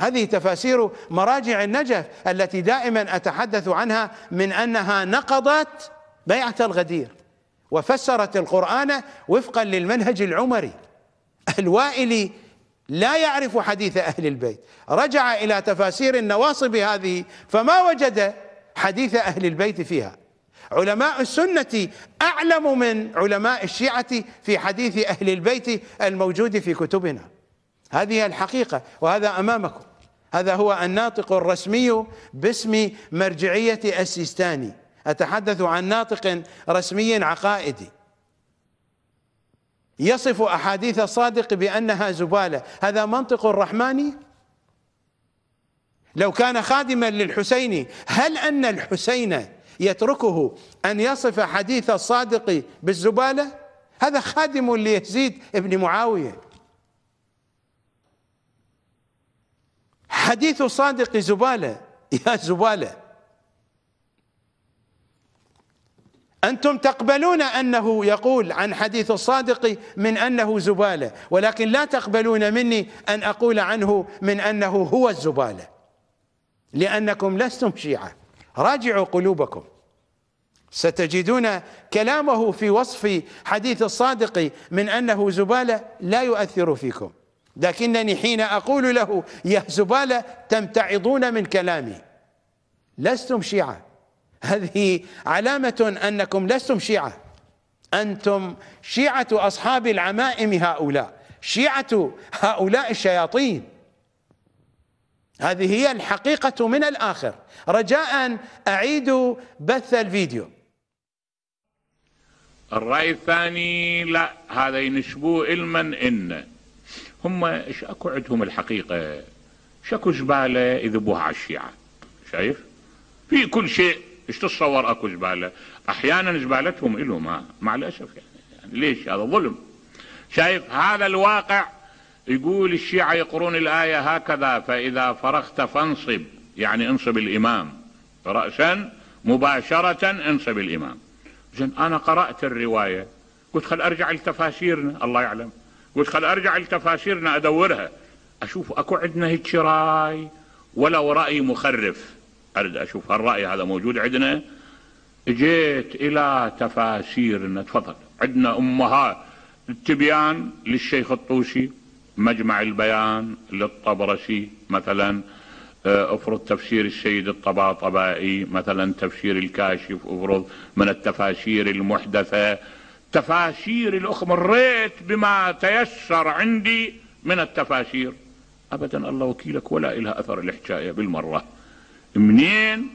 هذه تفاسير مراجع النجف التي دائما أتحدث عنها من أنها نقضت بيعة الغدير وفسرت القرآن وفقا للمنهج العمري الوائلي لا يعرف حديث أهل البيت رجع إلى تفاسير النواصب هذه فما وجد حديث أهل البيت فيها علماء السنة أعلم من علماء الشيعة في حديث أهل البيت الموجود في كتبنا هذه الحقيقة وهذا أمامكم هذا هو الناطق الرسمي باسم مرجعية السيستاني أتحدث عن ناطق رسمي عقائدي يصف أحاديث الصادق بأنها زبالة هذا منطق الرحمن لو كان خادما للحسين هل أن الحسين يتركه أن يصف حديث الصادق بالزبالة هذا خادم ليزيد ابن معاوية حديث الصادق زبالة يا زبالة أنتم تقبلون أنه يقول عن حديث الصادق من أنه زبالة ولكن لا تقبلون مني أن أقول عنه من أنه هو الزبالة لأنكم لستم شيعة راجعوا قلوبكم ستجدون كلامه في وصف حديث الصادق من انه زباله لا يؤثر فيكم لكنني حين اقول له يا زباله تمتعضون من كلامي لستم شيعه هذه علامه انكم لستم شيعه انتم شيعه اصحاب العمائم هؤلاء شيعه هؤلاء الشياطين هذه هي الحقيقة من الآخر رجاء أعيدوا بث الفيديو الرأي الثاني لا هذا ينسبوه علما إن هم ايش اكو عندهم الحقيقة ايش اكو زبالة يذبوها على الشيعة شايف في كل شيء ايش تتصور اكو زبالة احيانا زبالتهم الهم ما مع الاسف يعني. يعني ليش هذا ظلم شايف هذا الواقع يقول الشيعة يقرون الآية هكذا فإذا فرغت فانصب يعني انصب الإمام رأسا مباشرة انصب الإمام زين أنا قرأت الرواية قلت خل أرجع لتفاسيرنا الله يعلم قلت خل أرجع لتفاسيرنا أدورها أشوف أكو عندنا هيك راي ولو رأي مخرف أرد أشوف هالرأي هذا موجود عندنا جيت إلى تفاسيرنا تفضل عندنا أمها التبيان للشيخ الطوسي مجمع البيان للطبرشي مثلا آه، افرض تفسير السيد الطباطبائي مثلا تفسير الكاشف افرض من التفاسير المحدثة تفاسير الأخ مريت بما تيسر عندي من التفاسير أبدا الله وكيلك ولا إلها أثر الحكاية بالمرة منين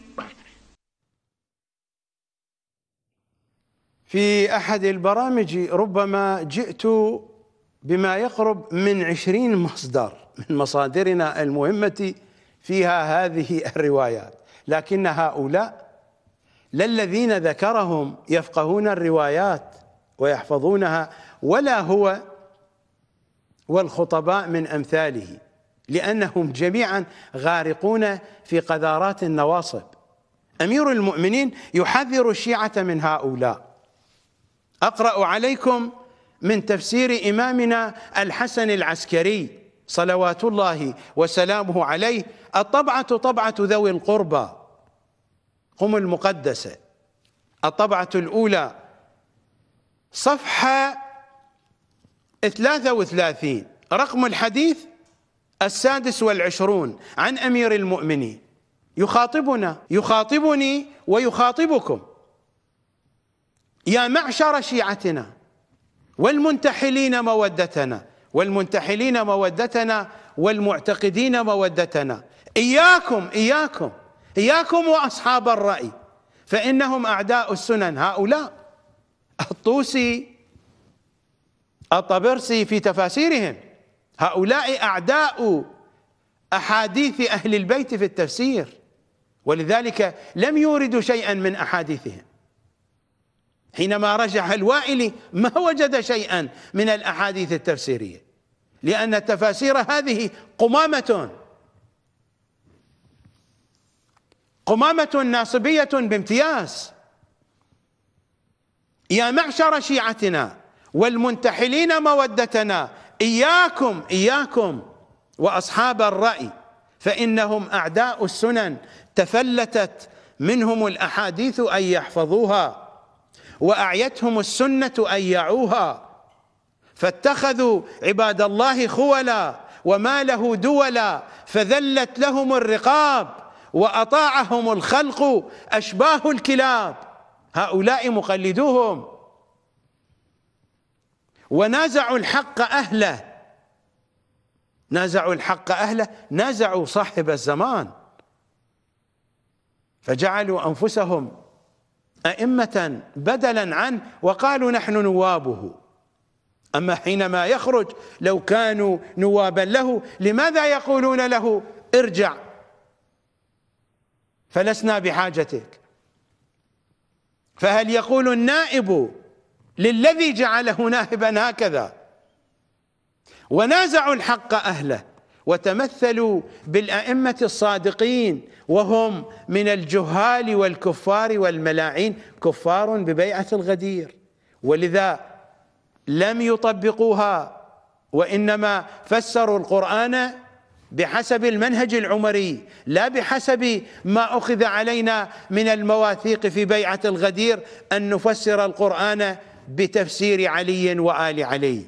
في أحد البرامج ربما جئت بما يقرب من عشرين مصدر من مصادرنا المهمة فيها هذه الروايات لكن هؤلاء لا الذين ذكرهم يفقهون الروايات ويحفظونها ولا هو والخطباء من أمثاله لأنهم جميعا غارقون في قذارات النواصب أمير المؤمنين يحذر الشيعة من هؤلاء أقرأ عليكم من تفسير إمامنا الحسن العسكري صلوات الله وسلامه عليه الطبعة طبعة ذوي القربى قم المقدسة الطبعة الأولى صفحة 33 رقم الحديث السادس والعشرون عن أمير المؤمنين يخاطبنا يخاطبني ويخاطبكم يا معشر شيعتنا والمنتحلين مودتنا والمنتحلين مودتنا والمعتقدين مودتنا إياكم إياكم إياكم وأصحاب الرأي فإنهم أعداء السنن هؤلاء الطوسي الطبرسي في تفاسيرهم هؤلاء أعداء أحاديث أهل البيت في التفسير ولذلك لم يوردوا شيئا من أحاديثهم حينما رجح الوائلي ما وجد شيئا من الاحاديث التفسيريه لان التفاسير هذه قمامه قمامه ناصبيه بامتياز يا معشر شيعتنا والمنتحلين مودتنا اياكم اياكم واصحاب الراي فانهم اعداء السنن تفلتت منهم الاحاديث ان يحفظوها وأعيتهم السنة ان يعوها فاتخذوا عباد الله خولا وماله دولا فذلت لهم الرقاب وأطاعهم الخلق أشباه الكلاب هؤلاء مقلدوهم ونازعوا الحق أهله نازعوا الحق أهله نازعوا صاحب الزمان فجعلوا أنفسهم أئمة بدلا عنه وقالوا نحن نوابه أما حينما يخرج لو كانوا نوابا له لماذا يقولون له ارجع فلسنا بحاجتك فهل يقول النائب للذي جعله نائبا هكذا ونازعوا الحق أهله وتمثلوا بالائمه الصادقين وهم من الجهال والكفار والملاعين كفار ببيعه الغدير ولذا لم يطبقوها وانما فسروا القران بحسب المنهج العمري لا بحسب ما اخذ علينا من المواثيق في بيعه الغدير ان نفسر القران بتفسير علي وال علي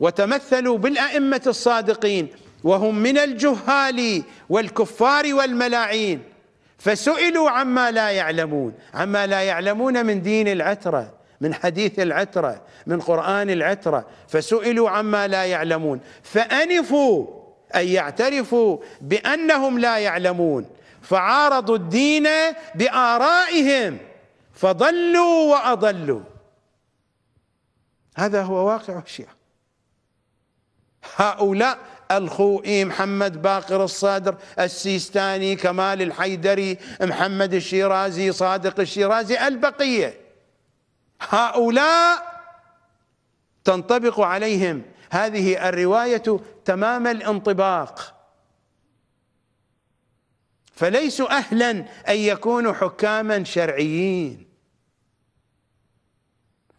وتمثلوا بالأئمة الصادقين وهم من الجهال والكفار والملاعين فسئلوا عما لا يعلمون عما لا يعلمون من دين العترة من حديث العترة من قرآن العترة فسئلوا عما لا يعلمون فأنفوا أن يعترفوا بأنهم لا يعلمون فعارضوا الدين بآرائهم فضلوا وأضلوا هذا هو واقع الشيعة هؤلاء الخوئي محمد باقر الصادر السيستاني كمال الحيدري محمد الشيرازي صادق الشيرازي البقية هؤلاء تنطبق عليهم هذه الرواية تمام الانطباق فليسوا أهلا أن يكونوا حكاما شرعيين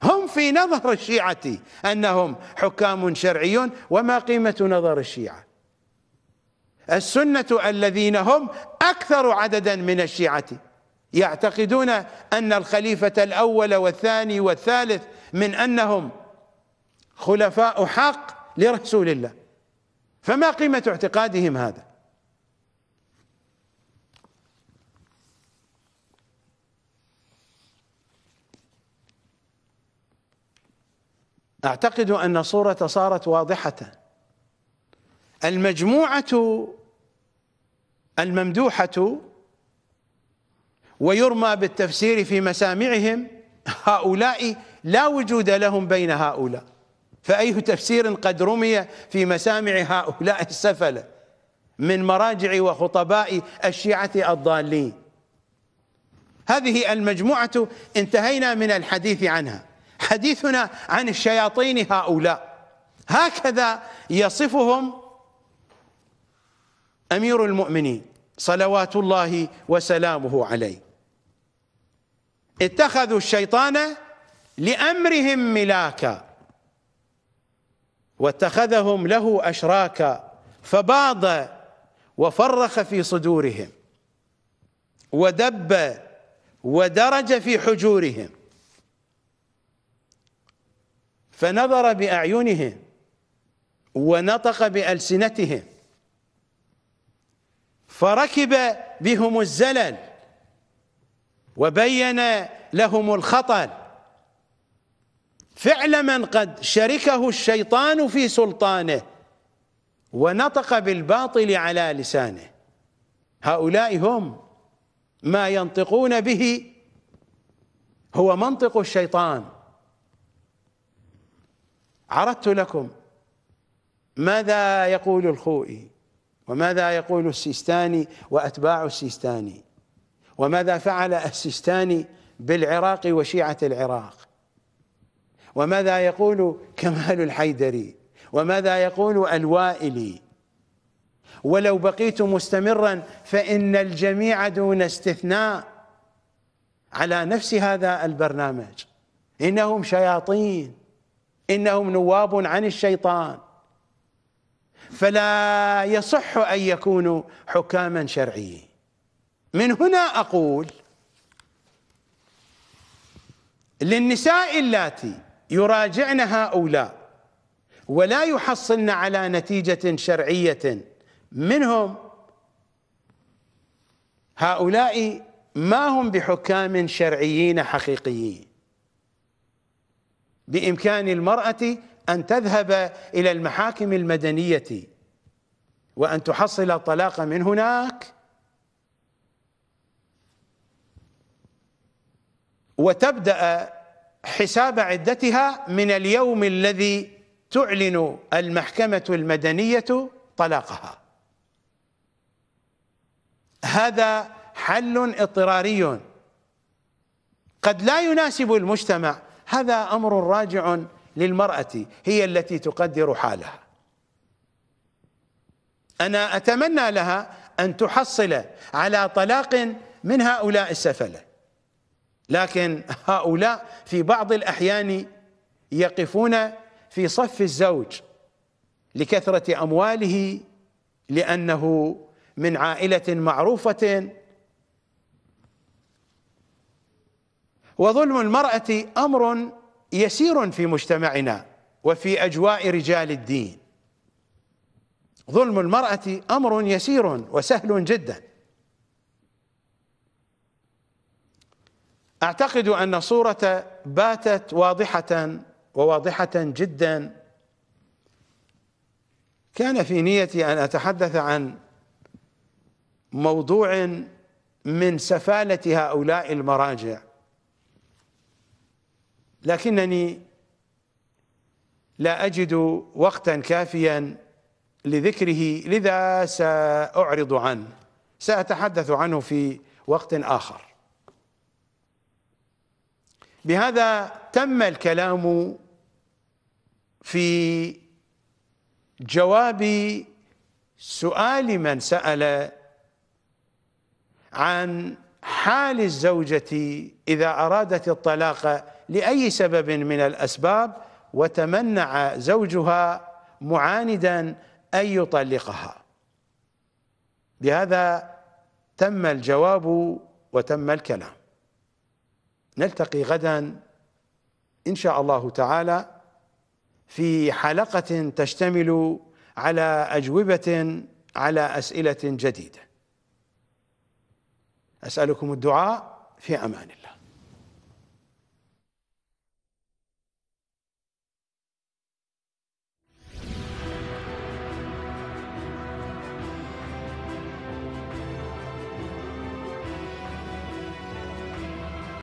هم في نظر الشيعة أنهم حكام شرعيون وما قيمة نظر الشيعة السنة الذين هم أكثر عددا من الشيعة يعتقدون أن الخليفة الأول والثاني والثالث من أنهم خلفاء حق لرسول الله فما قيمة اعتقادهم هذا اعتقد ان الصوره صارت واضحه المجموعه الممدوحه ويرمى بالتفسير في مسامعهم هؤلاء لا وجود لهم بين هؤلاء فأي تفسير قد رمي في مسامع هؤلاء السفلة من مراجع وخطباء الشيعة الضالين هذه المجموعة انتهينا من الحديث عنها حديثنا عن الشياطين هؤلاء هكذا يصفهم امير المؤمنين صلوات الله وسلامه عليه اتخذوا الشيطان لامرهم ملاكا واتخذهم له اشراكا فباض وفرخ في صدورهم ودب ودرج في حجورهم فنظر بأعينهم ونطق بألسنتهم فركب بهم الزلل وبين لهم الخطل فعل من قد شركه الشيطان في سلطانه ونطق بالباطل على لسانه هؤلاء هم ما ينطقون به هو منطق الشيطان عرضت لكم ماذا يقول الخوئي وماذا يقول السيستاني وأتباع السيستاني وماذا فعل السيستاني بالعراق وشيعة العراق وماذا يقول كمال الحيدري وماذا يقول الوائلي ولو بقيت مستمرا فإن الجميع دون استثناء على نفس هذا البرنامج إنهم شياطين إنهم نواب عن الشيطان فلا يصح أن يكونوا حكاما شرعيين من هنا أقول للنساء اللاتي يراجعن هؤلاء ولا يحصلن على نتيجة شرعية منهم هؤلاء ما هم بحكام شرعيين حقيقيين بإمكان المرأة أن تذهب إلى المحاكم المدنية وأن تحصل الطلاق من هناك وتبدأ حساب عدتها من اليوم الذي تعلن المحكمة المدنية طلاقها هذا حل اضطراري قد لا يناسب المجتمع هذا امر راجع للمراه هي التي تقدر حالها انا اتمنى لها ان تحصل على طلاق من هؤلاء السفله لكن هؤلاء في بعض الاحيان يقفون في صف الزوج لكثره امواله لانه من عائله معروفه وظلم المرأة أمر يسير في مجتمعنا وفي أجواء رجال الدين ظلم المرأة أمر يسير وسهل جدا أعتقد أن الصورة باتت واضحة وواضحة جدا كان في نيتي أن أتحدث عن موضوع من سفالة هؤلاء المراجع لكنني لا أجد وقتا كافيا لذكره لذا سأعرض عنه سأتحدث عنه في وقت آخر بهذا تم الكلام في جواب سؤال من سأل عن حال الزوجة إذا أرادت الطلاق لأي سبب من الأسباب وتمنع زوجها معاندا أن يطلقها بهذا تم الجواب وتم الكلام نلتقي غدا إن شاء الله تعالى في حلقة تشتمل على أجوبة على أسئلة جديدة أسألكم الدعاء في أمان الله